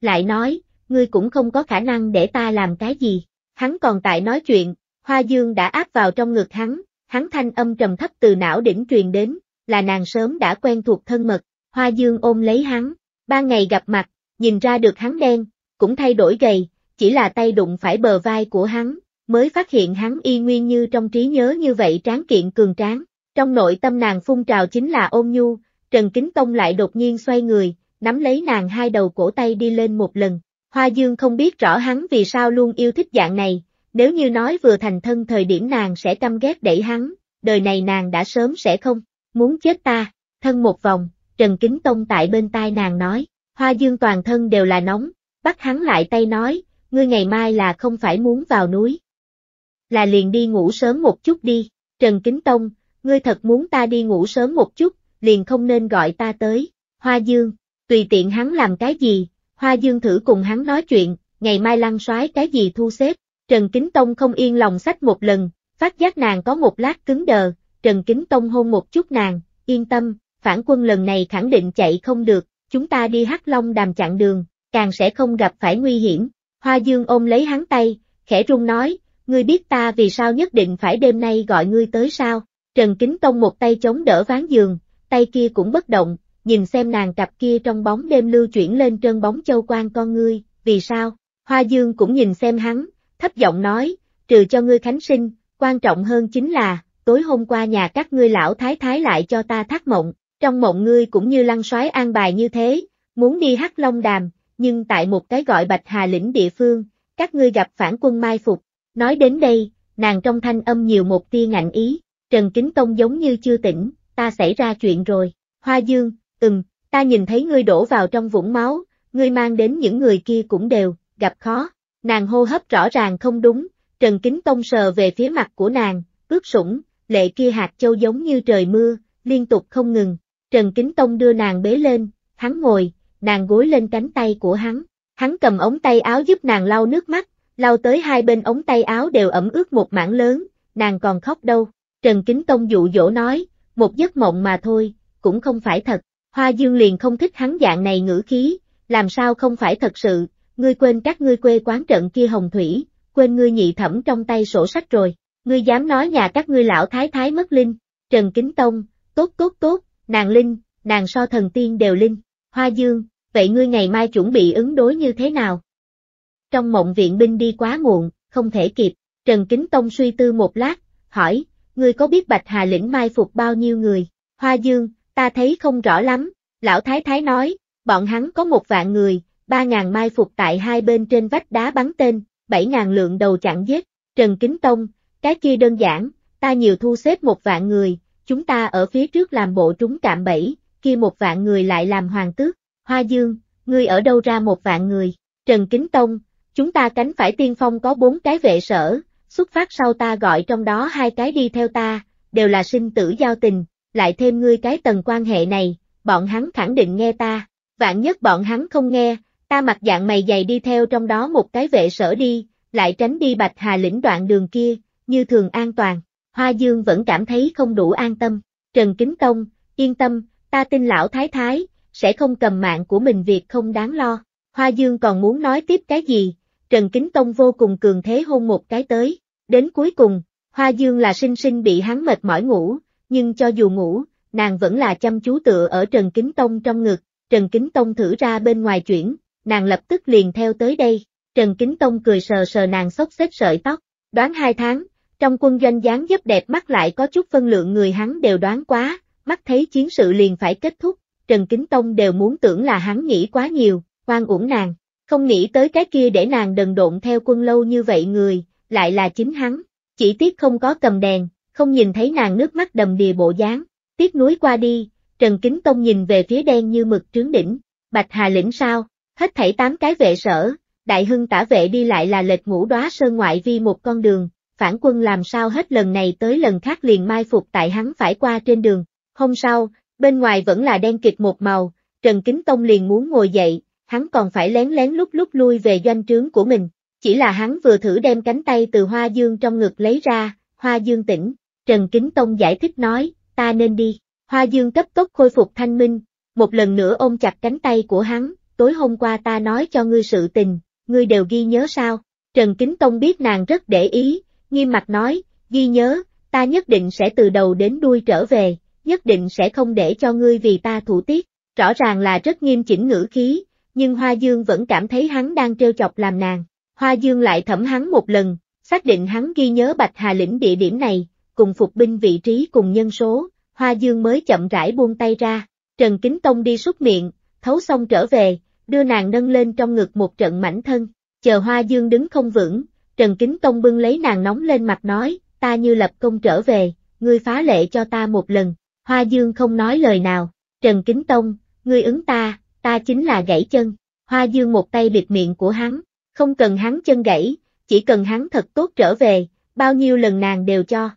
Lại nói, ngươi cũng không có khả năng để ta làm cái gì, hắn còn tại nói chuyện, hoa dương đã áp vào trong ngực hắn, hắn thanh âm trầm thấp từ não đỉnh truyền đến, là nàng sớm đã quen thuộc thân mật, Hoa Dương ôm lấy hắn, ba ngày gặp mặt, nhìn ra được hắn đen, cũng thay đổi gầy, chỉ là tay đụng phải bờ vai của hắn, mới phát hiện hắn y nguyên như trong trí nhớ như vậy tráng kiện cường tráng. Trong nội tâm nàng phun trào chính là ôm nhu, Trần Kính Tông lại đột nhiên xoay người, nắm lấy nàng hai đầu cổ tay đi lên một lần. Hoa Dương không biết rõ hắn vì sao luôn yêu thích dạng này, nếu như nói vừa thành thân thời điểm nàng sẽ căm ghét đẩy hắn, đời này nàng đã sớm sẽ không, muốn chết ta, thân một vòng, Trần Kính Tông tại bên tai nàng nói, hoa dương toàn thân đều là nóng, bắt hắn lại tay nói, ngươi ngày mai là không phải muốn vào núi. Là liền đi ngủ sớm một chút đi, Trần Kính Tông, ngươi thật muốn ta đi ngủ sớm một chút, liền không nên gọi ta tới, hoa dương, tùy tiện hắn làm cái gì, hoa dương thử cùng hắn nói chuyện, ngày mai lăng soái cái gì thu xếp, Trần Kính Tông không yên lòng sách một lần, phát giác nàng có một lát cứng đờ, Trần Kính Tông hôn một chút nàng, yên tâm, phản quân lần này khẳng định chạy không được, chúng ta đi hắc long đàm chặn đường, càng sẽ không gặp phải nguy hiểm. Hoa Dương ôm lấy hắn tay, khẽ rung nói, ngươi biết ta vì sao nhất định phải đêm nay gọi ngươi tới sao? Trần Kính Tông một tay chống đỡ ván giường, tay kia cũng bất động, nhìn xem nàng cặp kia trong bóng đêm lưu chuyển lên trơn bóng châu quan con ngươi, vì sao? Hoa Dương cũng nhìn xem hắn, thấp giọng nói, trừ cho ngươi khánh sinh, quan trọng hơn chính là, tối hôm qua nhà các ngươi lão thái thái lại cho ta thác mộng, trong mộng ngươi cũng như lăng soái an bài như thế, muốn đi hắc long đàm, nhưng tại một cái gọi bạch hà lĩnh địa phương, các ngươi gặp phản quân mai phục. Nói đến đây, nàng trong thanh âm nhiều một tia ngạnh ý, Trần Kính Tông giống như chưa tỉnh, ta xảy ra chuyện rồi, Hoa Dương, ừm, ta nhìn thấy ngươi đổ vào trong vũng máu, ngươi mang đến những người kia cũng đều, gặp khó, nàng hô hấp rõ ràng không đúng, Trần Kính Tông sờ về phía mặt của nàng, ướt sũng, lệ kia hạt châu giống như trời mưa, liên tục không ngừng, Trần Kính Tông đưa nàng bế lên, hắn ngồi, nàng gối lên cánh tay của hắn. Hắn cầm ống tay áo giúp nàng lau nước mắt, lau tới hai bên ống tay áo đều ẩm ướt một mảng lớn, nàng còn khóc đâu. Trần Kính Tông dụ dỗ nói, một giấc mộng mà thôi, cũng không phải thật. Hoa Dương liền không thích hắn dạng này ngữ khí, làm sao không phải thật sự, ngươi quên các ngươi quê quán trận kia hồng thủy, quên ngươi nhị thẩm trong tay sổ sách rồi, ngươi dám nói nhà các ngươi lão thái thái mất linh. Trần Kính Tông, tốt tốt tốt, nàng linh, nàng so thần tiên đều linh. Hoa Dương, vậy ngươi ngày mai chuẩn bị ứng đối như thế nào? Trong mộng viện binh đi quá muộn, không thể kịp, Trần Kính Tông suy tư một lát, hỏi, ngươi có biết Bạch Hà lĩnh mai phục bao nhiêu người? Hoa Dương, ta thấy không rõ lắm, lão thái thái nói, bọn hắn có một vạn người, ba ngàn mai phục tại hai bên trên vách đá bắn tên, bảy ngàn lượng đầu chặn giết, Trần Kính Tông, cái kia đơn giản, ta nhiều thu xếp một vạn người, Chúng ta ở phía trước làm bộ trúng cạm bẫy, kia một vạn người lại làm hoàng tước. Hoa Dương, ngươi ở đâu ra một vạn người? Trần Kính Tông, chúng ta cánh phải tiên phong có bốn cái vệ sở, xuất phát sau ta gọi trong đó hai cái đi theo ta, đều là sinh tử giao tình, lại thêm ngươi cái tầng quan hệ này, bọn hắn khẳng định nghe ta, vạn nhất bọn hắn không nghe, ta mặc dạng mày dày đi theo trong đó một cái vệ sở đi, lại tránh đi bạch hà lĩnh đoạn đường kia, như thường an toàn. Hoa Dương vẫn cảm thấy không đủ an tâm. Trần Kính Tông, yên tâm, ta tin lão thái thái, sẽ không cầm mạng của mình việc không đáng lo. Hoa Dương còn muốn nói tiếp cái gì, Trần Kính Tông vô cùng cường thế hôn một cái tới. Đến cuối cùng, Hoa Dương là sinh sinh bị hắn mệt mỏi ngủ, nhưng cho dù ngủ, nàng vẫn là chăm chú tựa ở Trần Kính Tông trong ngực, Trần Kính Tông thử ra bên ngoài chuyển, nàng lập tức liền theo tới đây, Trần Kính Tông cười sờ sờ nàng xốc xếp sợi tóc, đoán hai tháng, trong quân doanh dáng dấp đẹp mắt lại có chút phân lượng người hắn đều đoán quá, mắt thấy chiến sự liền phải kết thúc, Trần Kính Tông đều muốn tưởng là hắn nghĩ quá nhiều, quan uổng nàng, không nghĩ tới cái kia để nàng đần độn theo quân lâu như vậy người, lại là chính hắn, chỉ tiếc không có cầm đèn, không nhìn thấy nàng nước mắt đầm đìa bộ dáng, tiếc núi qua đi, Trần Kính Tông nhìn về phía đen như mực trướng đỉnh, Bạch Hà lĩnh sao, hết thảy tám cái vệ sở, Đại Hưng tả vệ đi lại là lệch ngũ đóa sơn ngoại vi một con đường, phản quân làm sao hết lần này tới lần khác liền mai phục tại hắn phải qua trên đường. Hôm sau, bên ngoài vẫn là đen kịch một màu, Trần Kính Tông liền muốn ngồi dậy, hắn còn phải lén lén lúc lúc lui về doanh trướng của mình. Chỉ là hắn vừa thử đem cánh tay từ Hoa Dương trong ngực lấy ra, Hoa Dương tỉnh, Trần Kính Tông giải thích nói, ta nên đi. Hoa Dương cấp tốc khôi phục thanh minh, một lần nữa ôm chặt cánh tay của hắn, tối hôm qua ta nói cho ngươi sự tình, ngươi đều ghi nhớ sao. Trần Kính Tông biết nàng rất để ý, nghiêm mặt nói, ghi nhớ, ta nhất định sẽ từ đầu đến đuôi trở về, nhất định sẽ không để cho ngươi vì ta thủ tiết. Rõ ràng là rất nghiêm chỉnh ngữ khí, nhưng Hoa Dương vẫn cảm thấy hắn đang trêu chọc làm nàng. Hoa Dương lại thẩm hắn một lần, xác định hắn ghi nhớ Bạch Hà lĩnh địa điểm này, cùng phục binh vị trí cùng nhân số, Hoa Dương mới chậm rãi buông tay ra. Trần Kính Tông đi súc miệng, thấu xong trở về, đưa nàng nâng lên trong ngực một trận mảnh thân, chờ Hoa Dương đứng không vững, Trần Kính Tông bưng lấy nàng nóng lên mặt nói, ta như lập công trở về, ngươi phá lệ cho ta một lần. Hoa Dương không nói lời nào. Trần Kính Tông, ngươi ứng ta, ta chính là gãy chân. Hoa Dương một tay bịt miệng của hắn, không cần hắn chân gãy, chỉ cần hắn thật tốt trở về, bao nhiêu lần nàng đều cho.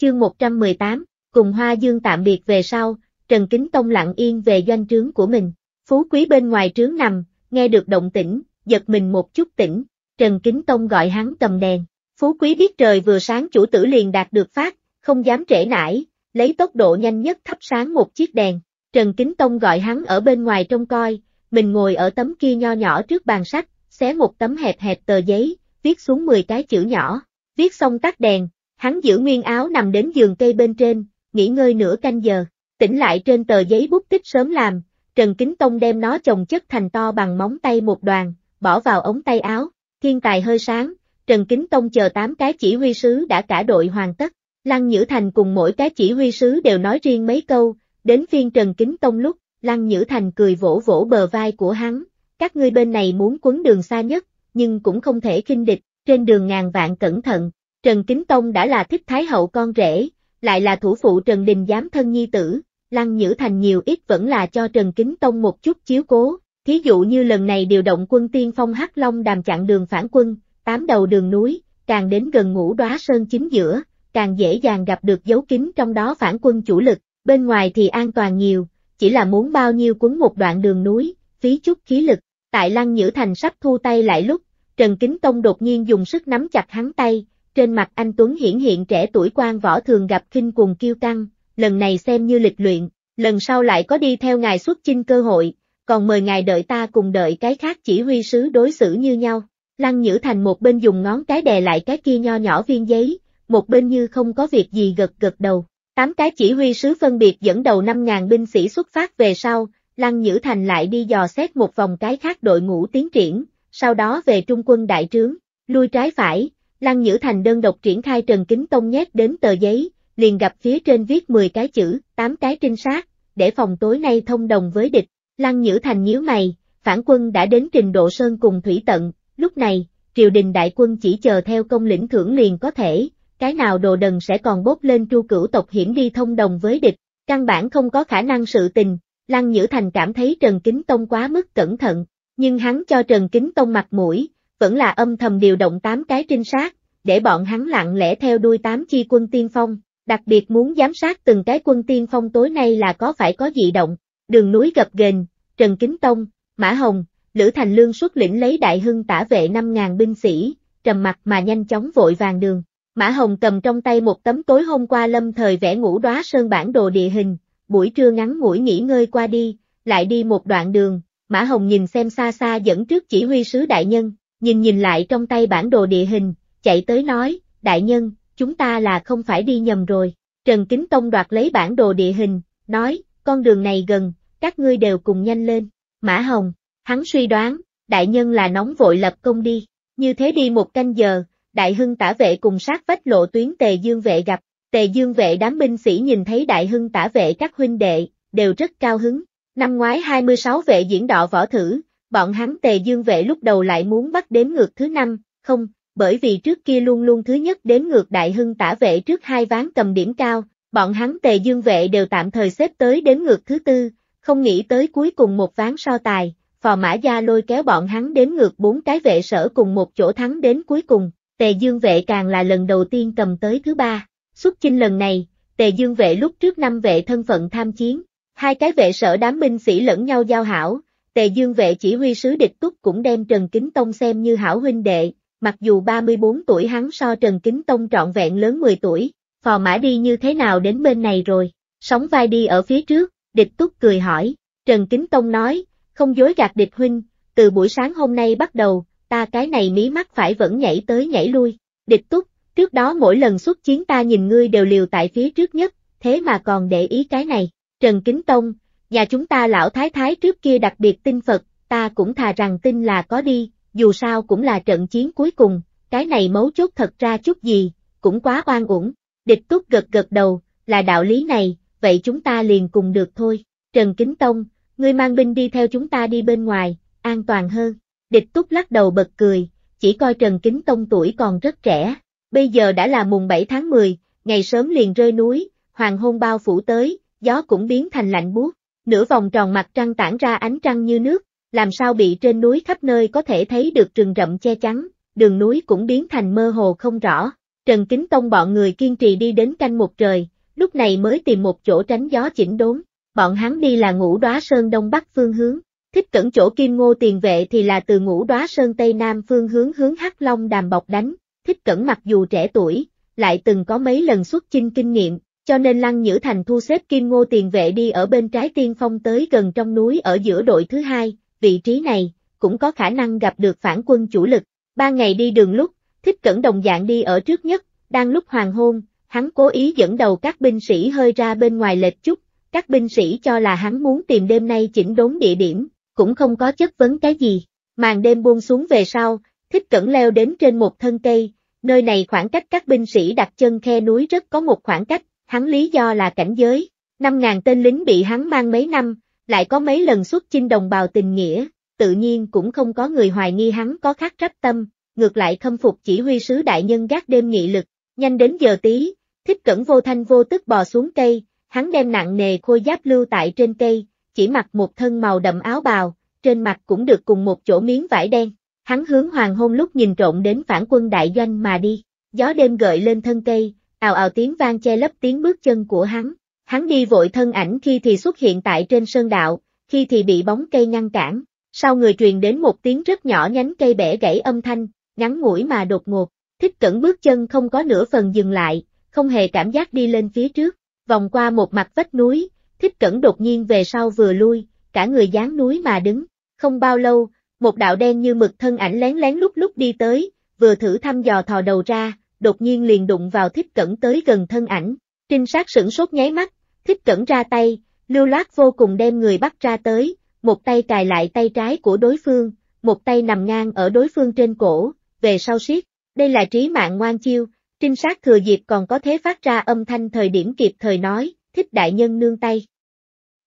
Chương 118, cùng Hoa Dương tạm biệt về sau, Trần Kính Tông lặng yên về doanh trướng của mình. Phú quý bên ngoài trướng nằm, nghe được động tĩnh, giật mình một chút tỉnh, Trần Kính Tông gọi hắn cầm đèn. Phú quý biết trời vừa sáng chủ tử liền đạt được phát, không dám trễ nải, lấy tốc độ nhanh nhất thắp sáng một chiếc đèn. Trần Kính Tông gọi hắn ở bên ngoài trông coi, mình ngồi ở tấm kia nho nhỏ trước bàn sách, xé một tấm hẹp hẹp tờ giấy, viết xuống 10 cái chữ nhỏ, viết xong tắt đèn, hắn giữ nguyên áo nằm đến giường cây bên trên, nghỉ ngơi nửa canh giờ, tỉnh lại trên tờ giấy bút tích sớm làm, Trần Kính Tông đem nó chồng chất thành to bằng móng tay một đoàn, bỏ vào ống tay áo, Thiên tài hơi sáng, Trần Kính Tông chờ 8 cái chỉ huy sứ đã cả đội hoàn tất. Lăng Nhữ Thành cùng mỗi cái chỉ huy sứ đều nói riêng mấy câu, đến phiên Trần Kính Tông lúc, Lăng Nhữ Thành cười vỗ vỗ bờ vai của hắn, các ngươi bên này muốn quấn đường xa nhất, nhưng cũng không thể kinh địch, trên đường ngàn vạn cẩn thận, Trần Kính Tông đã là thích thái hậu con rể, lại là thủ phụ Trần Đình giám thân nhi tử, Lăng Nhữ Thành nhiều ít vẫn là cho Trần Kính Tông một chút chiếu cố, Thí dụ như lần này điều động quân tiên phong Hắc Long đàm chặn đường phản quân, tám đầu đường núi, càng đến gần ngũ đóa sơn chính giữa, càng dễ dàng gặp được dấu kín trong đó phản quân chủ lực, bên ngoài thì an toàn nhiều, chỉ là muốn bao nhiêu cuốn một đoạn đường núi, phí chút khí lực. Tại Lăng Nhữ Thành sắp thu tay lại lúc, Trần Kính Tông đột nhiên dùng sức nắm chặt hắn tay, trên mặt anh Tuấn hiển hiện trẻ tuổi quan võ thường gặp kinh cuồng kiêu căng, lần này xem như lịch luyện, lần sau lại có đi theo ngài xuất chinh cơ hội, còn mời ngài đợi ta cùng đợi cái khác chỉ huy sứ đối xử như nhau. Lăng Nhữ Thành một bên dùng ngón cái đè lại cái kia nho nhỏ viên giấy, một bên như không có việc gì gật gật đầu. Tám cái chỉ huy sứ phân biệt dẫn đầu 5.000 binh sĩ xuất phát về sau, Lăng Nhữ Thành lại đi dò xét một vòng cái khác đội ngũ tiến triển, sau đó về trung quân đại trướng, lui trái phải, Lăng Nhữ Thành đơn độc triển khai Trần Kính Tông nhét đến tờ giấy, liền gặp phía trên viết 10 cái chữ, 8 cái trinh sát, để phòng tối nay thông đồng với địch, Lăng Nhữ Thành nhíu mày, phản quân đã đến trình độ sơn cùng thủy tận, lúc này, triều đình đại quân chỉ chờ theo công lĩnh thưởng liền có thể, cái nào đồ đần sẽ còn bốt lên tru cửu tộc hiểm đi thông đồng với địch, căn bản không có khả năng sự tình, Lăng Nhữ Thành cảm thấy Trần Kính Tông quá mức cẩn thận, nhưng hắn cho Trần Kính Tông mặt mũi, vẫn là âm thầm điều động tám cái trinh sát, để bọn hắn lặng lẽ theo đuôi tám chi quân tiên phong, đặc biệt muốn giám sát từng cái quân tiên phong tối nay là có phải có dị động đường núi gập ghềnh, Trần Kính Tông, Mã Hồng, Lữ Thành Lương xuất lĩnh lấy đại hưng tả vệ 5.000 binh sĩ, trầm mặt mà nhanh chóng vội vàng đường. Mã Hồng cầm trong tay một tấm tối hôm qua lâm thời vẽ ngũ đóa sơn bản đồ địa hình, buổi trưa ngắn ngủi nghỉ ngơi qua đi, lại đi một đoạn đường, Mã Hồng nhìn xem xa xa dẫn trước chỉ huy sứ đại nhân, nhìn nhìn lại trong tay bản đồ địa hình, chạy tới nói, đại nhân, chúng ta là không phải đi nhầm rồi. Trần Kính Tông đoạt lấy bản đồ địa hình, nói, con đường này gần, các ngươi đều cùng nhanh lên. Mã Hồng, hắn suy đoán, đại nhân là nóng vội lập công đi, như thế đi một canh giờ, đại hưng tả vệ cùng sát vách lộ tuyến tề dương vệ gặp, tề dương vệ đám binh sĩ nhìn thấy đại hưng tả vệ các huynh đệ, đều rất cao hứng. Năm ngoái 26 vệ diễn đọ võ thử, bọn hắn tề dương vệ lúc đầu lại muốn bắt đếm ngược thứ năm, không, bởi vì trước kia luôn luôn thứ nhất đếm ngược đại hưng tả vệ trước hai ván cầm điểm cao, Bọn hắn tề dương vệ đều tạm thời xếp tới đến ngược thứ tư, không nghĩ tới cuối cùng một ván so tài, phò mã gia lôi kéo bọn hắn đến ngược bốn cái vệ sở cùng một chỗ thắng đến cuối cùng, tề dương vệ càng là lần đầu tiên cầm tới thứ ba. Xuất chinh lần này, tề dương vệ lúc trước năm vệ thân phận tham chiến, hai cái vệ sở đám binh sĩ lẫn nhau giao hảo, tề dương vệ chỉ huy sứ địch túc cũng đem Trần Kính Tông xem như hảo huynh đệ, mặc dù 34 tuổi hắn so Trần Kính Tông trọn vẹn lớn 10 tuổi, phò mã đi như thế nào đến bên này rồi, sóng vai đi ở phía trước, địch túc cười hỏi, Trần Kính Tông nói, không dối gạt địch huynh, từ buổi sáng hôm nay bắt đầu, ta cái này mí mắt phải vẫn nhảy tới nhảy lui, địch túc, trước đó mỗi lần xuất chiến ta nhìn ngươi đều liều tại phía trước nhất, thế mà còn để ý cái này, Trần Kính Tông, nhà chúng ta lão thái thái trước kia đặc biệt tin Phật, ta cũng thà rằng tin là có đi, dù sao cũng là trận chiến cuối cùng, cái này mấu chốt thật ra chút gì, cũng quá oan uổng. Địch túc gật gật đầu, là đạo lý này, vậy chúng ta liền cùng được thôi. Trần Kính Tông, ngươi mang binh đi theo chúng ta đi bên ngoài, an toàn hơn. Địch túc lắc đầu bật cười, chỉ coi Trần Kính Tông tuổi còn rất trẻ. Bây giờ đã là mùng 7 tháng 10, ngày sớm liền rơi núi, hoàng hôn bao phủ tới, gió cũng biến thành lạnh buốt. Nửa vòng tròn mặt trăng tản ra ánh trăng như nước, làm sao bị trên núi khắp nơi có thể thấy được rừng rậm che chắn, đường núi cũng biến thành mơ hồ không rõ. Trần Kính Tông bọn người kiên trì đi đến canh một trời, lúc này mới tìm một chỗ tránh gió chỉnh đốn, bọn hắn đi là ngũ đóa sơn đông bắc phương hướng, thích cẩn chỗ kim ngô tiền vệ thì là từ ngũ đóa sơn tây nam phương hướng hướng hắc long đàm bọc đánh, thích cẩn mặc dù trẻ tuổi, lại từng có mấy lần xuất chinh kinh nghiệm, cho nên Lăng Nhữ Thành thu xếp Kim Ngô tiền vệ đi ở bên trái tiên phong tới gần trong núi ở giữa đội thứ hai, vị trí này, cũng có khả năng gặp được phản quân chủ lực. Ba ngày đi đường lúc, thích cẩn đồng dạng đi ở trước nhất, đang lúc hoàng hôn, hắn cố ý dẫn đầu các binh sĩ hơi ra bên ngoài lệch chút, các binh sĩ cho là hắn muốn tìm đêm nay chỉnh đốn địa điểm, cũng không có chất vấn cái gì. Màn đêm buông xuống về sau, thích cẩn leo đến trên một thân cây, nơi này khoảng cách các binh sĩ đặt chân khe núi rất có một khoảng cách, hắn lý do là cảnh giới, 5.000 tên lính bị hắn mang mấy năm, lại có mấy lần xuất chinh đồng bào tình nghĩa, tự nhiên cũng không có người hoài nghi hắn có khác trách tâm, ngược lại khâm phục chỉ huy sứ đại nhân gác đêm nghị lực, nhanh đến giờ tí, thích cẩn vô thanh vô tức bò xuống cây, hắn đem nặng nề khôi giáp lưu tại trên cây, chỉ mặc một thân màu đậm áo bào, trên mặt cũng được cùng một chỗ miếng vải đen, hắn hướng hoàng hôn lúc nhìn trộn đến phản quân đại doanh mà đi, gió đêm gợi lên thân cây, ào ào tiếng vang che lấp tiếng bước chân của hắn, hắn đi vội thân ảnh khi thì xuất hiện tại trên sơn đạo, khi thì bị bóng cây ngăn cản, sau người truyền đến một tiếng rất nhỏ nhánh cây bẻ gãy âm thanh, ngắn ngủi mà đột ngột, thích cẩn bước chân không có nửa phần dừng lại, không hề cảm giác đi lên phía trước, vòng qua một mặt vách núi, thích cẩn đột nhiên về sau vừa lui, cả người dán núi mà đứng, không bao lâu, một đạo đen như mực thân ảnh lén lén lúc lúc đi tới, vừa thử thăm dò thò đầu ra, đột nhiên liền đụng vào thích cẩn tới gần thân ảnh, trinh sát sửng sốt nháy mắt, thích cẩn ra tay, lưu loát vô cùng đem người bắt ra tới, một tay cài lại tay trái của đối phương, một tay nằm ngang ở đối phương trên cổ, về sau siết, đây là trí mạng ngoan chiêu, trinh sát thừa dịp còn có thế phát ra âm thanh thời điểm kịp thời nói, thích đại nhân nương tay.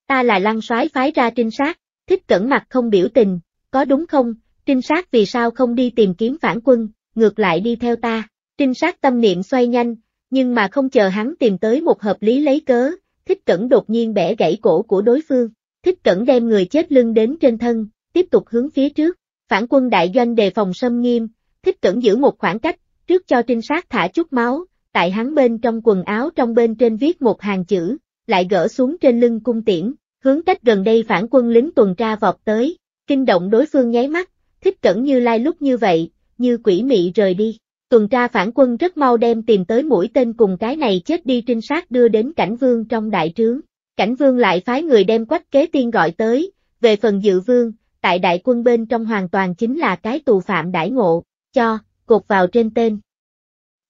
Ta là lăng soái phái ra trinh sát, thích cẩn mặt không biểu tình, có đúng không, trinh sát vì sao không đi tìm kiếm phản quân, ngược lại đi theo ta, trinh sát tâm niệm xoay nhanh, nhưng mà không chờ hắn tìm tới một hợp lý lấy cớ, thích cẩn đột nhiên bẻ gãy cổ của đối phương, thích cẩn đem người chết lưng đến trên thân, tiếp tục hướng phía trước, phản quân đại doanh đề phòng xâm nghiêm, thích cẩn giữ một khoảng cách, trước cho trinh sát thả chút máu, tại hắn bên trong quần áo trong bên trên viết một hàng chữ, lại gỡ xuống trên lưng cung tiễn, hướng cách gần đây phản quân lính tuần tra vọt tới, kinh động đối phương nháy mắt, thích cẩn như lai lúc như vậy, như quỷ mị rời đi. Tuần tra phản quân rất mau đem tìm tới mũi tên cùng cái này chết đi trinh sát đưa đến cảnh vương trong đại trướng. Cảnh vương lại phái người đem quách kế tiên gọi tới, về phần dự vương, tại đại quân bên trong hoàn toàn chính là cái tù phạm đại ngộ, cho, cột vào trên tên.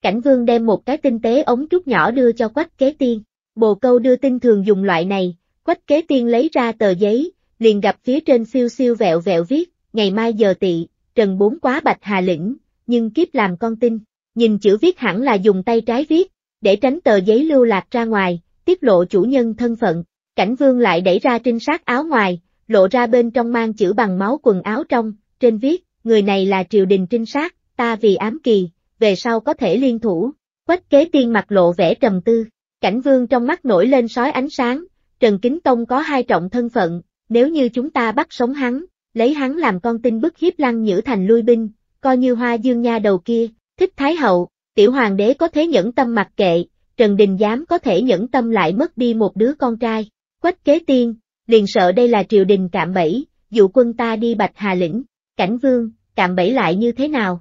Cảnh vương đem một cái tinh tế ống trúc nhỏ đưa cho quách kế tiên, bồ câu đưa tinh thường dùng loại này, quách kế tiên lấy ra tờ giấy, liền gặp phía trên siêu siêu vẹo vẹo viết, ngày mai giờ tị, trần bốn quá bạch hà lĩnh, nhưng kiếp làm con tin, nhìn chữ viết hẳn là dùng tay trái viết, để tránh tờ giấy lưu lạc ra ngoài, tiết lộ chủ nhân thân phận, cảnh vương lại đẩy ra trinh sát áo ngoài, lộ ra bên trong mang chữ bằng máu quần áo trong, trên viết, người này là triều đình trinh sát, ta vì ám kỳ, về sau có thể liên thủ. Quách kế tiên mặt lộ vẻ trầm tư, cảnh vương trong mắt nổi lên sói ánh sáng, Trần Kính Tông có hai trọng thân phận, nếu như chúng ta bắt sống hắn, lấy hắn làm con tin bức hiếp lăng nhữ thành lui binh, coi như hoa dương nha đầu kia, thích thái hậu, tiểu hoàng đế có thế nhẫn tâm mặc kệ, Trần Đình dám có thể nhẫn tâm lại mất đi một đứa con trai, quách kế tiên, liền sợ đây là triều đình cạm bẫy, dụ quân ta đi Bạch Hà Lĩnh, Cảnh vương, cạm bẫy lại như thế nào?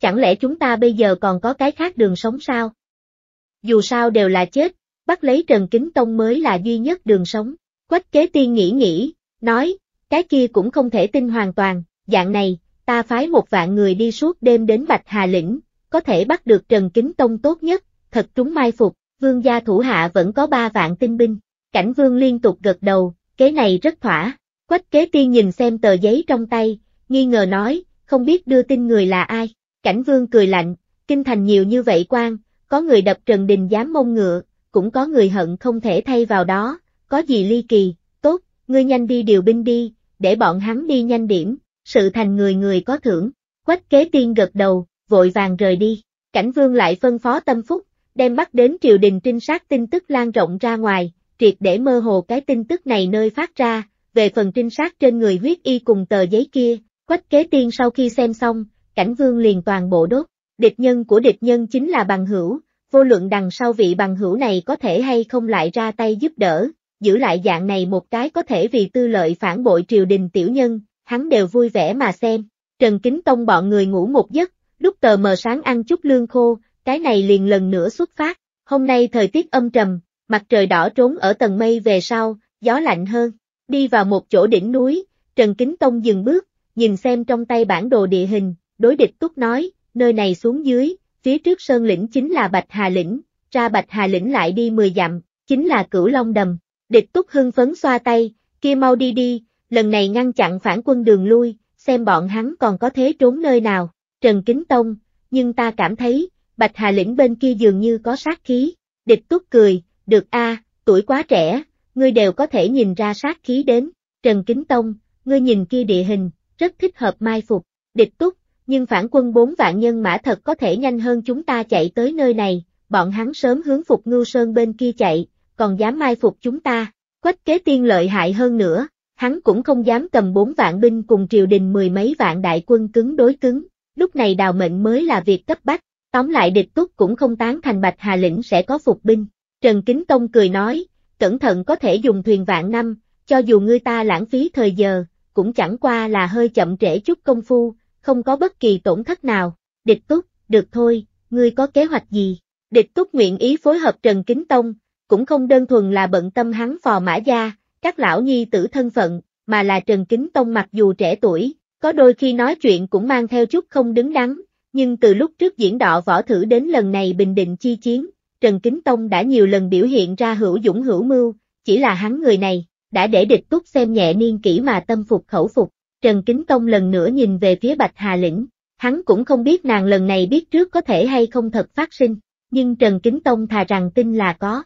Chẳng lẽ chúng ta bây giờ còn có cái khác đường sống sao? Dù sao đều là chết, bắt lấy Trần Kính Tông mới là duy nhất đường sống. Quách kế tiên nghĩ nghĩ, nói, cái kia cũng không thể tin hoàn toàn, dạng này, ta phái một vạn người đi suốt đêm đến Bạch Hà Lĩnh, có thể bắt được Trần Kính Tông tốt nhất, thật trúng mai phục, vương gia thủ hạ vẫn có ba vạn tinh binh. Cảnh vương liên tục gật đầu, kế này rất thỏa. Quách kế tiên nhìn xem tờ giấy trong tay, nghi ngờ nói, không biết đưa tin người là ai. Cảnh vương cười lạnh, kinh thành nhiều như vậy quan, có người đập Trần Đình dám mông ngựa, cũng có người hận không thể thay vào đó, có gì ly kỳ, tốt, ngươi nhanh đi điều binh đi, để bọn hắn đi nhanh điểm, sự thành người người có thưởng. Quách kế tiên gật đầu, vội vàng rời đi. Cảnh vương lại phân phó tâm phúc, đem bắt đến triều đình trinh sát tin tức lan rộng ra ngoài, triệt để mơ hồ cái tin tức này nơi phát ra, về phần trinh sát trên người huyết y cùng tờ giấy kia, Quách kế tiên sau khi xem xong, cảnh vương liền toàn bộ đốt, địch nhân của địch nhân chính là bằng hữu, vô luận đằng sau vị bằng hữu này có thể hay không lại ra tay giúp đỡ, giữ lại dạng này một cái có thể vì tư lợi phản bội triều đình tiểu nhân, hắn đều vui vẻ mà xem. Trần Kính Tông bọn người ngủ một giấc, lúc tờ mờ sáng ăn chút lương khô, cái này liền lần nữa xuất phát. Hôm nay thời tiết âm trầm, mặt trời đỏ trốn ở tầng mây về sau, gió lạnh hơn. Đi vào một chỗ đỉnh núi, Trần Kính Tông dừng bước, nhìn xem trong tay bản đồ địa hình, đối địch túc nói, nơi này xuống dưới, phía trước sơn lĩnh chính là Bạch Hà Lĩnh, ra Bạch Hà Lĩnh lại đi 10 dặm, chính là Cửu Long Đầm. Địch túc hưng phấn xoa tay, kia mau đi đi, lần này ngăn chặn phản quân đường lui, xem bọn hắn còn có thế trốn nơi nào. Trần Kính Tông, nhưng ta cảm thấy, Bạch Hà Lĩnh bên kia dường như có sát khí. Địch túc cười, được a, tuổi quá trẻ, ngươi đều có thể nhìn ra sát khí đến. Trần Kính Tông, ngươi nhìn kia địa hình, rất thích hợp mai phục, địch túc, nhưng phản quân 4 vạn nhân mã thật có thể nhanh hơn chúng ta chạy tới nơi này, bọn hắn sớm hướng phục ngưu sơn bên kia chạy, còn dám mai phục chúng ta, quách kế tiên lợi hại hơn nữa, hắn cũng không dám cầm 4 vạn binh cùng triều đình mười mấy vạn đại quân cứng đối cứng, lúc này đào mệnh mới là việc cấp bách, tóm lại địch túc cũng không tán thành bạch hà lĩnh sẽ có phục binh, Trần Kính Tông cười nói, cẩn thận có thể dùng thuyền vạn năm, cho dù ngươi ta lãng phí thời giờ, cũng chẳng qua là hơi chậm trễ chút công phu, không có bất kỳ tổn thất nào. Địch Túc, được thôi, ngươi có kế hoạch gì? Địch Túc nguyện ý phối hợp Trần Kính Tông, cũng không đơn thuần là bận tâm hắn phò mã gia, các lão nhi tử thân phận, mà là Trần Kính Tông mặc dù trẻ tuổi, có đôi khi nói chuyện cũng mang theo chút không đứng đắn, nhưng từ lúc trước diễn đọ võ thử đến lần này bình định chi chiến, Trần Kính Tông đã nhiều lần biểu hiện ra hữu dũng hữu mưu, chỉ là hắn người này, đã để địch túc xem nhẹ niên kỹ mà tâm phục khẩu phục, Trần Kính Tông lần nữa nhìn về phía Bạch Hà Lĩnh, hắn cũng không biết nàng lần này biết trước có thể hay không thật phát sinh, nhưng Trần Kính Tông thà rằng tin là có.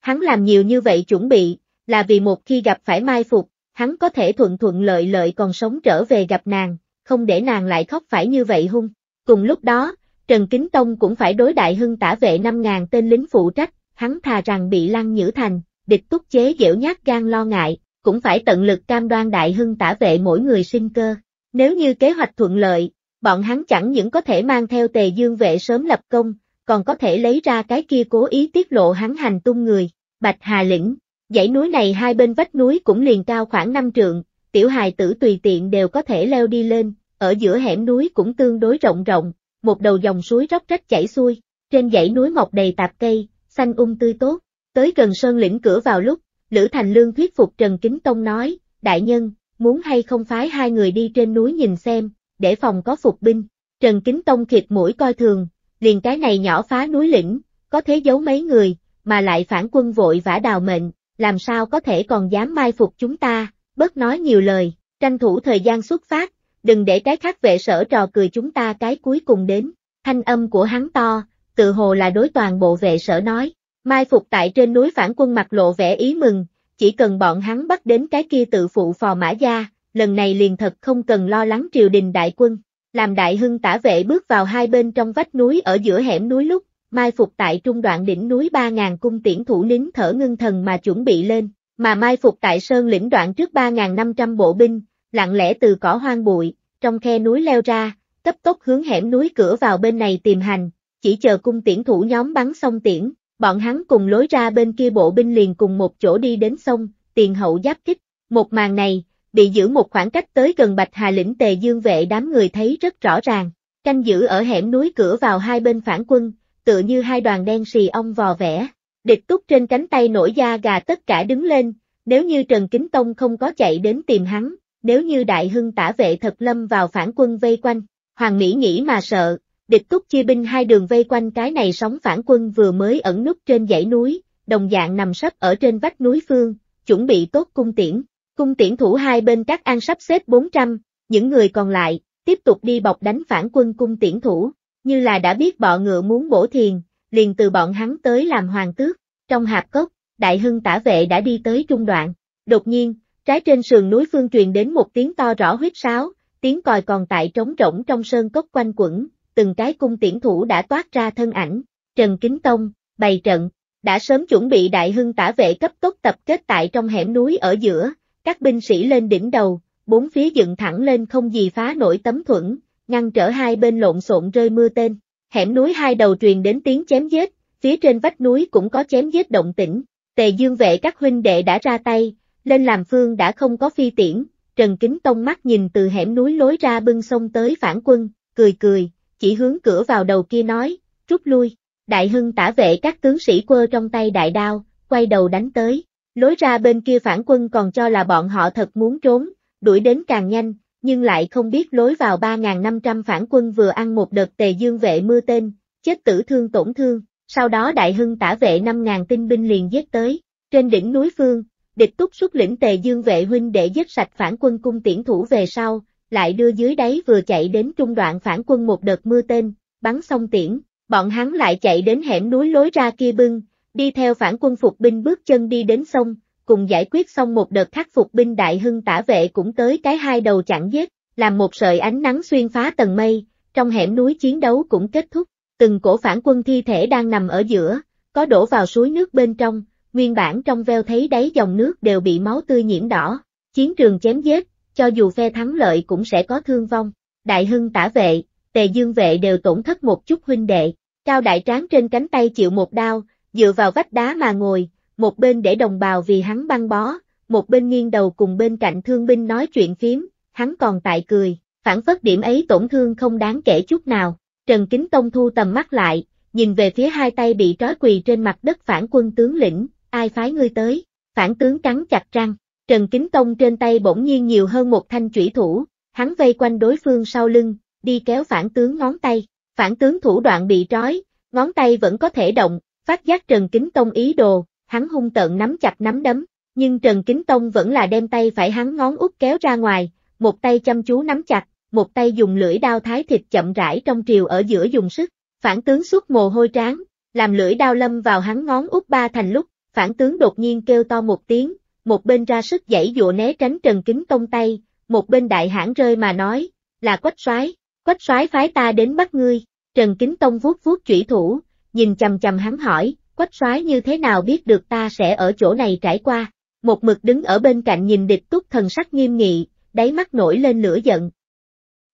Hắn làm nhiều như vậy chuẩn bị, là vì một khi gặp phải mai phục, hắn có thể thuận thuận lợi lợi còn sống trở về gặp nàng, không để nàng lại khóc phải như vậy hung. Cùng lúc đó, Trần Kính Tông cũng phải đối đại hưng tả vệ 5.000 tên lính phụ trách, hắn thà rằng bị lăng nhữ thành, địch túc chế dẻo nhát gan lo ngại, cũng phải tận lực cam đoan đại hưng tả vệ mỗi người sinh cơ. Nếu như kế hoạch thuận lợi, bọn hắn chẳng những có thể mang theo tề dương vệ sớm lập công, còn có thể lấy ra cái kia cố ý tiết lộ hắn hành tung người. Bạch Hà Lĩnh, dãy núi này hai bên vách núi cũng liền cao khoảng 5 trượng, tiểu hài tử tùy tiện đều có thể leo đi lên, ở giữa hẻm núi cũng tương đối rộng rộng, một đầu dòng suối róc rách chảy xuôi, trên dãy núi mọc đầy tạp cây, xanh um tươi tốt, Tới gần sơn lĩnh cửa vào lúc, Lữ Thành Lương thuyết phục Trần Kính Tông nói, đại nhân, muốn hay không phái hai người đi trên núi nhìn xem, để phòng có phục binh. Trần Kính Tông khịt mũi coi thường, liền cái này nhỏ phá núi lĩnh, có thế giấu mấy người, mà lại phản quân vội vã đào mệnh, làm sao có thể còn dám mai phục chúng ta, bớt nói nhiều lời, tranh thủ thời gian xuất phát, đừng để cái khác vệ sở trò cười chúng ta cái cuối cùng đến. Thanh âm của hắn to, tự hồ là đối toàn bộ vệ sở nói, Mai phục tại trên núi phản quân mặt lộ vẻ ý mừng, chỉ cần bọn hắn bắt đến cái kia tự phụ phò mã gia, lần này liền thật không cần lo lắng triều đình đại quân. Làm đại hưng tả vệ bước vào hai bên trong vách núi ở giữa hẻm núi lúc, mai phục tại trung đoạn đỉnh núi 3.000 cung tiễn thủ nín thở ngưng thần mà chuẩn bị lên, mà mai phục tại sơn lĩnh đoạn trước 3.500 bộ binh, lặng lẽ từ cỏ hoang bụi, trong khe núi leo ra, cấp tốc hướng hẻm núi cửa vào bên này tìm hành, chỉ chờ cung tiễn thủ nhóm bắn xong tiễn, bọn hắn cùng lối ra bên kia bộ binh liền cùng một chỗ đi đến sông, tiền hậu giáp kích. Một màn này, bị giữ một khoảng cách tới gần Bạch Hà lĩnh tề dương vệ đám người thấy rất rõ ràng, canh giữ ở hẻm núi cửa vào hai bên phản quân, tựa như hai đoàn đen xì ong vò vẽ. Địch túc trên cánh tay nổi da gà tất cả đứng lên, nếu như Trần Kính Tông không có chạy đến tìm hắn, nếu như Đại Hưng tả vệ thật lâm vào phản quân vây quanh, Hoàng Mỹ nghĩ mà sợ, Địch túc chia binh hai đường vây quanh cái này sóng phản quân vừa mới ẩn nút trên dãy núi, đồng dạng nằm sấp ở trên vách núi phương, chuẩn bị tốt cung tiễn. Cung tiễn thủ hai bên các an sắp xếp 400, những người còn lại, tiếp tục đi bọc đánh phản quân cung tiễn thủ, như là đã biết bọ ngựa muốn bổ thiền, liền từ bọn hắn tới làm hoàng tước. Trong hạp cốc, đại hưng tả vệ đã đi tới trung đoạn, đột nhiên, trái trên sườn núi phương truyền đến một tiếng to rõ huyết sáo, tiếng còi còn tại trống rỗng trong sơn cốc quanh quẩn, từng cái cung tiễn thủ đã toát ra thân ảnh, Trần Kính Tông, bày trận, đã sớm chuẩn bị đại hưng tả vệ cấp tốc tập kết tại trong hẻm núi ở giữa, các binh sĩ lên đỉnh đầu, bốn phía dựng thẳng lên không gì phá nổi tấm thuẫn, ngăn trở hai bên lộn xộn rơi mưa tên. Hẻm núi hai đầu truyền đến tiếng chém giết, phía trên vách núi cũng có chém giết động tĩnh, tề dương vệ các huynh đệ đã ra tay, lên làm phương đã không có phi tiễn, Trần Kính Tông mắt nhìn từ hẻm núi lối ra bưng sông tới phản quân, cười cười, chỉ hướng cửa vào đầu kia nói, rút lui. Đại hưng tả vệ các tướng sĩ quơ trong tay đại đao, quay đầu đánh tới. Lối ra bên kia phản quân còn cho là bọn họ thật muốn trốn, đuổi đến càng nhanh, nhưng lại không biết lối vào 3.500 phản quân vừa ăn một đợt tề dương vệ mưa tên, chết tử thương tổn thương, sau đó đại hưng tả vệ 5.000 tinh binh liền giết tới, trên đỉnh núi phương, địch túc xuất lĩnh tề dương vệ huynh để giết sạch phản quân cung tiễn thủ về sau, lại đưa dưới đáy vừa chạy đến trung đoạn phản quân một đợt mưa tên, bắn xong tiễn, bọn hắn lại chạy đến hẻm núi lối ra kia bưng, đi theo phản quân phục binh bước chân đi đến sông, cùng giải quyết xong một đợt khắc phục binh đại hưng tả vệ cũng tới cái hai đầu chặn giết, làm một sợi ánh nắng xuyên phá tầng mây, trong hẻm núi chiến đấu cũng kết thúc, từng cổ phản quân thi thể đang nằm ở giữa, có đổ vào suối nước bên trong, nguyên bản trong veo thấy đáy dòng nước đều bị máu tươi nhiễm đỏ, chiến trường chém giết, cho dù phe thắng lợi cũng sẽ có thương vong. Đại hưng tả vệ, tề dương vệ đều tổn thất một chút huynh đệ. Cao đại tráng trên cánh tay chịu một đao, dựa vào vách đá mà ngồi, một bên để đồng bào vì hắn băng bó, một bên nghiêng đầu cùng bên cạnh thương binh nói chuyện phiếm. hắn còn tại cười, phản phất điểm ấy tổn thương không đáng kể chút nào. Trần Kính Tông thu tầm mắt lại, nhìn về phía hai tay bị trói quỳ trên mặt đất phản quân tướng lĩnh, ai phái ngươi tới, phản tướng cắn chặt răng, Trần Kính Tông trên tay bỗng nhiên nhiều hơn một thanh chủy thủ, hắn vây quanh đối phương sau lưng, đi kéo phản tướng ngón tay, phản tướng thủ đoạn bị trói, ngón tay vẫn có thể động, phát giác Trần Kính Tông ý đồ, hắn hung tợn nắm chặt nắm đấm, nhưng Trần Kính Tông vẫn là đem tay phải hắn ngón út kéo ra ngoài, một tay chăm chú nắm chặt, một tay dùng lưỡi đao thái thịt chậm rãi trong triều ở giữa dùng sức, phản tướng suốt mồ hôi tráng, làm lưỡi đao lâm vào hắn ngón út ba thành lúc, phản tướng đột nhiên kêu to một tiếng, một bên ra sức giãy dụa né tránh Trần Kính Tông tay, một bên đại hãn rơi mà nói, là quách soái, quách soái phái ta đến bắt ngươi, Trần Kính Tông vuốt vuốt chủy thủ, nhìn chầm chầm hắn hỏi, quách soái như thế nào biết được ta sẽ ở chỗ này trải qua, một mực đứng ở bên cạnh nhìn địch túc thần sắc nghiêm nghị, đáy mắt nổi lên lửa giận.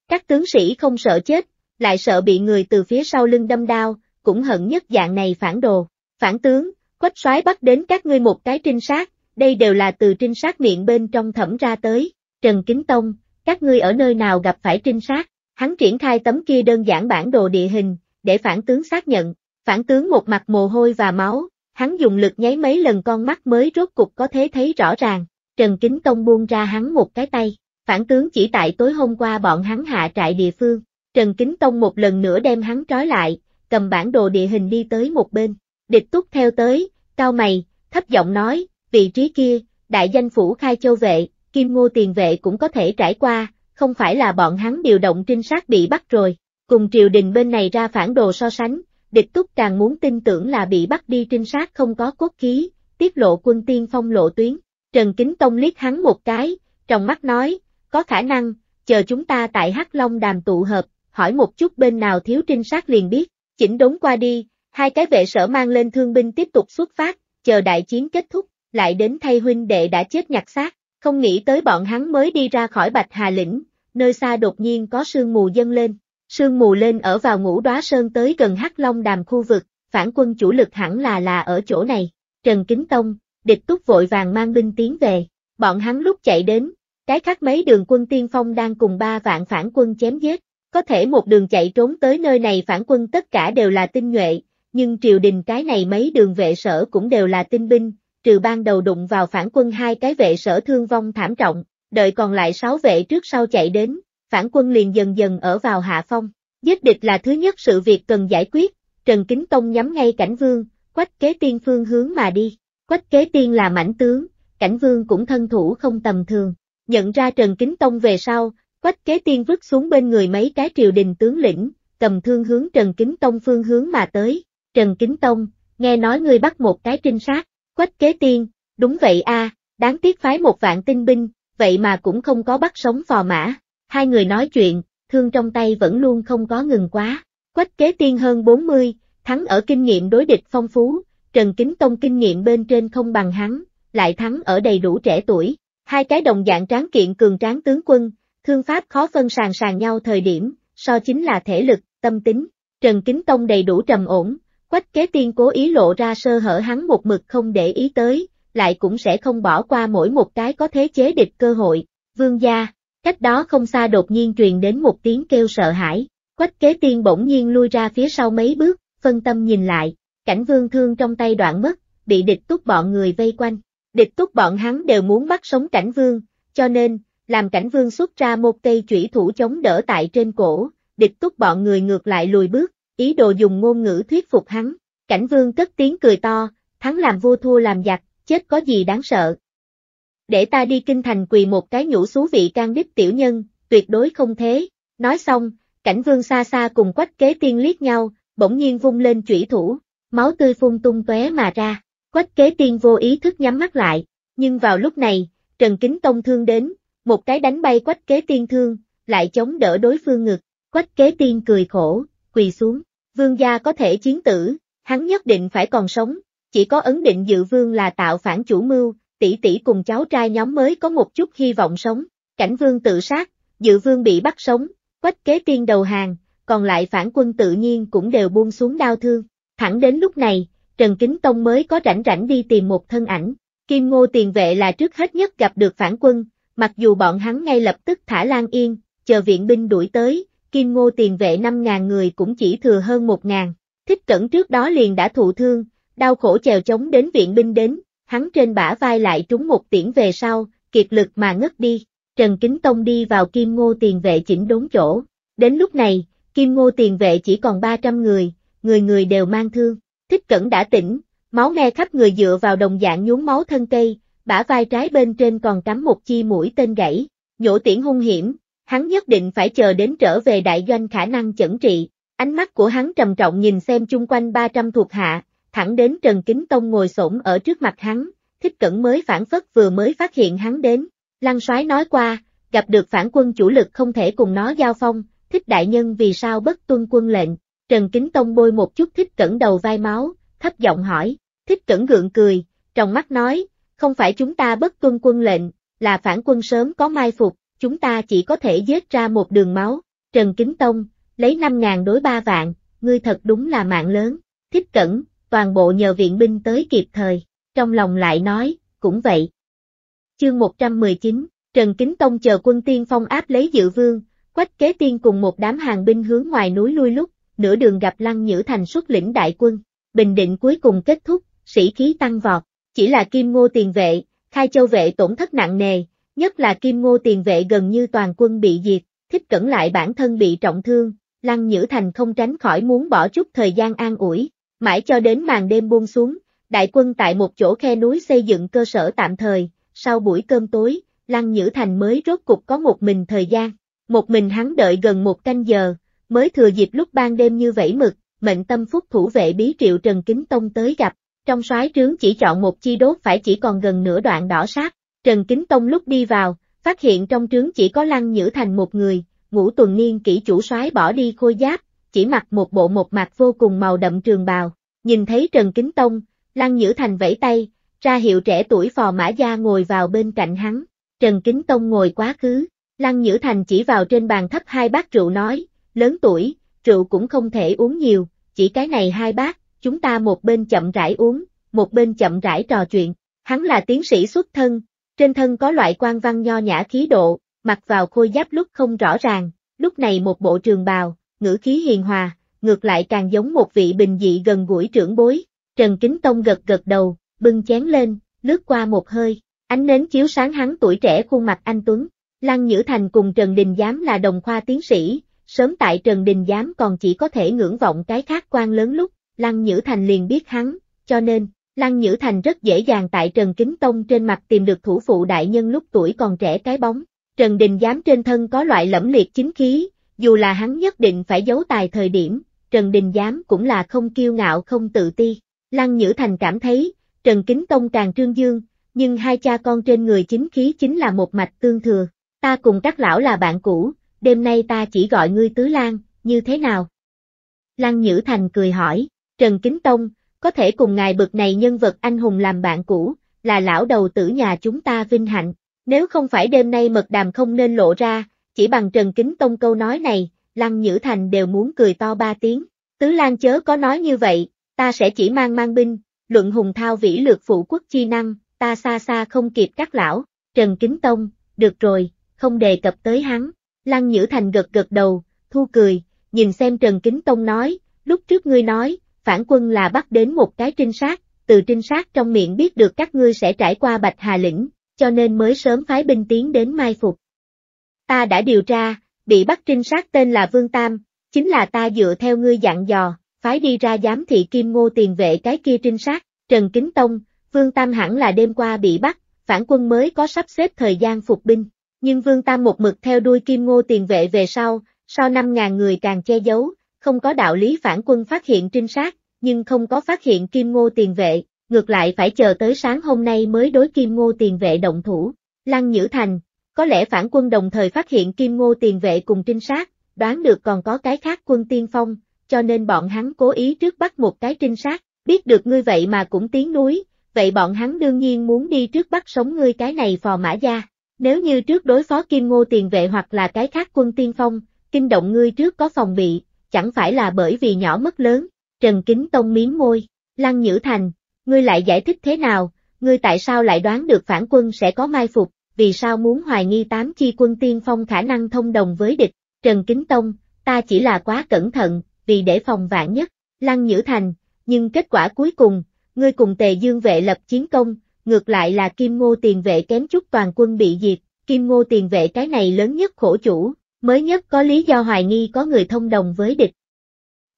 Các tướng sĩ không sợ chết, lại sợ bị người từ phía sau lưng đâm đao, cũng hận nhất dạng này phản đồ, phản tướng, quách soái bắt đến các ngươi một cái trinh sát, đây đều là từ trinh sát miệng bên trong thẩm ra tới, Trần Kính Tông, các ngươi ở nơi nào gặp phải trinh sát, hắn triển khai tấm kia đơn giản bản đồ địa hình, để phản tướng xác nhận, phản tướng một mặt mồ hôi và máu, hắn dùng lực nháy mấy lần con mắt mới rốt cục có thể thấy rõ ràng, Trần Kính Tông buông ra hắn một cái tay, phản tướng chỉ tại tối hôm qua bọn hắn hạ trại địa phương, Trần Kính Tông một lần nữa đem hắn trói lại, cầm bản đồ địa hình đi tới một bên, địch túc theo tới, cao mày, thấp giọng nói, vị trí kia, đại danh phủ khai châu vệ, kim ngô tiền vệ cũng có thể trải qua, không phải là bọn hắn điều động trinh sát bị bắt rồi. Cùng triều đình bên này ra phản đồ so sánh, địch túc càng muốn tin tưởng là bị bắt đi trinh sát không có cốt khí, tiết lộ quân tiên phong lộ tuyến. Trần Kính Tông liếc hắn một cái, trong mắt nói, có khả năng, chờ chúng ta tại Hắc Long đàm tụ hợp, hỏi một chút bên nào thiếu trinh sát liền biết, chỉnh đốn qua đi, hai cái vệ sở mang lên thương binh tiếp tục xuất phát, chờ đại chiến kết thúc, lại đến thay huynh đệ đã chết nhặt xác, không nghĩ tới bọn hắn mới đi ra khỏi Bạch Hà Lĩnh, nơi xa đột nhiên có sương mù dâng lên. Sương mù lên ở vào ngũ đóa sơn tới gần Hắc Long Đàm khu vực, phản quân chủ lực hẳn là là ở chỗ này. Trần Kính Tông, địch túc vội vàng mang binh tiến về, bọn hắn lúc chạy đến, cái khác mấy đường quân tiên phong đang cùng ba vạn phản quân chém giết, có thể một đường chạy trốn tới nơi này phản quân tất cả đều là tinh nhuệ, nhưng triều đình cái này mấy đường vệ sở cũng đều là tinh binh, trừ ban đầu đụng vào phản quân hai cái vệ sở thương vong thảm trọng, đợi còn lại sáu vệ trước sau chạy đến, phản quân liền dần dần ở vào hạ phong. Giết địch là thứ nhất sự việc cần giải quyết, Trần Kính Tông nhắm ngay cảnh vương, quách kế tiên phương hướng mà đi. Quách kế tiên là mãnh tướng, cảnh vương cũng thân thủ không tầm thường. Nhận ra Trần Kính Tông về sau, quách kế tiên vứt xuống bên người mấy cái triều đình tướng lĩnh, cầm thương hướng Trần Kính Tông phương hướng mà tới. Trần Kính Tông, nghe nói ngươi bắt một cái trinh sát, Quách kế tiên, đúng vậy a, đáng tiếc phái một vạn tinh binh, vậy mà cũng không có bắt sống phò mã. Hai người nói chuyện, thương trong tay vẫn luôn không có ngừng quá. Quách kế tiên hơn 40, thắng ở kinh nghiệm đối địch phong phú, Trần Kính Tông kinh nghiệm bên trên không bằng hắn, lại thắng ở đầy đủ trẻ tuổi. Hai cái đồng dạng tráng kiện cường tráng tướng quân, thương pháp khó phân sàng sàng nhau thời điểm, so chính là thể lực, tâm tính. Trần Kính Tông đầy đủ trầm ổn, Quách kế tiên cố ý lộ ra sơ hở hắn một mực không để ý tới, lại cũng sẽ không bỏ qua mỗi một cái có thế chế địch cơ hội, vương gia, cách đó không xa đột nhiên truyền đến một tiếng kêu sợ hãi, quách kế tiên bỗng nhiên lui ra phía sau mấy bước, phân tâm nhìn lại, cảnh vương thương trong tay đoạn mất, bị địch túc bọn người vây quanh, địch túc bọn hắn đều muốn bắt sống cảnh vương, cho nên, làm cảnh vương xuất ra một cây chủy thủ chống đỡ tại trên cổ, địch túc bọn người ngược lại lùi bước, ý đồ dùng ngôn ngữ thuyết phục hắn. Cảnh vương cất tiếng cười to, thắng làm vua thua làm giặc, chết có gì đáng sợ. Để ta đi kinh thành quỳ một cái nhũ xú vị can đích tiểu nhân, tuyệt đối không thế. Nói xong, cảnh vương xa xa cùng quách kế tiên liếc nhau, bỗng nhiên vung lên chủy thủ, máu tươi phun tung tóe mà ra. Quách kế tiên vô ý thức nhắm mắt lại, nhưng vào lúc này, Trần Kính Tông thương đến, một cái đánh bay quách kế tiên thương, lại chống đỡ đối phương ngực, quách kế tiên cười khổ, quỳ xuống vương gia có thể chiến tử, hắn nhất định phải còn sống, chỉ có ấn định dự vương là tạo phản chủ mưu, tỷ tỷ cùng cháu trai nhóm mới có một chút hy vọng sống, cảnh vương tự sát, dự vương bị bắt sống, quách kế tiên đầu hàng, còn lại phản quân tự nhiên cũng đều buông xuống đau thương, thẳng đến lúc này, Trần Kính Tông mới có rảnh rảnh đi tìm một thân ảnh, Kim Ngô tiền vệ là trước hết nhất gặp được phản quân, mặc dù bọn hắn ngay lập tức thả Lan Yên, chờ viện binh đuổi tới, Kim Ngô tiền vệ 5.000 người cũng chỉ thừa hơn 1.000. Thích Cẩn trước đó liền đã thụ thương, đau khổ chèo chống đến viện binh đến, hắn trên bả vai lại trúng một tiễn về sau, kiệt lực mà ngất đi. Trần Kính Tông đi vào Kim Ngô tiền vệ chỉnh đốn chỗ. Đến lúc này, Kim Ngô tiền vệ chỉ còn 300 người, người người đều mang thương. Thích Cẩn đã tỉnh, máu me khắp người dựa vào đồng dạng nhuốm máu thân cây, bả vai trái bên trên còn cắm một chi mũi tên gãy. Nhổ tiễn hung hiểm, hắn nhất định phải chờ đến trở về đại doanh khả năng chẩn trị. Ánh mắt của hắn trầm trọng nhìn xem chung quanh 300 thuộc hạ, thẳng đến Trần Kính Tông ngồi xổm ở trước mặt hắn, thích cẩn mới phản phất vừa mới phát hiện hắn đến. Lăng soái nói qua, gặp được phản quân chủ lực không thể cùng nó giao phong, thích đại nhân vì sao bất tuân quân lệnh. Trần Kính Tông bôi một chút thích cẩn đầu vai máu, thấp giọng hỏi, thích cẩn gượng cười, trong mắt nói, không phải chúng ta bất tuân quân lệnh, là phản quân sớm có mai phục, chúng ta chỉ có thể giết ra một đường máu, Trần Kính Tông, lấy 5.000 đối 3 vạn, ngươi thật đúng là mạng lớn, thích cẩn, toàn bộ nhờ viện binh tới kịp thời, trong lòng lại nói, cũng vậy. Chương 119, Trần Kính Tông chờ quân tiên phong áp lấy dự vương, quách kế tiên cùng một đám hàng binh hướng ngoài núi lui lúc, nửa đường gặp lăng nhữ thành xuất lĩnh đại quân, bình định cuối cùng kết thúc, sĩ khí tăng vọt, chỉ là kim ngô tiền vệ, khai châu vệ tổn thất nặng nề, Nhất là Kim Ngô tiền vệ gần như toàn quân bị diệt, thích cẩn lại bản thân bị trọng thương, Lăng Nhữ Thành không tránh khỏi muốn bỏ chút thời gian an ủi, mãi cho đến màn đêm buông xuống, đại quân tại một chỗ khe núi xây dựng cơ sở tạm thời, sau buổi cơm tối, Lăng Nhữ Thành mới rốt cục có một mình thời gian, một mình hắn đợi gần một canh giờ, mới thừa dịp lúc ban đêm như vẫy mực, mệnh tâm phúc thủ vệ bí triệu Trần Kính Tông tới gặp, trong soái trướng chỉ chọn một chi đốt phải chỉ còn gần nửa đoạn đỏ sát, Trần Kính Tông lúc đi vào, phát hiện trong trướng chỉ có Lăng Nhữ Thành một người, ngũ tuần niên kỹ chủ soái bỏ đi khôi giáp, chỉ mặc một bộ một mặt vô cùng màu đậm trường bào. Nhìn thấy Trần Kính Tông, Lăng Nhữ Thành vẫy tay, ra hiệu trẻ tuổi phò mã gia ngồi vào bên cạnh hắn. Trần Kính Tông ngồi quá khứ, Lăng Nhữ Thành chỉ vào trên bàn thấp hai bát rượu nói, lớn tuổi, rượu cũng không thể uống nhiều, chỉ cái này hai bát, chúng ta một bên chậm rãi uống, một bên chậm rãi trò chuyện. Hắn là tiến sĩ xuất thân, trên thân có loại quan văn nho nhã khí độ, mặc vào khôi giáp lúc không rõ ràng, lúc này một bộ trường bào, ngữ khí hiền hòa, ngược lại càng giống một vị bình dị gần gũi trưởng bối. Trần Kính Tông gật gật đầu, bưng chén lên, lướt qua một hơi, ánh nến chiếu sáng hắn tuổi trẻ khuôn mặt anh Tuấn. Lăng Nhữ Thành cùng Trần Đình Giám là đồng khoa tiến sĩ, sớm tại Trần Đình Giám còn chỉ có thể ngưỡng vọng cái khác quan lớn lúc, Lăng Nhữ Thành liền biết hắn, cho nên, Lăng Nhữ Thành rất dễ dàng tại Trần Kính Tông trên mặt tìm được thủ phụ đại nhân lúc tuổi còn trẻ cái bóng. Trần Đình Giám trên thân có loại lẫm liệt chính khí, dù là hắn nhất định phải giấu tài thời điểm, Trần Đình Giám cũng là không kiêu ngạo không tự ti. Lăng Nhữ Thành cảm thấy, Trần Kính Tông càng trương dương, nhưng hai cha con trên người chính khí chính là một mạch tương thừa. Ta cùng các lão là bạn cũ, đêm nay ta chỉ gọi ngươi Tứ Lan, như thế nào? Lăng Nhữ Thành cười hỏi, Trần Kính Tông, có thể cùng ngài bực này nhân vật anh hùng làm bạn cũ, là lão đầu tử nhà chúng ta vinh hạnh. Nếu không phải đêm nay mật đàm không nên lộ ra, chỉ bằng Trần Kính Tông câu nói này, Lăng Nhữ Thành đều muốn cười to ba tiếng. Tứ Lan chớ có nói như vậy, ta sẽ chỉ mang mang binh, luận hùng thao vĩ lược phụ quốc chi năng, ta xa xa không kịp các lão, Trần Kính Tông, được rồi, không đề cập tới hắn. Lăng Nhữ Thành gật gật đầu, thu cười, nhìn xem Trần Kính Tông nói, lúc trước ngươi nói, phản quân là bắt đến một cái trinh sát, từ trinh sát trong miệng biết được các ngươi sẽ trải qua Bạch Hà Lĩnh, cho nên mới sớm phái binh tiến đến mai phục. Ta đã điều tra, bị bắt trinh sát tên là Vương Tam, chính là ta dựa theo ngươi dặn dò, phái đi ra giám thị Kim Ngô tiền vệ cái kia trinh sát, Trần Kính Tông, Vương Tam hẳn là đêm qua bị bắt, phản quân mới có sắp xếp thời gian phục binh, nhưng Vương Tam một mực theo đuôi Kim Ngô tiền vệ về sau, sau 5.000 người càng che giấu, không có đạo lý phản quân phát hiện trinh sát, nhưng không có phát hiện Kim Ngô tiền vệ, ngược lại phải chờ tới sáng hôm nay mới đối Kim Ngô tiền vệ động thủ. Lăng Nhữ Thành, có lẽ phản quân đồng thời phát hiện Kim Ngô tiền vệ cùng trinh sát, đoán được còn có cái khác quân tiên phong, cho nên bọn hắn cố ý trước bắt một cái trinh sát, biết được ngươi vậy mà cũng tiến núi, vậy bọn hắn đương nhiên muốn đi trước bắt sống ngươi cái này phò mã gia. Nếu như trước đối phó Kim Ngô tiền vệ hoặc là cái khác quân tiên phong, kinh động ngươi trước có phòng bị, chẳng phải là bởi vì nhỏ mất lớn, Trần Kính Tông miếng môi, Lăng Nhữ Thành, ngươi lại giải thích thế nào, ngươi tại sao lại đoán được phản quân sẽ có mai phục, vì sao muốn hoài nghi tám chi quân tiên phong khả năng thông đồng với địch, Trần Kính Tông, ta chỉ là quá cẩn thận, vì để phòng vạn nhất, Lăng Nhữ Thành, nhưng kết quả cuối cùng, ngươi cùng Tề Dương vệ lập chiến công, ngược lại là Kim Ngô tiền vệ kém chút toàn quân bị diệt, Kim Ngô tiền vệ cái này lớn nhất khổ chủ, mới nhất có lý do hoài nghi có người thông đồng với địch.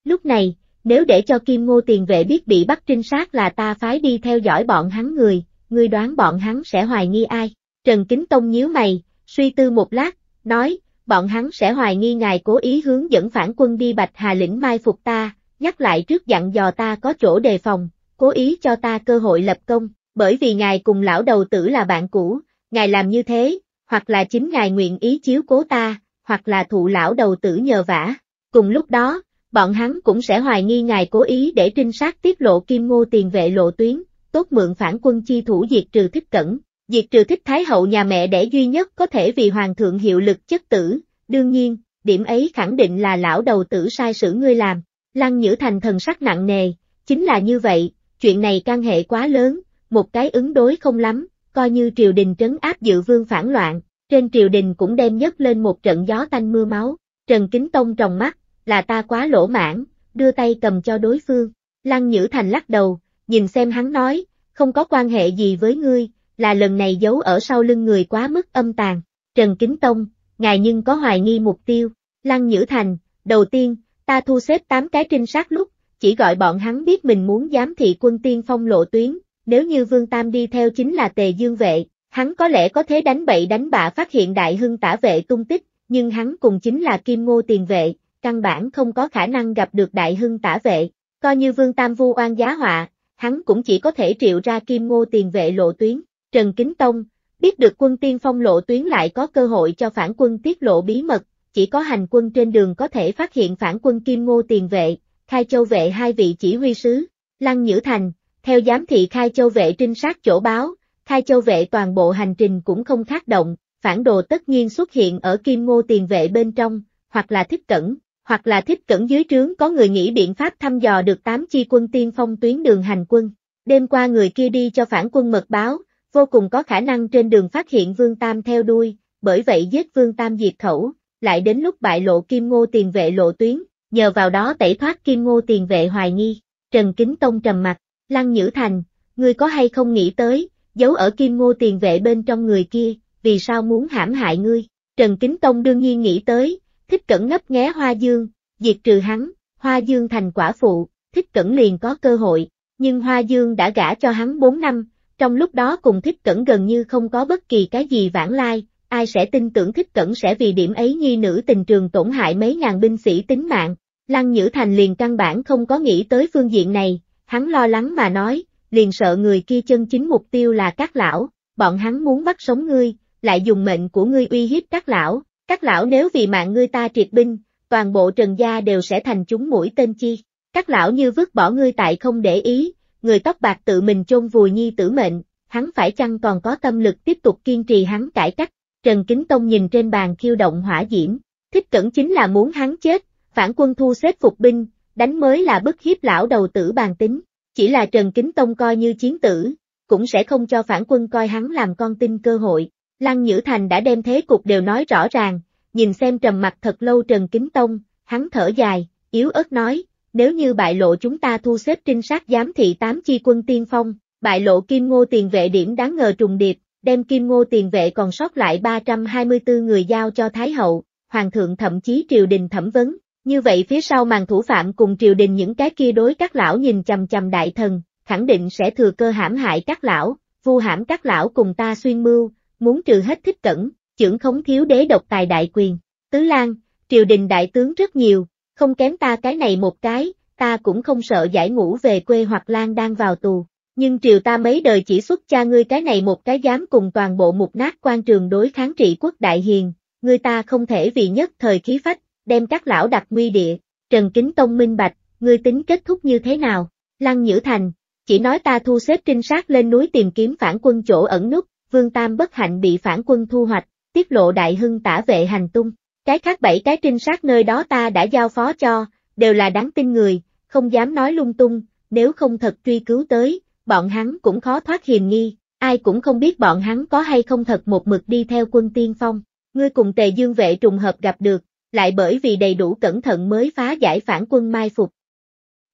Lúc này, nếu để cho Kim Ngô tiền vệ biết bị bắt trinh sát là ta phái đi theo dõi bọn hắn người, ngươi đoán bọn hắn sẽ hoài nghi ai? Trần Kính Tông nhíu mày, suy tư một lát, nói, bọn hắn sẽ hoài nghi ngài cố ý hướng dẫn phản quân đi Bạch Hà lĩnh mai phục ta, nhắc lại trước dặn dò ta có chỗ đề phòng, cố ý cho ta cơ hội lập công, bởi vì ngài cùng lão đầu tử là bạn cũ, ngài làm như thế, hoặc là chính ngài nguyện ý chiếu cố ta, hoặc là thụ lão đầu tử nhờ vả. Cùng lúc đó, bọn hắn cũng sẽ hoài nghi ngài cố ý để trinh sát tiết lộ kim ngô tiền vệ lộ tuyến, tốt mượn phản quân chi thủ diệt trừ thích cẩn. Diệt trừ thích thái hậu nhà mẹ đẻ duy nhất có thể vì hoàng thượng hiệu lực chất tử, đương nhiên, điểm ấy khẳng định là lão đầu tử sai sử ngươi làm. Lăng Nhữ Thành thần sắc nặng nề, chính là như vậy, chuyện này can hệ quá lớn, một cái ứng đối không lắm, coi như triều đình trấn áp dự vương phản loạn, trên triều đình cũng đem nhấc lên một trận gió tanh mưa máu, Trần Kính Tông tròng mắt, là ta quá lỗ mãn, đưa tay cầm cho đối phương, Lăng Nhữ Thành lắc đầu, nhìn xem hắn nói, không có quan hệ gì với ngươi, là lần này giấu ở sau lưng người quá mức âm tàn, Trần Kính Tông, ngài nhưng có hoài nghi mục tiêu, Lăng Nhữ Thành, đầu tiên, ta thu xếp 8 cái trinh sát lúc, chỉ gọi bọn hắn biết mình muốn giám thị quân tiên phong lộ tuyến, nếu như Vương Tam đi theo chính là tề dương vệ, Hắn có lẽ có thể đánh bậy đánh bạ phát hiện đại hưng tả vệ tung tích, nhưng hắn cùng chính là kim ngô tiền vệ, căn bản không có khả năng gặp được đại hưng tả vệ, coi như vương tam vu oan giá họa, hắn cũng chỉ có thể triệu ra kim ngô tiền vệ lộ tuyến, Trần Kính Tông, biết được quân tiên phong lộ tuyến lại có cơ hội cho phản quân tiết lộ bí mật, chỉ có hành quân trên đường có thể phát hiện phản quân kim ngô tiền vệ, khai châu vệ hai vị chỉ huy sứ, lăng nhữ thành, theo giám thị khai châu vệ trinh sát chỗ báo, Hai châu vệ toàn bộ hành trình cũng không khác động, phản đồ tất nhiên xuất hiện ở kim ngô tiền vệ bên trong, hoặc là thích cẩn, hoặc là thích cẩn dưới trướng có người nghĩ biện pháp thăm dò được tám chi quân tiên phong tuyến đường hành quân. Đêm qua người kia đi cho phản quân mật báo, vô cùng có khả năng trên đường phát hiện Vương Tam theo đuôi, bởi vậy giết Vương Tam diệt khẩu, lại đến lúc bại lộ Kim Ngô tiền vệ lộ tuyến, nhờ vào đó tẩy thoát Kim Ngô tiền vệ hoài nghi. Trần Kính Tông trầm mặt, Lăng Nhữ Thành, ngươi có hay không nghĩ tới, giấu ở kim ngô tiền vệ bên trong người kia, vì sao muốn hãm hại ngươi? Trần Kính Tông đương nhiên nghĩ tới, thích cẩn ngấp nghé hoa dương, diệt trừ hắn, hoa dương thành quả phụ, thích cẩn liền có cơ hội, nhưng hoa dương đã gả cho hắn 4 năm, trong lúc đó cùng thích cẩn gần như không có bất kỳ cái gì vãng lai, ai sẽ tin tưởng thích cẩn sẽ vì điểm ấy nghi nữ tình trường tổn hại mấy ngàn binh sĩ tính mạng. Lăng Nhữ Thành liền căn bản không có nghĩ tới phương diện này, hắn lo lắng mà nói, liền sợ người kia chân chính mục tiêu là các lão, bọn hắn muốn bắt sống ngươi, lại dùng mệnh của ngươi uy hiếp các lão, các lão nếu vì mạng ngươi ta triệt binh, toàn bộ trần gia đều sẽ thành chúng mũi tên chi, các lão như vứt bỏ ngươi tại không để ý, người tóc bạc tự mình chôn vùi nhi tử mệnh, hắn phải chăng còn có tâm lực tiếp tục kiên trì hắn cải cách, Trần Kính Tông nhìn trên bàn khiêu động hỏa diễm, thích cẩn chính là muốn hắn chết, phản quân thu xếp phục binh, đánh mới là bức hiếp lão đầu tử bàn tính. Chỉ là Trần Kính Tông coi như chiến tử, cũng sẽ không cho phản quân coi hắn làm con tin cơ hội. Lăng Nhữ Thành đã đem thế cục đều nói rõ ràng, nhìn xem trầm mặt thật lâu Trần Kính Tông, hắn thở dài, yếu ớt nói, nếu như bại lộ chúng ta thu xếp trinh sát giám thị tám chi quân tiên phong, bại lộ Kim Ngô tiền vệ điểm đáng ngờ trùng điệp, đem Kim Ngô tiền vệ còn sót lại 324 người giao cho Thái Hậu, Hoàng thượng thậm chí triều đình thẩm vấn, như vậy phía sau màn thủ phạm cùng triều đình những cái kia đối các lão nhìn chầm chầm đại thần, khẳng định sẽ thừa cơ hãm hại các lão, vu hãm các lão cùng ta xuyên mưu, muốn trừ hết thích cẩn, trưởng khống thiếu đế độc tài đại quyền. Tứ Lan, triều đình đại tướng rất nhiều, không kém ta cái này một cái, ta cũng không sợ giải ngũ về quê hoặc Lan đang vào tù. Nhưng triều ta mấy đời chỉ xuất cha ngươi cái này một cái dám cùng toàn bộ một nát quan trường đối kháng trị quốc đại hiền, ngươi ta không thể vì nhất thời khí phách, đem các lão đặt nguy địa, Trần Kính Tông minh bạch, ngươi tính kết thúc như thế nào, Lăng Nhữ Thành, chỉ nói ta thu xếp trinh sát lên núi tìm kiếm phản quân chỗ ẩn nút, Vương Tam bất hạnh bị phản quân thu hoạch, tiết lộ đại hưng tả vệ hành tung, cái khác bảy cái trinh sát nơi đó ta đã giao phó cho, đều là đáng tin người, không dám nói lung tung, nếu không thật truy cứu tới, bọn hắn cũng khó thoát hiềm nghi, ai cũng không biết bọn hắn có hay không thật một mực đi theo quân tiên phong. Ngươi cùng tề dương vệ trùng hợp gặp được, lại bởi vì đầy đủ cẩn thận mới phá giải phản quân mai phục.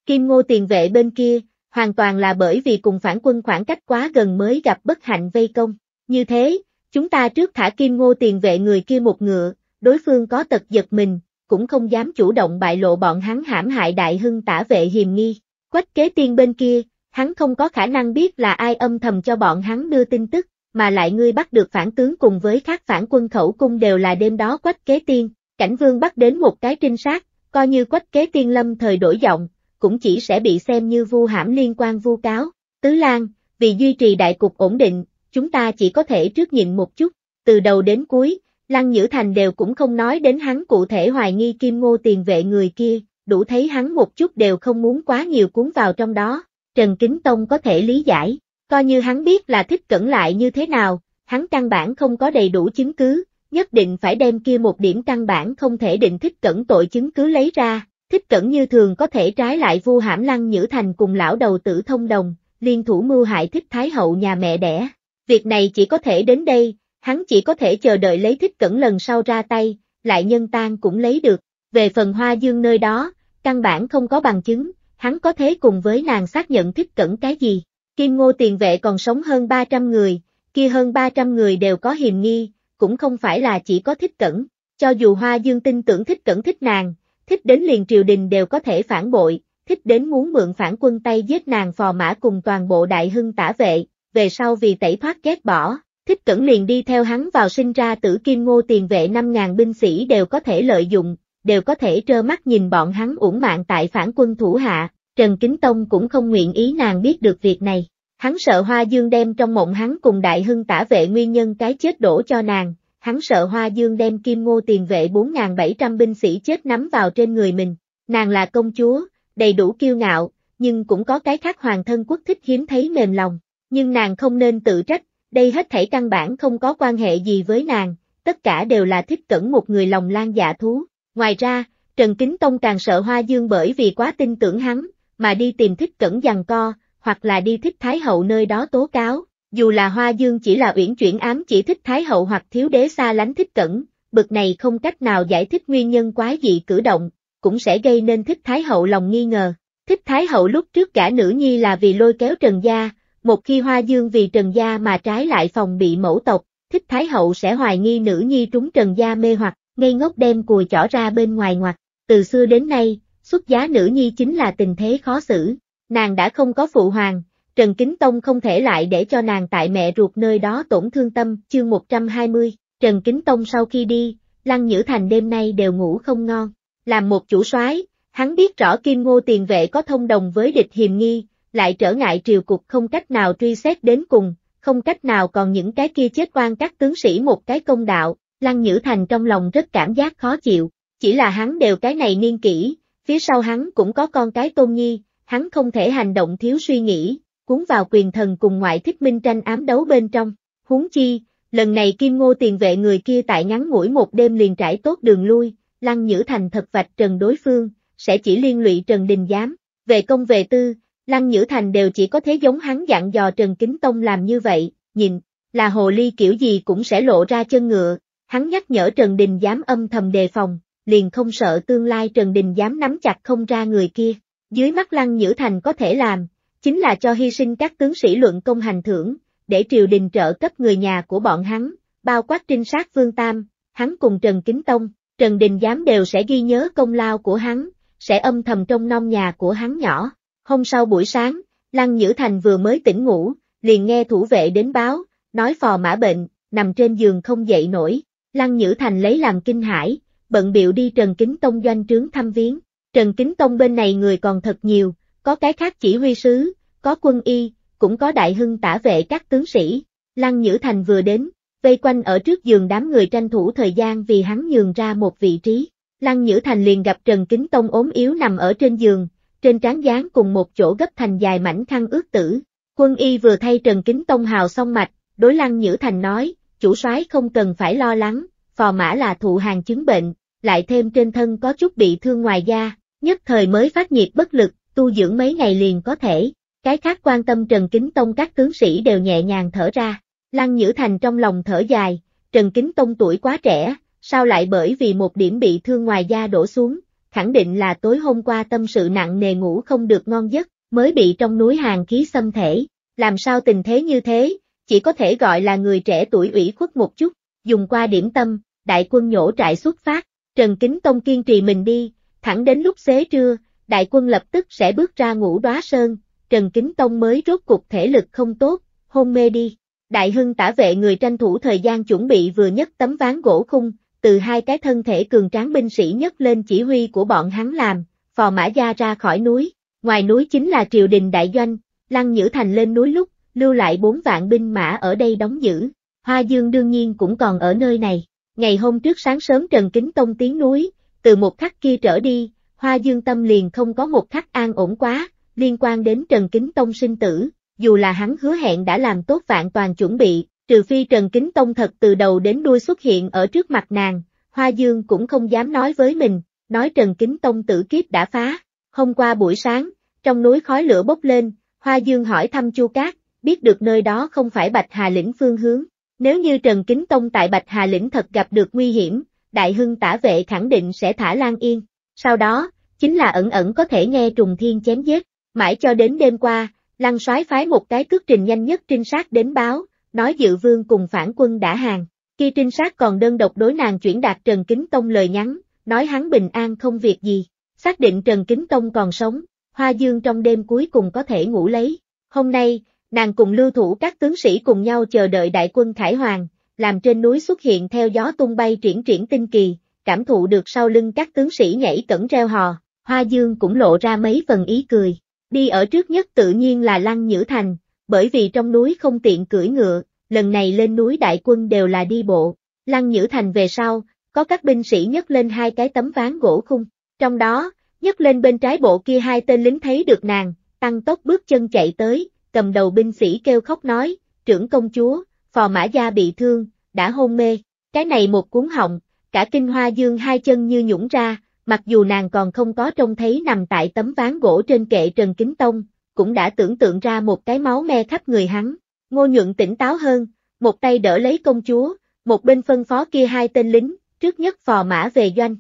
Kim Ngô tiền vệ bên kia, hoàn toàn là bởi vì cùng phản quân khoảng cách quá gần mới gặp bất hạnh vây công. Như thế, chúng ta trước thả Kim Ngô tiền vệ người kia một ngựa, đối phương có tật giật mình, cũng không dám chủ động bại lộ bọn hắn hãm hại đại hưng tả vệ hiềm nghi. Quách kế tiên bên kia, hắn không có khả năng biết là ai âm thầm cho bọn hắn đưa tin tức, mà lại ngươi bắt được phản tướng cùng với các phản quân khẩu cung đều là đêm đó quách kế tiên, Cảnh vương bắt đến một cái trinh sát, coi như quách kế tiên lâm thời đổi giọng, cũng chỉ sẽ bị xem như vu hãm liên quan vu cáo. Tứ Lan, vì duy trì đại cục ổn định, chúng ta chỉ có thể trước nhìn một chút, từ đầu đến cuối, Lăng Nhữ Thành đều cũng không nói đến hắn cụ thể hoài nghi kim ngô tiền vệ người kia, đủ thấy hắn một chút đều không muốn quá nhiều cuốn vào trong đó, Trần Kính Tông có thể lý giải, coi như hắn biết là thích cẩn lại như thế nào, hắn căn bản không có đầy đủ chứng cứ, nhất định phải đem kia một điểm căn bản không thể định thích cẩn tội chứng cứ lấy ra, thích cẩn như thường có thể trái lại vu hãm lăng nhữ thành cùng lão đầu tử thông đồng, liên thủ mưu hại thích thái hậu nhà mẹ đẻ. Việc này chỉ có thể đến đây, hắn chỉ có thể chờ đợi lấy thích cẩn lần sau ra tay, lại nhân tan cũng lấy được. Về phần hoa dương nơi đó, căn bản không có bằng chứng, hắn có thế cùng với nàng xác nhận thích cẩn cái gì. Kim ngô tiền vệ còn sống hơn 300 người, kia hơn 300 người đều có hiềm nghi, cũng không phải là chỉ có thích cẩn, cho dù Hoa Dương tin tưởng thích cẩn thích nàng, thích đến liền triều đình đều có thể phản bội, thích đến muốn mượn phản quân tay giết nàng phò mã cùng toàn bộ đại hưng tả vệ, về sau vì tẩy thoát ghét bỏ, thích cẩn liền đi theo hắn vào sinh ra tử kim ngô tiền vệ 5.000 binh sĩ đều có thể lợi dụng, đều có thể trơ mắt nhìn bọn hắn uổng mạng tại phản quân thủ hạ, Trần Kính Tông cũng không nguyện ý nàng biết được việc này. Hắn sợ Hoa Dương đem trong mộng hắn cùng Đại Hưng tả vệ nguyên nhân cái chết đổ cho nàng, hắn sợ Hoa Dương đem kim ngô tiền vệ 4.700 binh sĩ chết nắm vào trên người mình. Nàng là công chúa, đầy đủ kiêu ngạo, nhưng cũng có cái khác hoàng thân quốc thích hiếm thấy mềm lòng. Nhưng nàng không nên tự trách, đây hết thảy căn bản không có quan hệ gì với nàng, tất cả đều là thích cẩn một người lòng lan dạ thú. Ngoài ra, Trần Kính Tông càng sợ Hoa Dương bởi vì quá tin tưởng hắn, mà đi tìm thích cẩn dằn co, hoặc là đi thích Thái Hậu nơi đó tố cáo, dù là Hoa Dương chỉ là uyển chuyển ám chỉ thích Thái Hậu hoặc thiếu đế xa lánh thích cẩn, bực này không cách nào giải thích nguyên nhân quái dị cử động, cũng sẽ gây nên thích Thái Hậu lòng nghi ngờ. Thích Thái Hậu lúc trước cả nữ nhi là vì lôi kéo Trần Gia, một khi Hoa Dương vì Trần Gia mà trái lại phòng bị mẫu tộc, thích Thái Hậu sẽ hoài nghi nữ nhi trúng Trần Gia mê hoặc, ngây ngốc đem cùi chỏ ra bên ngoài ngoặt, từ xưa đến nay, xuất giá nữ nhi chính là tình thế khó xử, Nàng đã không có phụ hoàng, Trần Kính Tông không thể lại để cho nàng tại mẹ ruột nơi đó tổn thương tâm, chương 120, Trần Kính Tông sau khi đi, Lăng Nhữ Thành đêm nay đều ngủ không ngon, làm một chủ soái, hắn biết rõ Kim Ngô tiền vệ có thông đồng với địch hiềm nghi, lại trở ngại triều cục không cách nào truy xét đến cùng, không cách nào còn những cái kia chết quan các tướng sĩ một cái công đạo, Lăng Nhữ Thành trong lòng rất cảm giác khó chịu, chỉ là hắn đều cái này niên kỹ, phía sau hắn cũng có con cái tôn nhi, hắn không thể hành động thiếu suy nghĩ, cuốn vào quyền thần cùng ngoại thích minh tranh ám đấu bên trong. Huống chi, lần này Kim Ngô tiền vệ người kia tại ngắn ngủi một đêm liền trải tốt đường lui, Lăng Nhữ Thành thật vạch trần đối phương, sẽ chỉ liên lụy Trần Đình Giám. Về công về tư, Lăng Nhữ Thành đều chỉ có thế giống hắn dặn dò Trần Kính Tông làm như vậy, nhìn, là hồ ly kiểu gì cũng sẽ lộ ra chân ngựa. Hắn nhắc nhở Trần Đình Giám âm thầm đề phòng, liền không sợ tương lai Trần Đình Giám nắm chặt không ra người kia. Dưới mắt Lăng Nhữ Thành có thể làm, chính là cho hy sinh các tướng sĩ luận công hành thưởng, để triều đình trợ cấp người nhà của bọn hắn, bao quát trinh sát Vương Tam, hắn cùng Trần Kính Tông, Trần Đình Giám đều sẽ ghi nhớ công lao của hắn, sẽ âm thầm trong nông nhà của hắn nhỏ. Hôm sau buổi sáng, Lăng Nhữ Thành vừa mới tỉnh ngủ, liền nghe thủ vệ đến báo, nói phò mã bệnh, nằm trên giường không dậy nổi. Lăng Nhữ Thành lấy làm kinh hãi, bận biểu đi Trần Kính Tông doanh trướng thăm viếng. Trần Kính Tông bên này người còn thật nhiều, có cái khác chỉ huy sứ, có quân y, cũng có đại hưng tả vệ các tướng sĩ. Lăng Nhữ Thành vừa đến, vây quanh ở trước giường đám người tranh thủ thời gian vì hắn nhường ra một vị trí. Lăng Nhữ Thành liền gặp Trần Kính Tông ốm yếu nằm ở trên giường, trên trán dán cùng một chỗ gấp thành dài mảnh khăn ướt tử. Quân y vừa thay Trần Kính Tông hào xong mạch, đối Lăng Nhữ Thành nói, chủ soái không cần phải lo lắng, phò mã là thụ hàng chứng bệnh, lại thêm trên thân có chút bị thương ngoài da, nhất thời mới phát nhiệt bất lực, tu dưỡng mấy ngày liền có thể. Cái khác quan tâm Trần Kính Tông các tướng sĩ đều nhẹ nhàng thở ra. Lăng Nhữ Thành trong lòng thở dài, Trần Kính Tông tuổi quá trẻ, sao lại bởi vì một điểm bị thương ngoài da đổ xuống, khẳng định là tối hôm qua tâm sự nặng nề ngủ không được ngon giấc, mới bị trong núi hàng khí xâm thể. Làm sao tình thế như thế, chỉ có thể gọi là người trẻ tuổi ủy khuất một chút, dùng qua điểm tâm, đại quân nhổ trại xuất phát, Trần Kính Tông kiên trì mình đi, Thẳng đến lúc xế trưa, đại quân lập tức sẽ bước ra ngũ đóa sơn, Trần Kính Tông mới rốt cục thể lực không tốt, hôn mê đi. Đại hưng tả vệ người tranh thủ thời gian chuẩn bị vừa nhất tấm ván gỗ khung, từ hai cái thân thể cường tráng binh sĩ nhất lên chỉ huy của bọn hắn làm, phò mã gia ra khỏi núi, ngoài núi chính là triều đình đại doanh, lăng nhữ thành lên núi lúc, lưu lại bốn vạn binh mã ở đây đóng giữ, hoa dương đương nhiên cũng còn ở nơi này. Ngày hôm trước sáng sớm Trần Kính Tông tiến núi, từ một khắc kia trở đi, Hoa Dương Tâm liền không có một khắc an ổn quá, liên quan đến Trần Kính Tông sinh tử, dù là hắn hứa hẹn đã làm tốt vạn toàn chuẩn bị, trừ phi Trần Kính Tông thật từ đầu đến đuôi xuất hiện ở trước mặt nàng, Hoa Dương cũng không dám nói với mình, nói Trần Kính Tông tử kiếp đã phá. Hôm qua buổi sáng, trong núi khói lửa bốc lên, Hoa Dương hỏi thăm Chu Cát, biết được nơi đó không phải Bạch Hà Lĩnh phương hướng. Nếu như Trần Kính Tông tại Bạch Hà Lĩnh thật gặp được nguy hiểm, đại hưng tả vệ khẳng định sẽ thả Lan Yên. Sau đó, chính là ẩn ẩn có thể nghe trùng thiên chém giết. Mãi cho đến đêm qua, Lăng soái phái một cái cước trình nhanh nhất trinh sát đến báo, nói dự vương cùng phản quân đã hàng. Khi trinh sát còn đơn độc đối nàng chuyển đạt Trần Kính Tông lời nhắn, nói hắn bình an không việc gì. Xác định Trần Kính Tông còn sống, Hoa Dương trong đêm cuối cùng có thể ngủ lấy. Hôm nay, nàng cùng lưu thủ các tướng sĩ cùng nhau chờ đợi đại quân Khải Hoàng, làm trên núi xuất hiện theo gió tung bay triển triển tinh kỳ, cảm thụ được sau lưng các tướng sĩ nhảy cẩn reo hò, Hoa Dương cũng lộ ra mấy phần ý cười. Đi ở trước nhất tự nhiên là Lăng Nhữ Thành, bởi vì trong núi không tiện cưỡi ngựa, lần này lên núi đại quân đều là đi bộ. Lăng Nhữ Thành về sau, có các binh sĩ nhấc lên hai cái tấm ván gỗ khung, trong đó, nhấc lên bên trái bộ kia hai tên lính thấy được nàng, tăng tốc bước chân chạy tới, cầm đầu binh sĩ kêu khóc nói, trưởng công chúa, phò mã gia bị thương, đã hôn mê, cái này một cuốn họng, cả kinh hoa dương hai chân như nhũng ra, mặc dù nàng còn không có trông thấy nằm tại tấm ván gỗ trên kệ Trần Kính Tông, cũng đã tưởng tượng ra một cái máu me khắp người hắn. Ngô Nhuận tỉnh táo hơn, một tay đỡ lấy công chúa, một bên phân phó kia hai tên lính, trước nhất phò mã về doanh.